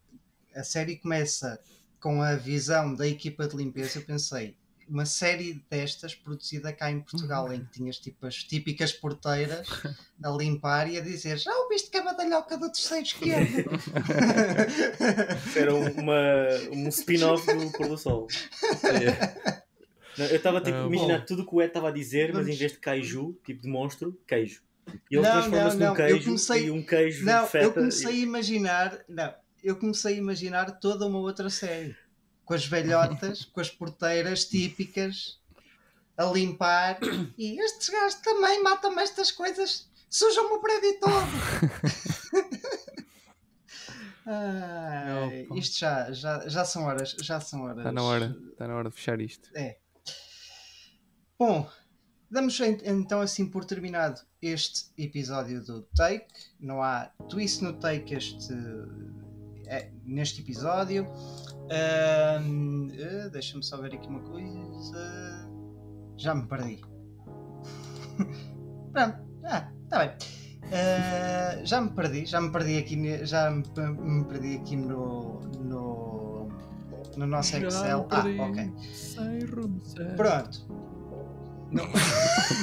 a série começa com a visão da equipa de limpeza, eu pensei, uma série destas produzida cá em Portugal, uhum. em que tinhas tipo as típicas porteiras a limpar e a dizer já ouviste que a é badalhoca do terceiro esquerdo? Era uma, um spin-off do Cor do Sol. É. Não, eu estava tipo, uh, ah, imaginar bom. tudo o que o Ed estava a dizer, mas em vez de caju, tipo de monstro, queijo. E ele transforma-se num queijo eu comecei... e um queijo não, feta. Eu comecei e... a imaginar, não, eu comecei a imaginar toda uma outra série com as velhotas, com as porteiras típicas, a limpar. E estes gajos também matam estas coisas, sujam-me o prédio todo. ah, isto já, já, já são horas, já são horas. Está na hora, está na hora de fechar isto. É. Bom, Damos então assim por terminado este episódio do Take. Não há twist no Take este, é, neste episódio. Uh, Deixa-me só ver aqui uma coisa. Já me perdi. Pronto, ah, está bem. Uh, já me perdi, já me perdi aqui, já me, me perdi aqui no, no, no nosso já Excel. Ah, ok. Pronto, não.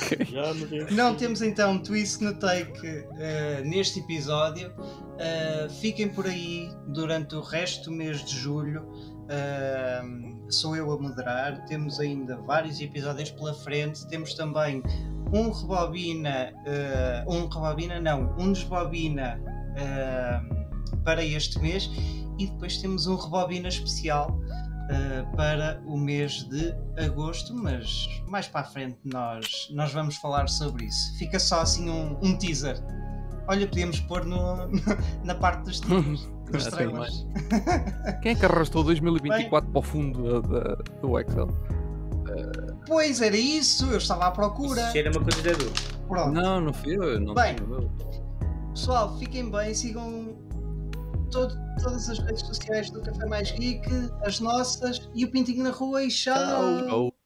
okay. Não temos então twist no take uh, neste episódio. Uh, fiquem por aí durante o resto do mês de julho. Uh, sou eu a moderar. Temos ainda vários episódios pela frente. Temos também um rebobina, um rebobina não, um desbobina para este mês e depois temos um rebobina especial eh, para o mês de agosto, mas mais para a frente nós, nós vamos falar sobre isso. Fica só assim um, um teaser. Olha, podíamos pôr no, na parte dos títulos. dos trailers. Quem é que arrastou 2024 Bem, para o fundo eh, da, do Excel? Eh, pois era isso, eu estava à procura. Isso era uma coisa de adulto. Pronto. Não, não fui eu. Não bem, fui eu. pessoal, fiquem bem, sigam todo, todas as redes sociais do Café Mais Geek, as nossas, e o Pintinho na Rua, e tchau! tchau.